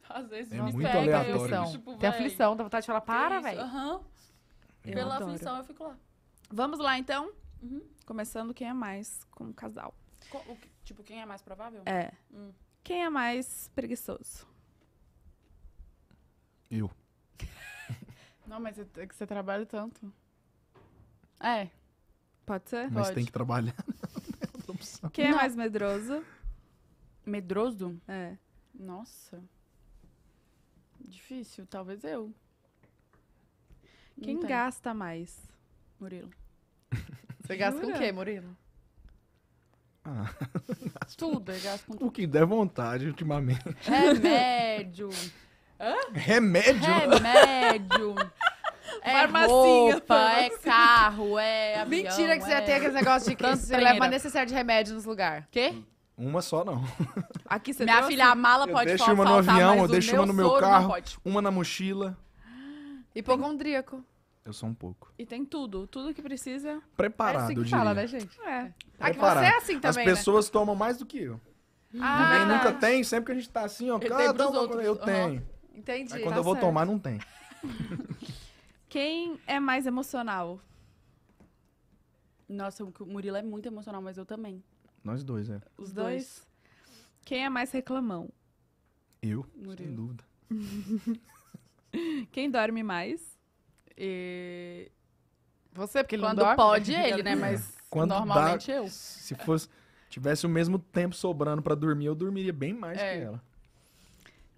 Às vezes É me muito pega, eu tipo, Tem aflição, dá vontade de falar, para, velho. Aham. Pela adoro. aflição eu fico lá. Vamos lá, então? Uhum. Começando quem é mais como casal. Co- o que- Tipo, quem é mais provável? É. Hum. Quem é mais preguiçoso? Eu. *laughs* Não, mas é, é que você trabalha tanto. É. Pode ser? Mas Pode. tem que trabalhar. Né? *laughs* Quem é Não. mais medroso? Medroso? É. Nossa. Difícil, talvez eu. Quem gasta mais? Murilo. *laughs* Você gasta com o quê, Murilo? Ah. Tudo, eu é gasto com tudo. O que der vontade ultimamente. Remédio. Hã? Remédio? Remédio. É farmacinha, roupa, farmacinha. é carro, é avião, Mentira que você já é tem aqueles negócios de que você leva necessário de remédio nos lugares. Quê? Uma só não. Aqui você Minha trouxe? filha, a mala pode eu deixo uma no avião, eu deixo uma no meu carro, uma na mochila. Hipocondríaco. Eu sou um pouco. E tem tudo, tudo que precisa. É Preparado, é assim que diria. fala, né, gente? É. é. Aqui você é assim também, As né? pessoas né? tomam mais do que eu. Ah, Ninguém nunca tem, sempre que a gente tá assim, ó, eu, tá eu uhum. tenho. Entendi. Aí tá quando tá eu vou certo. tomar, não tem. *laughs* Quem é mais emocional? Nossa, o Murilo é muito emocional, mas eu também. Nós dois, é. Os dois. Quem é mais reclamão? Eu, Murilo. sem dúvida. *laughs* Quem dorme mais? E... Você, porque ele Quando dorme, pode ele, *laughs* ele né? Mas Quando normalmente dá, eu. Se fosse tivesse o mesmo tempo sobrando para dormir, eu dormiria bem mais é. que ela.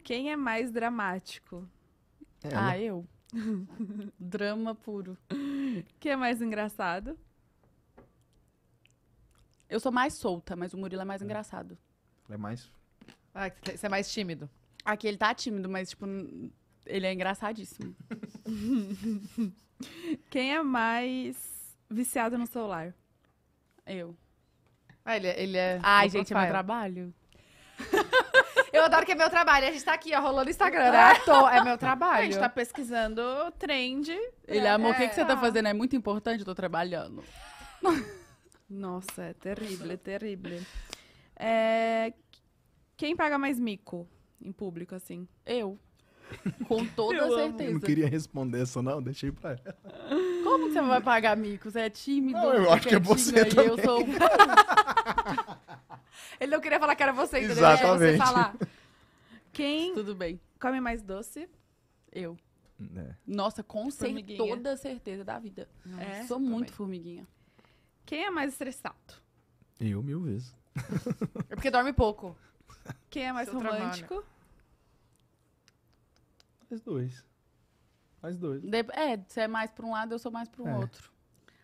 Quem é mais dramático? Ela. Ah, eu. *laughs* Drama puro. Quem é mais engraçado? Eu sou mais solta, mas o Murilo é mais é. engraçado. Ele é mais. Ah, você é mais tímido. Aqui ele tá tímido, mas, tipo, ele é engraçadíssimo. *laughs* Quem é mais viciado no celular? Eu. Ah, ele, é, ele é. Ai, gente, é meu trabalho. *laughs* Eu adoro que é meu trabalho. A gente tá aqui, ó, rolando Instagram, né? *laughs* É tô, é meu trabalho. A gente tá pesquisando trend. Ele, é, amor, o é, que, que você tá é. fazendo? É muito importante, eu tô trabalhando. Nossa, é terrível, é terrível. É... Quem paga mais mico em público, assim? Eu. Com toda eu certeza. Eu não queria responder essa, não, deixei pra ela. Como que você vai pagar mico? Você é tímido? Não, eu acho é que é você também. Eu sou... *laughs* Ele não queria falar que era você, entendeu? Exatamente. É você falar. Quem Tudo bem. come mais doce? Eu. É. Nossa, com cer toda certeza da vida. É, sou muito também. formiguinha. Quem é mais estressado? Eu mil vezes. É porque dorme pouco. Quem é mais Seu romântico? Trabalho. Faz dois. Faz dois. De é, você é mais pra um lado, eu sou mais pra um é. outro.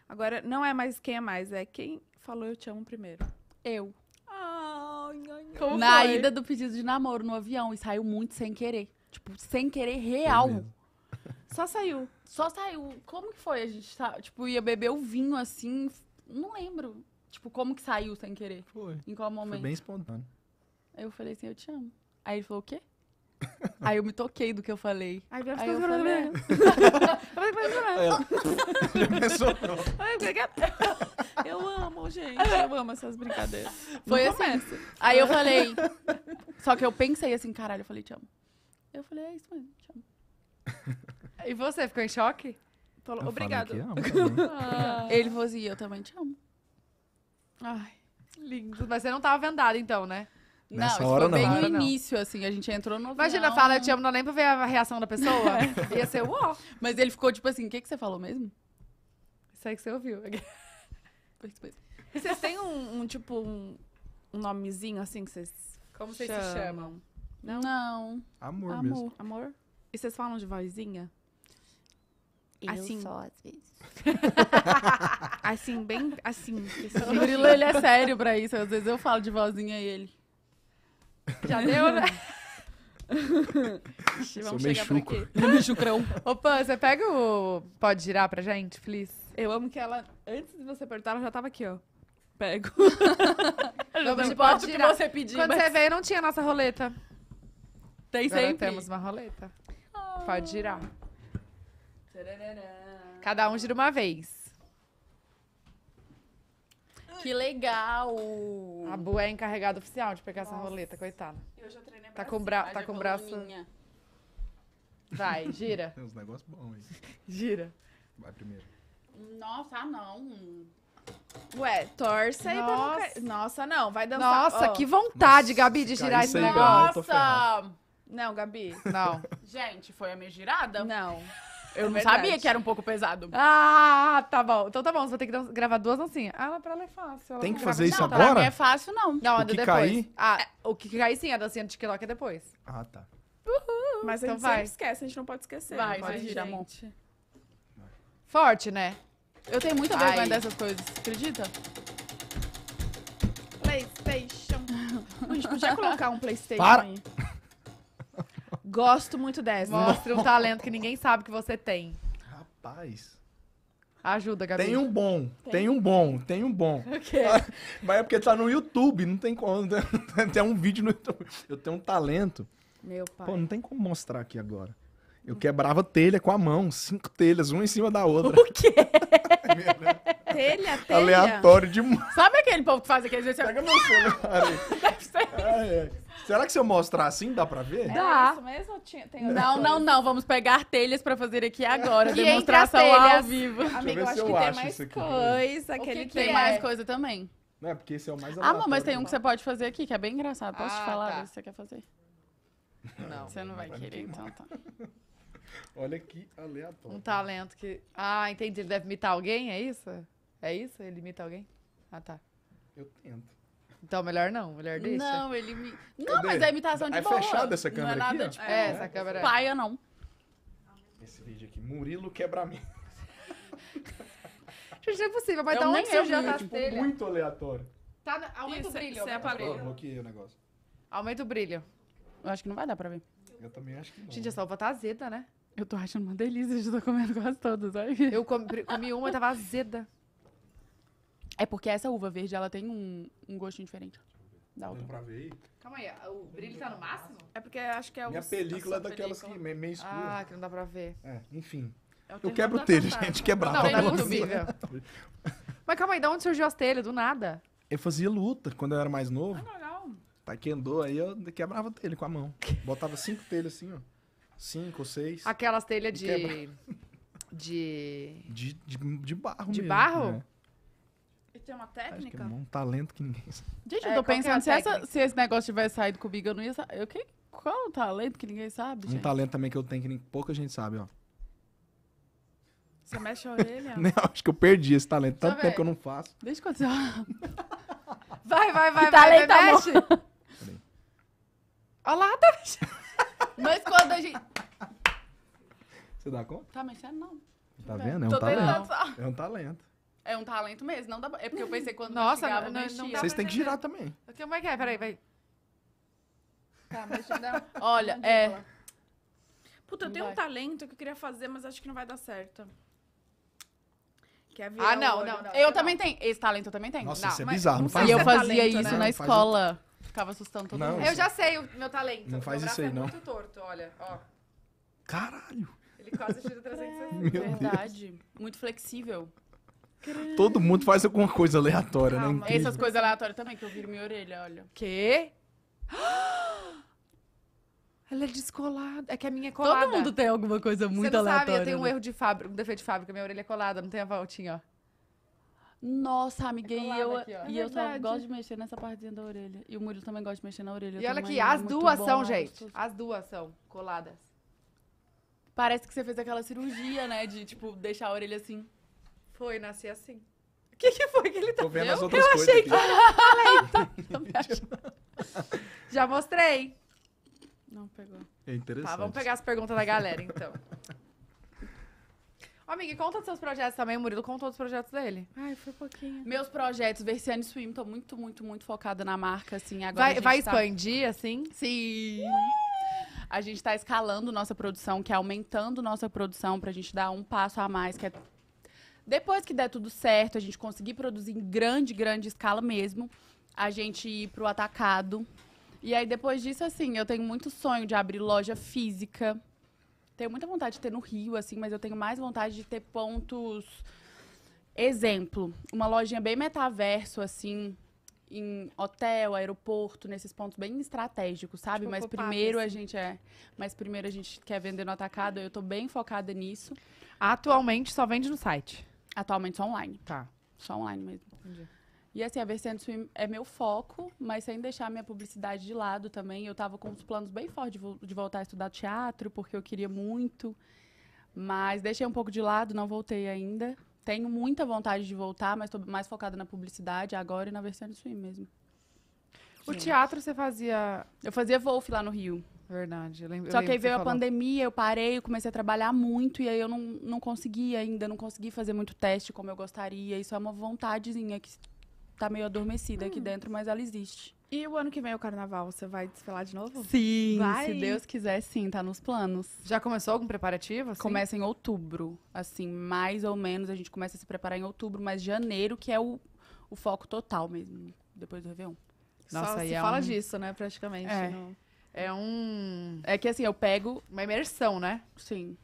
Agora, não é mais quem é mais, é quem falou eu te amo primeiro. Eu. Ai, ai, ai. Na foi? ida do pedido de namoro no avião, e saiu muito sem querer. Tipo, sem querer real. Só saiu. Só saiu. Como que foi? A gente, tá, tipo, ia beber o vinho assim. Não lembro. Tipo, como que saiu sem querer? Foi. Em qual momento? Foi bem espontâneo. Eu falei assim, eu te amo. Aí ele falou, o quê? *laughs* Aí eu me toquei do que eu falei. Aí, eu aí eu falei... eu amo, gente. Eu amo essas brincadeiras. Foi assim. Começa. Aí eu falei... Só que eu pensei assim, caralho, eu falei, te amo. Eu falei, é isso mesmo, te amo. E você, ficou em choque? Falou, obrigado. Amo, *laughs* né? ah. Ele falou assim, eu também te amo. Ai, lindo. Mas você não tava vendada então, né? Nessa tipo, não, hora, não. bem no início, assim, a gente entrou no. Imagina, fala, eu te amo, não nem pra ver a reação da pessoa. *laughs* É. Ia ser uó. Mas ele ficou tipo assim: o que, que você falou mesmo? Isso aí que você ouviu. *laughs* vocês têm um, um tipo, um, um, nomezinho assim que vocês. Como vocês chamam? se chamam? Não? Não. Amor, Amor. mesmo. Amor. E vocês falam de vozinha? Eu assim, só às vezes. *laughs* assim, bem assim. O Murilo, ele é sério pra isso. Às vezes eu falo de vozinha e ele. Já deu, né? *laughs* vamos Sou chegar mexuco. aqui. No mexucrão. Ô, *laughs* Pan, você pega o. Pode girar pra gente, feliz. Eu amo que ela, antes de você perguntar, ela já tava aqui, ó. Pego. *laughs* não, não pode girar. que você pediu. Quando mas... você veio, não tinha nossa roleta. Tem Agora sempre. temos uma roleta. Oh. Pode girar. Cada um gira uma vez. Que legal! A Bu é encarregada oficial de pegar Nossa. essa roleta, coitada. Eu já treinei Tá com, bra tá com braço. Minha. Vai, gira. Tem uns negócios bons, hein? gira. Vai primeiro. Nossa, ah, não. Ué, torce aí Nossa. pra não Nossa, não, vai dançar. Nossa, oh. que vontade, Nossa, Gabi, de girar esse negócio. Nossa! Não, Gabi. Não. *laughs* Gente, foi a minha girada? Não. É Eu é não verdade. sabia que era um pouco pesado. Ah, tá bom. Então tá bom, você vai ter que gravar duas assim. Ah, pra ela é fácil. Ela Tem que fazer isso não, agora? Não, é fácil, não. Não, o que depois. Cair? Ah, o que cair sim, a dancinha do TikTok é depois. Ah, tá. Uhul. Mas a então gente então vai. esquece, a gente não pode esquecer. Vai, pode gente. Forte, né? Eu tenho muita Ai. vergonha dessas coisas, acredita? Playstation. *laughs* A gente, podia colocar um Playstation Para. aí. Gosto muito dessa. Mostre um talento que ninguém sabe que você tem. Rapaz. Ajuda, Gabi. Tem um bom, tem, tem um bom, tem um bom. quê? *laughs* Mas é porque tá no YouTube, não tem como. *laughs* Tem um vídeo no YouTube. Eu tenho um talento. Meu pai. Pô, não tem como mostrar aqui agora. Eu quebrava telha com a mão, cinco telhas, uma em cima da outra. O quê? *laughs* telha, telha. Aleatório demais. Sabe aquele povo que faz aquele jeito? Pega meu celular Deve ser. Ah, é. Será que se eu mostrar assim, dá pra ver? Dá. É isso mesmo? tem- Não, não, não. Vamos pegar telhas pra fazer aqui agora. Que demonstração telhas? ao vivo. Amigo, eu acho eu que tem acho mais aqui, coisa. O que que tem é? mais coisa também. Não é porque esse é o mais Ah, mas né? tem um que você pode fazer aqui, que é bem engraçado. Posso te ah, falar tá. se você quer fazer? Não. Você não vai vai querer, então tá. *laughs* Olha que aleatório. Um talento que. Ah, entendi. Ele deve imitar alguém, é isso? É isso? Ele imita alguém? Ah, tá. Eu tento. Então, melhor não, melhor deixa. Não, ele me. Não, Cadê? mas é imitação de é boa. É fechada essa câmera não é nada, aqui? Tipo, é, essa câmera. É. Paia não. Esse vídeo aqui, Murilo quebra mim. *laughs* Gente, não é possível, vai dar tá onde surgiu a tipo, muito aleatório. Tá, aumenta Isso, é o brilho. Você aparelho. bloqueei o negócio. Aumenta o brilho. Eu acho que não vai dar pra ver. Eu também acho que não. Gente, né? a salva tá azeda, né? Eu tô achando uma delícia, eu já tô comendo quase todas, sabe? Eu comi, comi uma e tava azeda. É porque essa uva verde, ela tem um, um gostinho diferente da outra. Dá pra ver aí? Calma aí, o brilho tá no máximo? É porque acho que é o. Minha película é daquelas película. que é meio escura. Ah, que não dá pra ver. É, enfim. É eu, eu quebro o telha, gente, quebrava. Não, é *laughs* Mas calma aí, de onde surgiu as telhas? Do nada? Eu fazia luta quando eu era mais novo. Ah, legal. Taekwondo, tá, aí eu quebrava telha com a mão. Botava cinco telhas assim, ó. Cinco ou seis. Aquelas telhas de... *laughs* de... de... De... barro De mesmo, barro? Né? tem uma técnica? Acho é um talento que ninguém sabe. Gente, eu é, tô é pensando, se, essa, se, esse negócio tivesse saído comigo, eu não ia saber. Eu, que, qual é o talento que ninguém sabe? Um talento também que eu tenho que nem, pouca gente sabe, ó. Você mexe a orelha? *laughs* não, acho que eu perdi esse talento. Deixa Tanto tempo que eu não faço. Deixa eu contar. *laughs* vai, vai, vai, que vai, vai, mexe. Olha lá, tá mexendo. Mas quando a gente... Você dá conta? Tá mexendo, não. Tá vendo? É, é um, talento. Tentando. é um talento. É um talento mesmo, não dá. É porque eu pensei quando Nossa, não, não, dá Vocês têm que girar também. Então, como é que é? Peraí, vai. Tá, mas deixa eu *laughs* Olha, é. Puta, eu tenho um talento que eu queria fazer, mas acho que não vai dar certo. Que é virar ah, não, o não, não. Eu também tenho. Esse talento eu também tenho. Nossa, não, isso é bizarro. Não faz E eu é fazia talento, isso né? na escola. Ficava assustando todo mundo. Eu já sei o meu talento. Não faz isso aí, é não. muito torto, olha. Ó. Caralho. Ele quase tira 360. *laughs* Verdade. Deus. Muito flexível. Todo mundo faz alguma coisa aleatória, né? Calma, né? Essas coisas aleatórias também, que eu viro minha orelha, olha. Quê? *gasps* Ela é descolada. É que a minha é colada. Todo mundo tem alguma coisa muito Você não aleatória. Sabe, eu tenho né? um erro de fábrica, um defeito de fábrica, minha orelha é colada, não tem a voltinha, ó. Nossa, amiga, é e eu, aqui, e é eu só gosto de mexer nessa partezinha da orelha. E o Murilo também gosta de mexer na orelha. E olha aqui, é as é duas são, bom, gente. As duas são coladas. Parece que você fez aquela cirurgia, né? De, tipo, deixar a orelha assim. Foi, nasci assim. O que, que foi que ele tá Tô vendo as outras Eu coisas achei aqui. que era. Falei, *laughs* Já mostrei. Não pegou. É interessante. Tá, vamos pegar as perguntas da galera, então. Ô, amiga, conta dos seus projetos também. O Murilo contou dos projetos dele. Ai, foi pouquinho. Meus projetos, Verciane Swim, tô muito, muito, muito focada na marca, assim, agora. Vai, vai tá... expandir, assim? Sim. A gente tá escalando nossa produção, que é aumentando nossa produção pra gente dar um passo a mais, que é depois que der tudo certo, a gente conseguir produzir em grande, grande escala mesmo, a gente ir pro atacado. E aí, depois disso, assim, eu tenho muito sonho de abrir loja física. Tenho muita vontade de ter no Rio, assim, mas eu tenho mais vontade de ter pontos. Exemplo, uma lojinha bem metaverso, assim, em hotel, aeroporto, nesses pontos bem estratégicos, sabe? Tipo, mas primeiro assim. a gente é, mas primeiro a gente quer vender no atacado, eu tô bem focada nisso. Atualmente só vende no site. Atualmente só online. Tá. Só online mesmo. Entendi. E assim, a Vercendo Swim é meu foco, mas sem deixar minha publicidade de lado também. Eu tava com uns planos bem fortes de, vo de voltar a estudar teatro, porque eu queria muito. Mas deixei um pouco de lado, não voltei ainda. Tenho muita vontade de voltar, mas estou mais focada na publicidade agora e na Vercendo Swim mesmo. O Gente. teatro você fazia. Eu fazia Wolf lá no Rio. Verdade, eu lembro. Só que aí veio a falou. pandemia, eu parei, eu comecei a trabalhar muito e aí eu não, não consegui ainda, não consegui fazer muito teste como eu gostaria. Isso é uma vontadezinha que tá meio adormecida hum. aqui dentro, mas ela existe. E o ano que vem é o carnaval, você vai desfilar de novo? Sim, vai. se Deus quiser, sim, tá nos planos. Já começou algum preparativo? Assim? Começa em outubro, assim, mais ou menos a gente começa a se preparar em outubro, mas janeiro que é o, o foco total mesmo, depois do Réveillon. Nossa, Só se é fala um... disso, né, praticamente. É. No... É um. É que assim, eu pego uma imersão, né? Sim.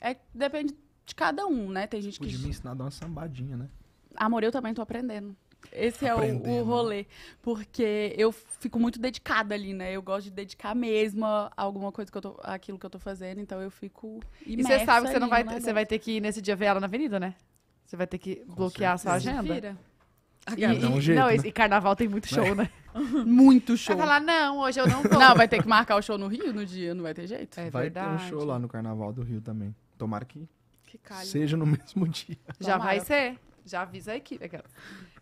É, depende de cada um, né? Tem gente Podia que. Podia me ensinar a dar uma sambadinha, né? Amor, eu também tô aprendendo. Esse aprendendo. é o, o né? rolê. Porque eu fico muito dedicada ali, né? Eu gosto de dedicar mesmo a alguma coisa que eu tô. aquilo que eu tô fazendo, então eu fico. E você sabe que você não vai. Você vai ter que ir nesse dia ver ela na avenida, né? Você vai ter que Com bloquear certeza. a sua agenda. Vira. E, ah, e, um jeito, não, né? e carnaval tem muito show, né? Muito show. Vai falar, não, hoje eu não vou. Não, vai ter que marcar o show no Rio no dia, não vai ter jeito. É vai verdade. ter um show lá no Carnaval do Rio também. Tomara que, que seja no *laughs* mesmo dia. Já Tomara. vai ser. Já avisa a equipe.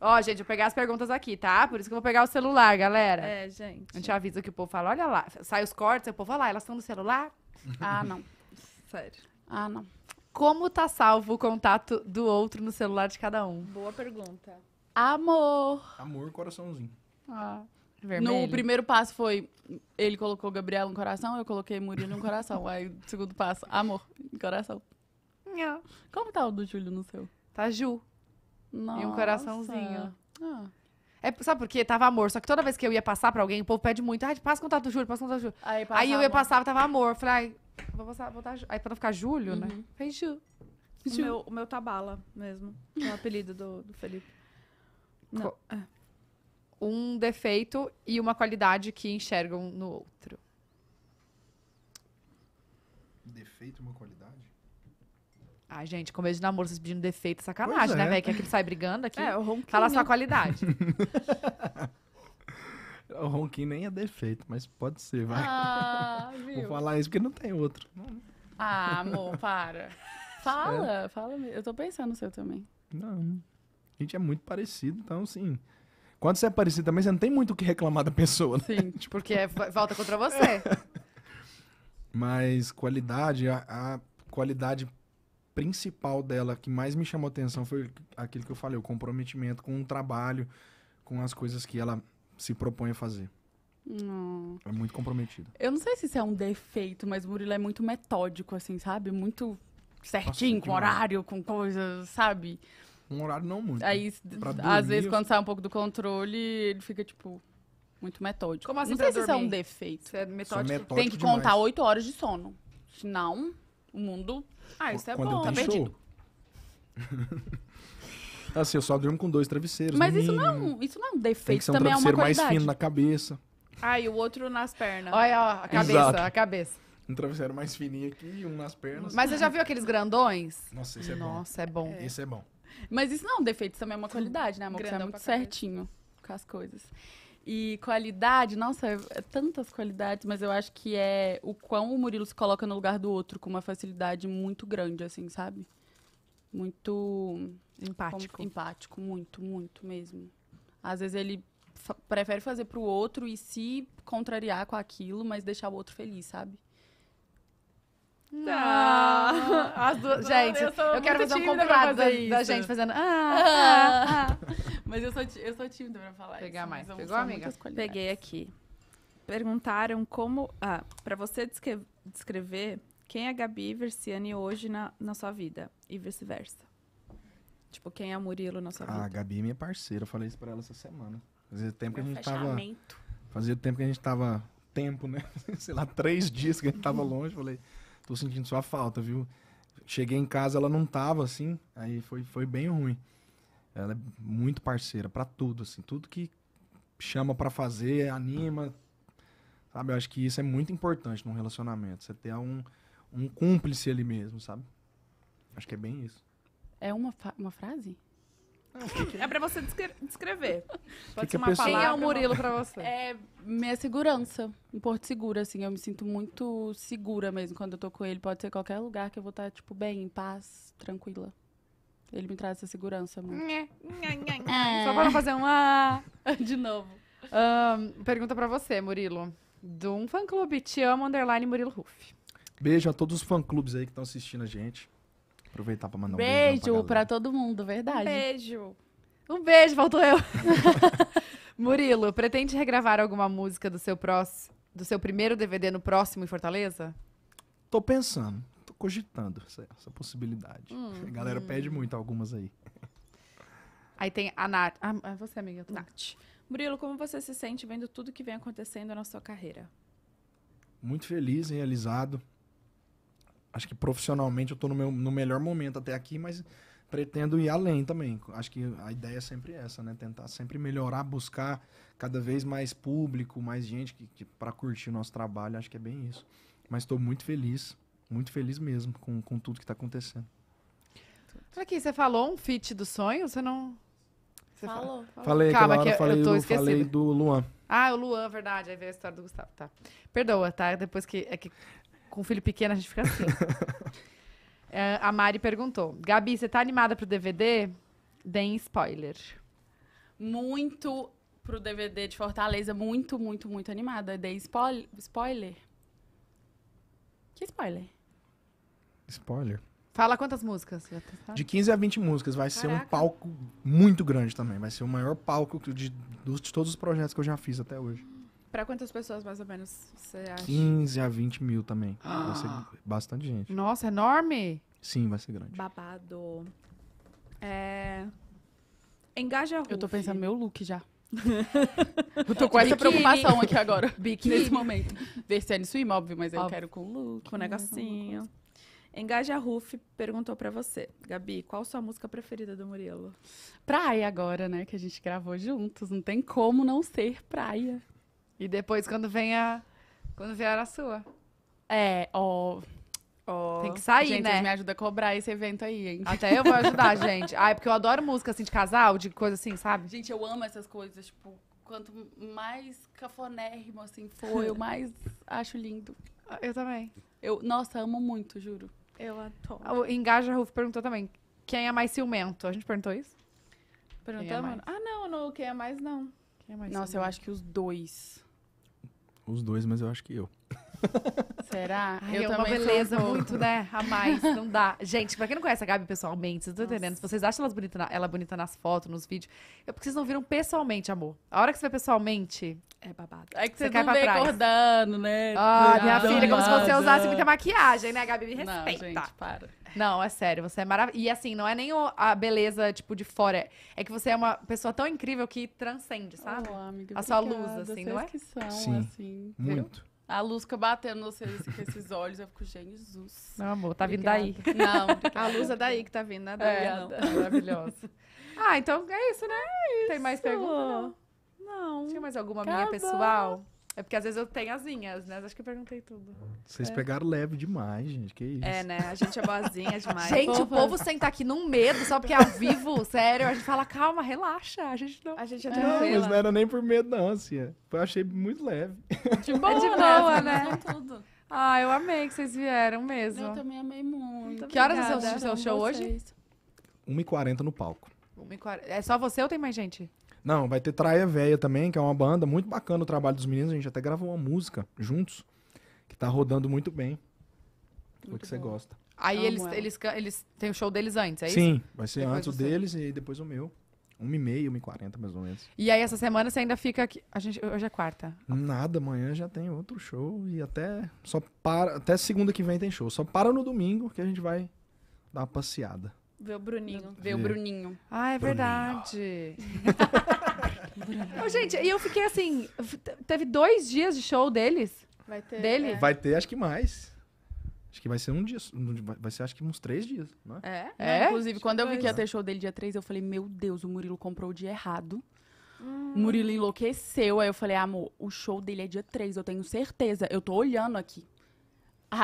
Ó, gente, eu pegar as perguntas aqui, tá? Por isso que eu vou pegar o celular, galera. É, gente. A gente avisa que o povo fala, olha lá, sai os cortes, o povo fala, ah, elas estão no celular? *laughs* Ah, não. Sério. Ah, não. Como tá salvo o contato do outro no celular de cada um? Boa pergunta. Amor. Amor, coraçãozinho. Ah. Vermelho. No primeiro passo foi, ele colocou Gabriela no coração, eu coloquei Murilo no coração. *laughs* Aí, segundo passo, amor, coração. Como tá o do Júlio no seu? Tá Ju. Nossa. E um coraçãozinho. Ah. É, sabe por quê? Tava amor. Só que toda vez que eu ia passar pra alguém, o povo pede muito. Ai, ah, passa contato do Júlio, passa contato do Júlio. Aí, Aí eu ia passar, tava amor. Falei, ai, vou passar, vou dar Ju. Aí pra não ficar Júlio, né? uhum. né? Fez Ju. Ju. O, meu, o meu tá bala mesmo. É o apelido do, do Felipe. Co não. É um defeito e uma qualidade que enxergam no outro. Defeito e uma qualidade? Ai, gente, começo de namoro, vocês pedindo defeito, é sacanagem, né, é. né, velho? Que aquele sai brigando aqui. É, o ronquinho. Fala a sua qualidade. *laughs* o ronquinho nem é defeito, mas pode ser, vai. Ah, *laughs* Vou falar isso porque não tem outro. Ah, amor, para. *laughs* Fala, é. fala. Eu tô pensando no seu também. Não. A gente é muito parecido, então, assim. Quando você é parecido também, você não tem muito o que reclamar da pessoa, né? Sim, tipo, porque é falta contra você. *laughs* Mas qualidade, a, a, qualidade principal dela que mais me chamou atenção foi aquilo que eu falei, o comprometimento com o trabalho, com as coisas que ela se propõe a fazer. Não. É muito comprometida. Eu não sei se isso é um defeito, mas o Murilo é muito metódico, assim, sabe? Muito certinho, Nossa, com horário, com coisas, sabe? Um horário não muito. Aí, né? às vezes, eu... quando sai um pouco do controle, ele fica, tipo, muito metódico. Como assim não sei se isso é um defeito. É isso é metódico. metódico Tem que demais. contar oito horas de sono. Senão, o mundo... Ah, isso é quando bom. Tá perdido. assim, *laughs* eu só durmo com dois travesseiros. Mas isso não, é um, isso não é um defeito, Tem que ser um também é uma qualidade. mais fino na cabeça. Ah, e o outro nas pernas. Olha, ó, a cabeça, Exato. a cabeça. Um travesseiro mais fininho aqui, um nas pernas. Mas você já viu aqueles grandões? Nossa, esse é Nossa, bom. Nossa, é bom. Esse é bom. Mas isso não é defeito, também é uma qualidade, né, amor? Grandão você é muito certinho com as coisas. E qualidade, nossa, é, é tantas qualidades, mas eu acho que é o quão o Murilo se coloca no lugar do outro com uma facilidade muito grande, assim, sabe? Muito. Empático. Como, empático, muito, muito mesmo. Às vezes ele prefere fazer pro outro e se contrariar com aquilo, mas deixar o outro feliz, sabe? Não. Tá. Ah, as duas. Gente, eu, eu quero fazer um comprado da, da, gente fazendo. Ah, ah, ah. ah. *laughs* Mas eu sou, eu sou tímida pra falar Pegar isso. mais. Pegou, amiga? Peguei aqui. Perguntaram como. Ah, pra você descre descrever quem é Gabi e Versiani hoje na, na sua vida e vice-versa. Tipo, quem é Murilo na sua ah, vida? Ah, Gabi é minha parceira. Eu falei isso pra ela essa semana. Fazia tempo Meu que a gente tava. Fazia tempo que a gente tava. Tempo, né? *laughs* Sei lá, três dias que a gente tava *laughs* longe. Falei tô sentindo sua falta, viu? Cheguei em casa, ela não tava assim, aí foi, foi bem ruim. Ela é muito parceira para tudo, assim, tudo que chama para fazer, anima, sabe? Eu acho que isso é muito importante num relacionamento, você ter um, um cúmplice ali mesmo, sabe? Acho que é bem isso. É uma, uma frase? É pra você descre descrever. Pode ser uma palavra. Quem é o Murilo pra você? É minha segurança. Um porto seguro, assim. Eu me sinto muito segura mesmo quando eu tô com ele. Pode ser qualquer lugar que eu vou estar, tá, tipo, bem, em paz, tranquila. Ele me traz essa segurança muito. É. Só pra fazer uma... *laughs* De novo. Um, pergunta pra você, Murilo. De um fã-clube. Te amo, underline Murilo Ruff. Beijo a todos os fã-clubes aí que estão assistindo a gente. Aproveitar pra mandar um beijo. Beijo pra, pra, todo mundo, verdade. Um beijo. Um beijo, faltou eu. *laughs* Murilo, pretende regravar alguma música do seu próximo, do seu primeiro DVD no próximo em Fortaleza? Tô pensando, tô cogitando essa, essa possibilidade. Hum, a galera hum. pede muito algumas aí. Aí tem a Nath. Ah, é você, amiga. Nath. Nath. Murilo, como você se sente vendo tudo que vem acontecendo na sua carreira? Muito feliz, realizado acho que profissionalmente eu estou no, meu, no melhor momento até aqui, mas pretendo ir além também. Acho que a ideia é sempre essa, né? Tentar sempre melhorar, buscar cada vez mais público, mais gente que, que para curtir o nosso trabalho. Acho que é bem isso. Mas estou muito feliz, muito feliz mesmo com, com tudo que está acontecendo. Aqui, você falou um fit do sonho? Você não. Você falou. falou. Falei, Calma, hora, que eu, falei, eu tô do, falei do Luan. Ah, o Luan, verdade. Aí veio a história do Gustavo. Tá. Perdoa, tá? Depois que. É que com o filho pequeno a gente fica assim. *laughs* é, a Mari perguntou: Gabi, você tá animada pro DVD? Deem spoiler. Muito pro DVD de Fortaleza, muito, muito, muito animada. Deem spoil spoiler. Que spoiler? Spoiler. Fala quantas músicas? Tá de 15 a 20 músicas. Vai Caraca. ser um palco muito grande também. Vai ser o maior palco de, de todos os projetos que eu já fiz até hoje. Pra quantas pessoas, mais ou menos, você acha? 15 a 20 mil também. Ah. Vai ser ah! bastante gente. Nossa, é enorme! Sim, vai ser grande. Babado. É... Engaja Ruf. Eu tô pensando meu look já. *laughs* eu tô com essa preocupação aqui agora. *laughs* Nesse momento. Versene swim, óbvio, mas óbvio. eu quero com o look. Com né? negocinho. Engaja Ruf perguntou para você, Gabi, qual sua música preferida do Murilo? Praia agora, né? Que a gente gravou juntos. Não tem como não ser praia. E depois, quando vem a. Quando vier a sua. É, ó. tem que sair, gente, né? Gente, me ajuda a cobrar esse evento aí, hein? Até eu vou ajudar, *laughs* gente. Ai, porque eu adoro música, assim, de casal, de coisa assim, sabe? Gente, eu amo essas coisas, tipo, quanto mais cafonérrimo, assim, for, eu *laughs* mais acho lindo. Ah, eu também. Eu, nossa, amo muito, juro. Eu adoro. O Engaja Ruf perguntou também, quem é mais ciumento? A gente perguntou isso? Perguntamos? É ah, não, não, quem é mais, não. Nossa, sabe? eu acho que os dois. Os dois, mas eu acho que eu. Será? Ai, eu é uma beleza muito, né? A mais, *laughs* não dá. Gente, pra quem não conhece a Gabi pessoalmente, vocês não estão entendendo? Se vocês acham ela bonita, ela bonita nas fotos, nos vídeos, é porque vocês não viram pessoalmente, amor. A hora que você vê pessoalmente, é babado. É que você, você cai não pra trás. acordando, né? Ah, minha filha, como se você usasse muita maquiagem, né, Gabi? Me respeita. Não, gente, para. Não, é sério, você é maravilhosa. E assim, não é nem a beleza, tipo, de fora. É que você é uma pessoa tão incrível que transcende, sabe? Oh, amiga, a sua luz, assim, não é? Que são, Sim, assim, muito. Viu? A luz Lusca batendo você com esses olhos, eu fico, Jesus. Não, amor, tá vindo daí. Não, *laughs* a luz é daí que tá vindo, nada é, não. Tá maravilhosa. Ah, então é isso, né? É isso. Tem mais perguntas? Não. não. Tinha mais alguma Acabou. minha pessoal? É porque às vezes eu tenho asinhas, né? Acho que eu perguntei tudo. Vocês é. pegaram leve demais, gente. Que isso. É, né? A gente é boazinha demais. gente, o povo senta aqui num medo, só porque é ao vivo, *laughs* sério. A gente fala, calma, relaxa. A gente não. A gente é, é. tranquila. Não, mas não era nem por medo, não, assim. É. Eu achei muito leve. De boa, é de né? boa né? Tudo. Ah, eu amei que vocês vieram mesmo. Eu também amei muito. Que horas é o seu, seu show vocês. hoje? 1h40 no palco. 1h40. É só você ou tem mais gente? Não, vai ter Traia Véia também, que é uma banda muito bacana o trabalho dos meninos. A gente até gravou uma música juntos, que tá rodando muito bem. Muito o que bom. você gosta. Aí eles, eles, eles têm o show deles antes, é Sim, isso? Sim, vai ser depois antes o deles e depois o meu. 1h30, 1h40 mais ou menos. E aí essa semana você ainda fica aqui. A gente, hoje é quarta. Nada, amanhã já tem outro show e até só para. Até segunda que vem tem show. Só para no domingo que a gente vai dar uma passeada. Ver o Bruninho. Ver o Bruninho. Ah, é Bruninho. verdade. *laughs* gente, e eu fiquei assim. Teve dois dias de show deles? Vai ter. Dele? É. Vai ter, acho que mais. Acho que vai ser um dia. Vai ser acho que uns três dias, né? É. é? inclusive, quando eu vi que ia ter show dele dia três eu falei, meu Deus, o Murilo comprou o dia errado. Hum. Murilo enlouqueceu. Aí eu falei, amor, o show dele é dia três eu tenho certeza. Eu tô olhando aqui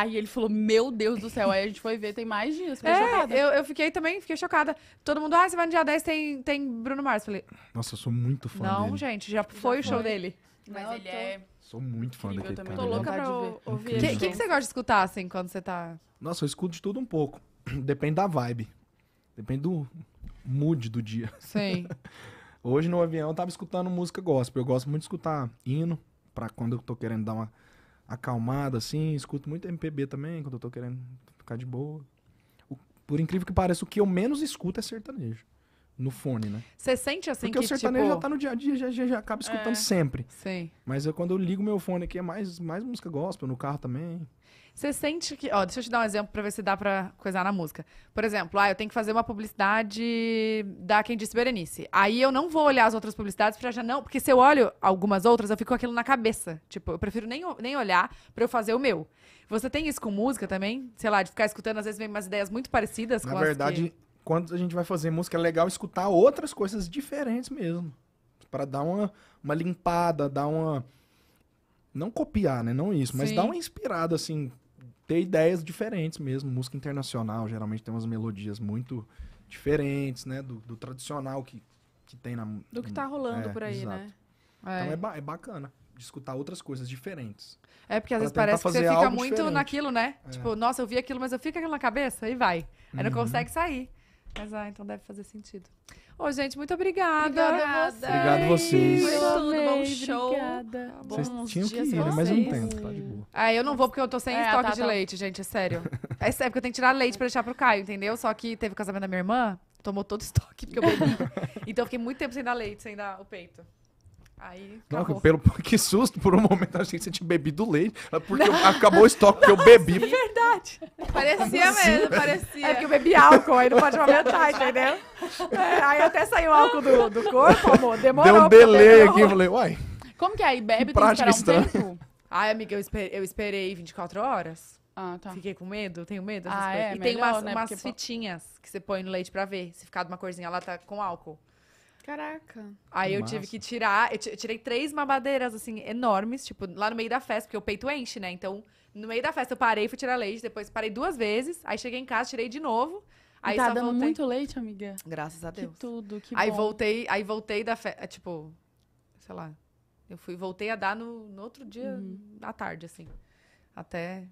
e ele falou, meu Deus do céu. Aí a gente foi ver, tem mais dias. Fiquei é, chocada. É, eu, eu fiquei também, fiquei chocada. Todo mundo, ah, você vai no dia 10, tem, tem Bruno Mars. Falei, Nossa, eu sou muito fã não, dele. gente, já foi o show dele. Mas Não, ele tô- é. Sou muito fã dele. eu também cara. Tô louca pra de ouvir. O que, que que você gosta de escutar, assim, quando você tá... Nossa, eu escuto de tudo um pouco. *clears throat* Depende da vibe. Depende do mood do dia. Sim. *laughs* Hoje no avião eu tava escutando música gospel. Eu gosto muito de escutar hino, pra quando eu tô querendo dar uma acalmado assim. Escuto muito MPB também, quando eu tô querendo ficar de boa. O, por incrível que pareça, o que eu menos escuto é sertanejo. No fone, né? Você sente assim Porque que, o sertanejo tipo... já tá no dia a dia, já, já, já acaba escutando é, sempre. Sim. Mas eu, quando eu ligo meu fone aqui, é mais, mais música gospel, no carro também. Você sente que. Ó, deixa eu te dar um exemplo pra ver se dá pra coisar na música. Por exemplo, ah, eu tenho que fazer uma publicidade da Quem Disse Berenice. Aí eu não vou olhar as outras publicidades pra já não. Porque se eu olho algumas outras, eu fico com aquilo na cabeça. Tipo, eu prefiro nem, nem olhar pra eu fazer o meu. Você tem isso com música também? Sei lá, de ficar escutando, às vezes vem umas ideias muito parecidas na com verdade, que... quando a gente vai fazer música, é legal escutar outras coisas diferentes mesmo. para dar uma, uma limpada, dar uma não copiar, né? Não isso, mas Sim. dar uma inspirada, assim, ter ideias diferentes mesmo. Música internacional geralmente tem umas melodias muito diferentes, né? Do, do tradicional que, que tem na. Do que tá rolando é, por aí, né? exato. né? É. Então é, ba é bacana de escutar outras coisas diferentes. É, porque às vezes parece que você fica muito diferente. naquilo, né? É. Tipo, nossa, eu vi aquilo, mas eu fico aquilo na cabeça e vai. Aí uhum. não consegue sair. Mas ah, então deve fazer sentido. Ô, oh, gente, muito obrigada. Obrigada a vocês. Obrigado vocês. Foi tudo, bom show. Obrigada. Vocês Bons tinham que ir, né? mas eu não tento, tá de boa. Ah, eu não vou porque eu tô sem é, estoque tá, de tá. leite, gente, é sério. É sério, é porque eu tenho que tirar leite pra deixar pro Caio, entendeu? Só que teve o casamento da minha irmã, tomou todo o estoque, porque eu bebi. *laughs* então eu fiquei muito tempo sem dar leite, sem dar o peito. Aí, Não, pelo, *laughs* que susto, por um momento a gente tinha bebido leite, porque eu, acabou o estoque que eu *laughs* bebi. É verdade. Parecia mesmo, parecia. É que eu bebi álcool, aí não pode aumentar, entendeu? É, aí até saiu álcool do, do corpo, amor, demorou. Deu um delay aqui, eu falei, uai. Como que é? Aí bebe, tem que esperar um estranho. Né? tempo? Ai, amiga, eu esperei, eu esperei 24 horas. Ah, tá. Fiquei com medo, tenho medo. Ah, é, e melhor, tem umas, né? umas Porque... fitinhas que você põe no leite pra ver se ficar de uma corzinha lá tá com álcool. Caraca. Aí eu Massa. tive que tirar, eu, tirei três mamadeiras, assim, enormes, tipo, lá no meio da festa, porque o peito enche, né? Então, no meio da festa eu parei, fui tirar leite, depois parei duas vezes, aí cheguei em casa, tirei de novo. Aí tá só dando voltei. muito leite, amiga. Graças a Deus. Que tudo, que aí bom. voltei, aí voltei da festa, tipo, sei lá. Eu fui, voltei a dar no, no outro dia, uhum. à tarde, assim. Até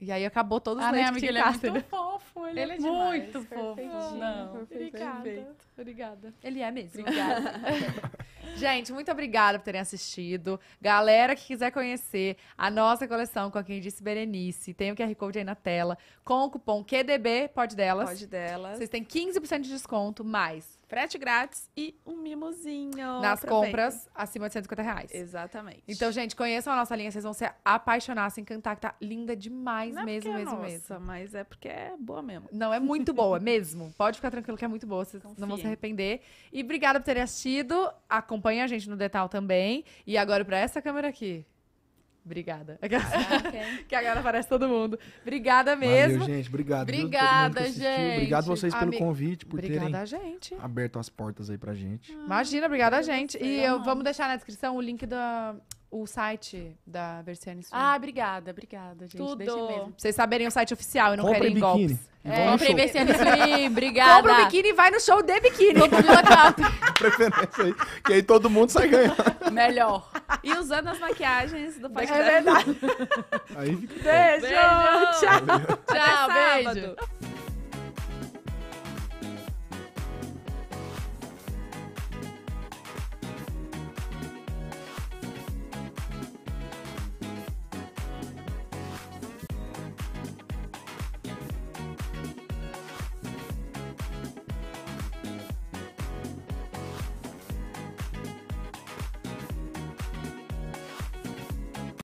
e aí acabou todos os ah, né, de Ele é muito fofo, ele, é ele é, é muito fofo. Não, obrigada. Perfeito. Obrigada. Ele é mesmo. Obrigada. *laughs* gente, muito obrigada por terem assistido. Galera que quiser conhecer a nossa coleção com a quem disse Berenice, tem o QR Code aí na tela, com o cupom QDB, pode delas. Pode delas. Vocês têm 15% de desconto, mais frete grátis e um mimozinho. Nas compras acima de 150 reais. Exatamente. Então, gente, conheçam a nossa linha, vocês vão se apaixonar, se encantar, que tá linda demais Não mesmo, é mesmo, é nossa, mesmo. Mas é porque é boa mesmo. Não, é muito boa é mesmo. *laughs* Pode ficar tranquilo que é muito boa, vocês não vão se arrepender. E obrigada por terem assistido. Acompanhe a gente no Detal também. E agora para essa câmera aqui. Obrigada. Ah, okay. *laughs* que agora aparece todo mundo. Obrigada mesmo. Valeu, gente. Obrigado. Obrigada, gente. Obrigado vocês pelo convite, por obrigada terem a gente. aberto as portas aí pra gente. Ah, Imagina, obrigada a gente. E eu, vamos deixar na descrição o link da, o site da Versiane Swim. Ah, obrigada, obrigada, gente. Tudo. Deixa mesmo. Pra vocês saberem o site oficial e não Comprem querem golpes. biquíni. É, Vão é. Versiane Swim, *laughs* obrigada. Compra o biquíni e vai no show de biquíni. *laughs* É preferência aí. Que aí todo mundo sai ganhando. Melhor. E usando as maquiagens do podcast. É verdade. Aí fica. Beijo, Beijo. tchau. Tchau, Até beijo. sábado.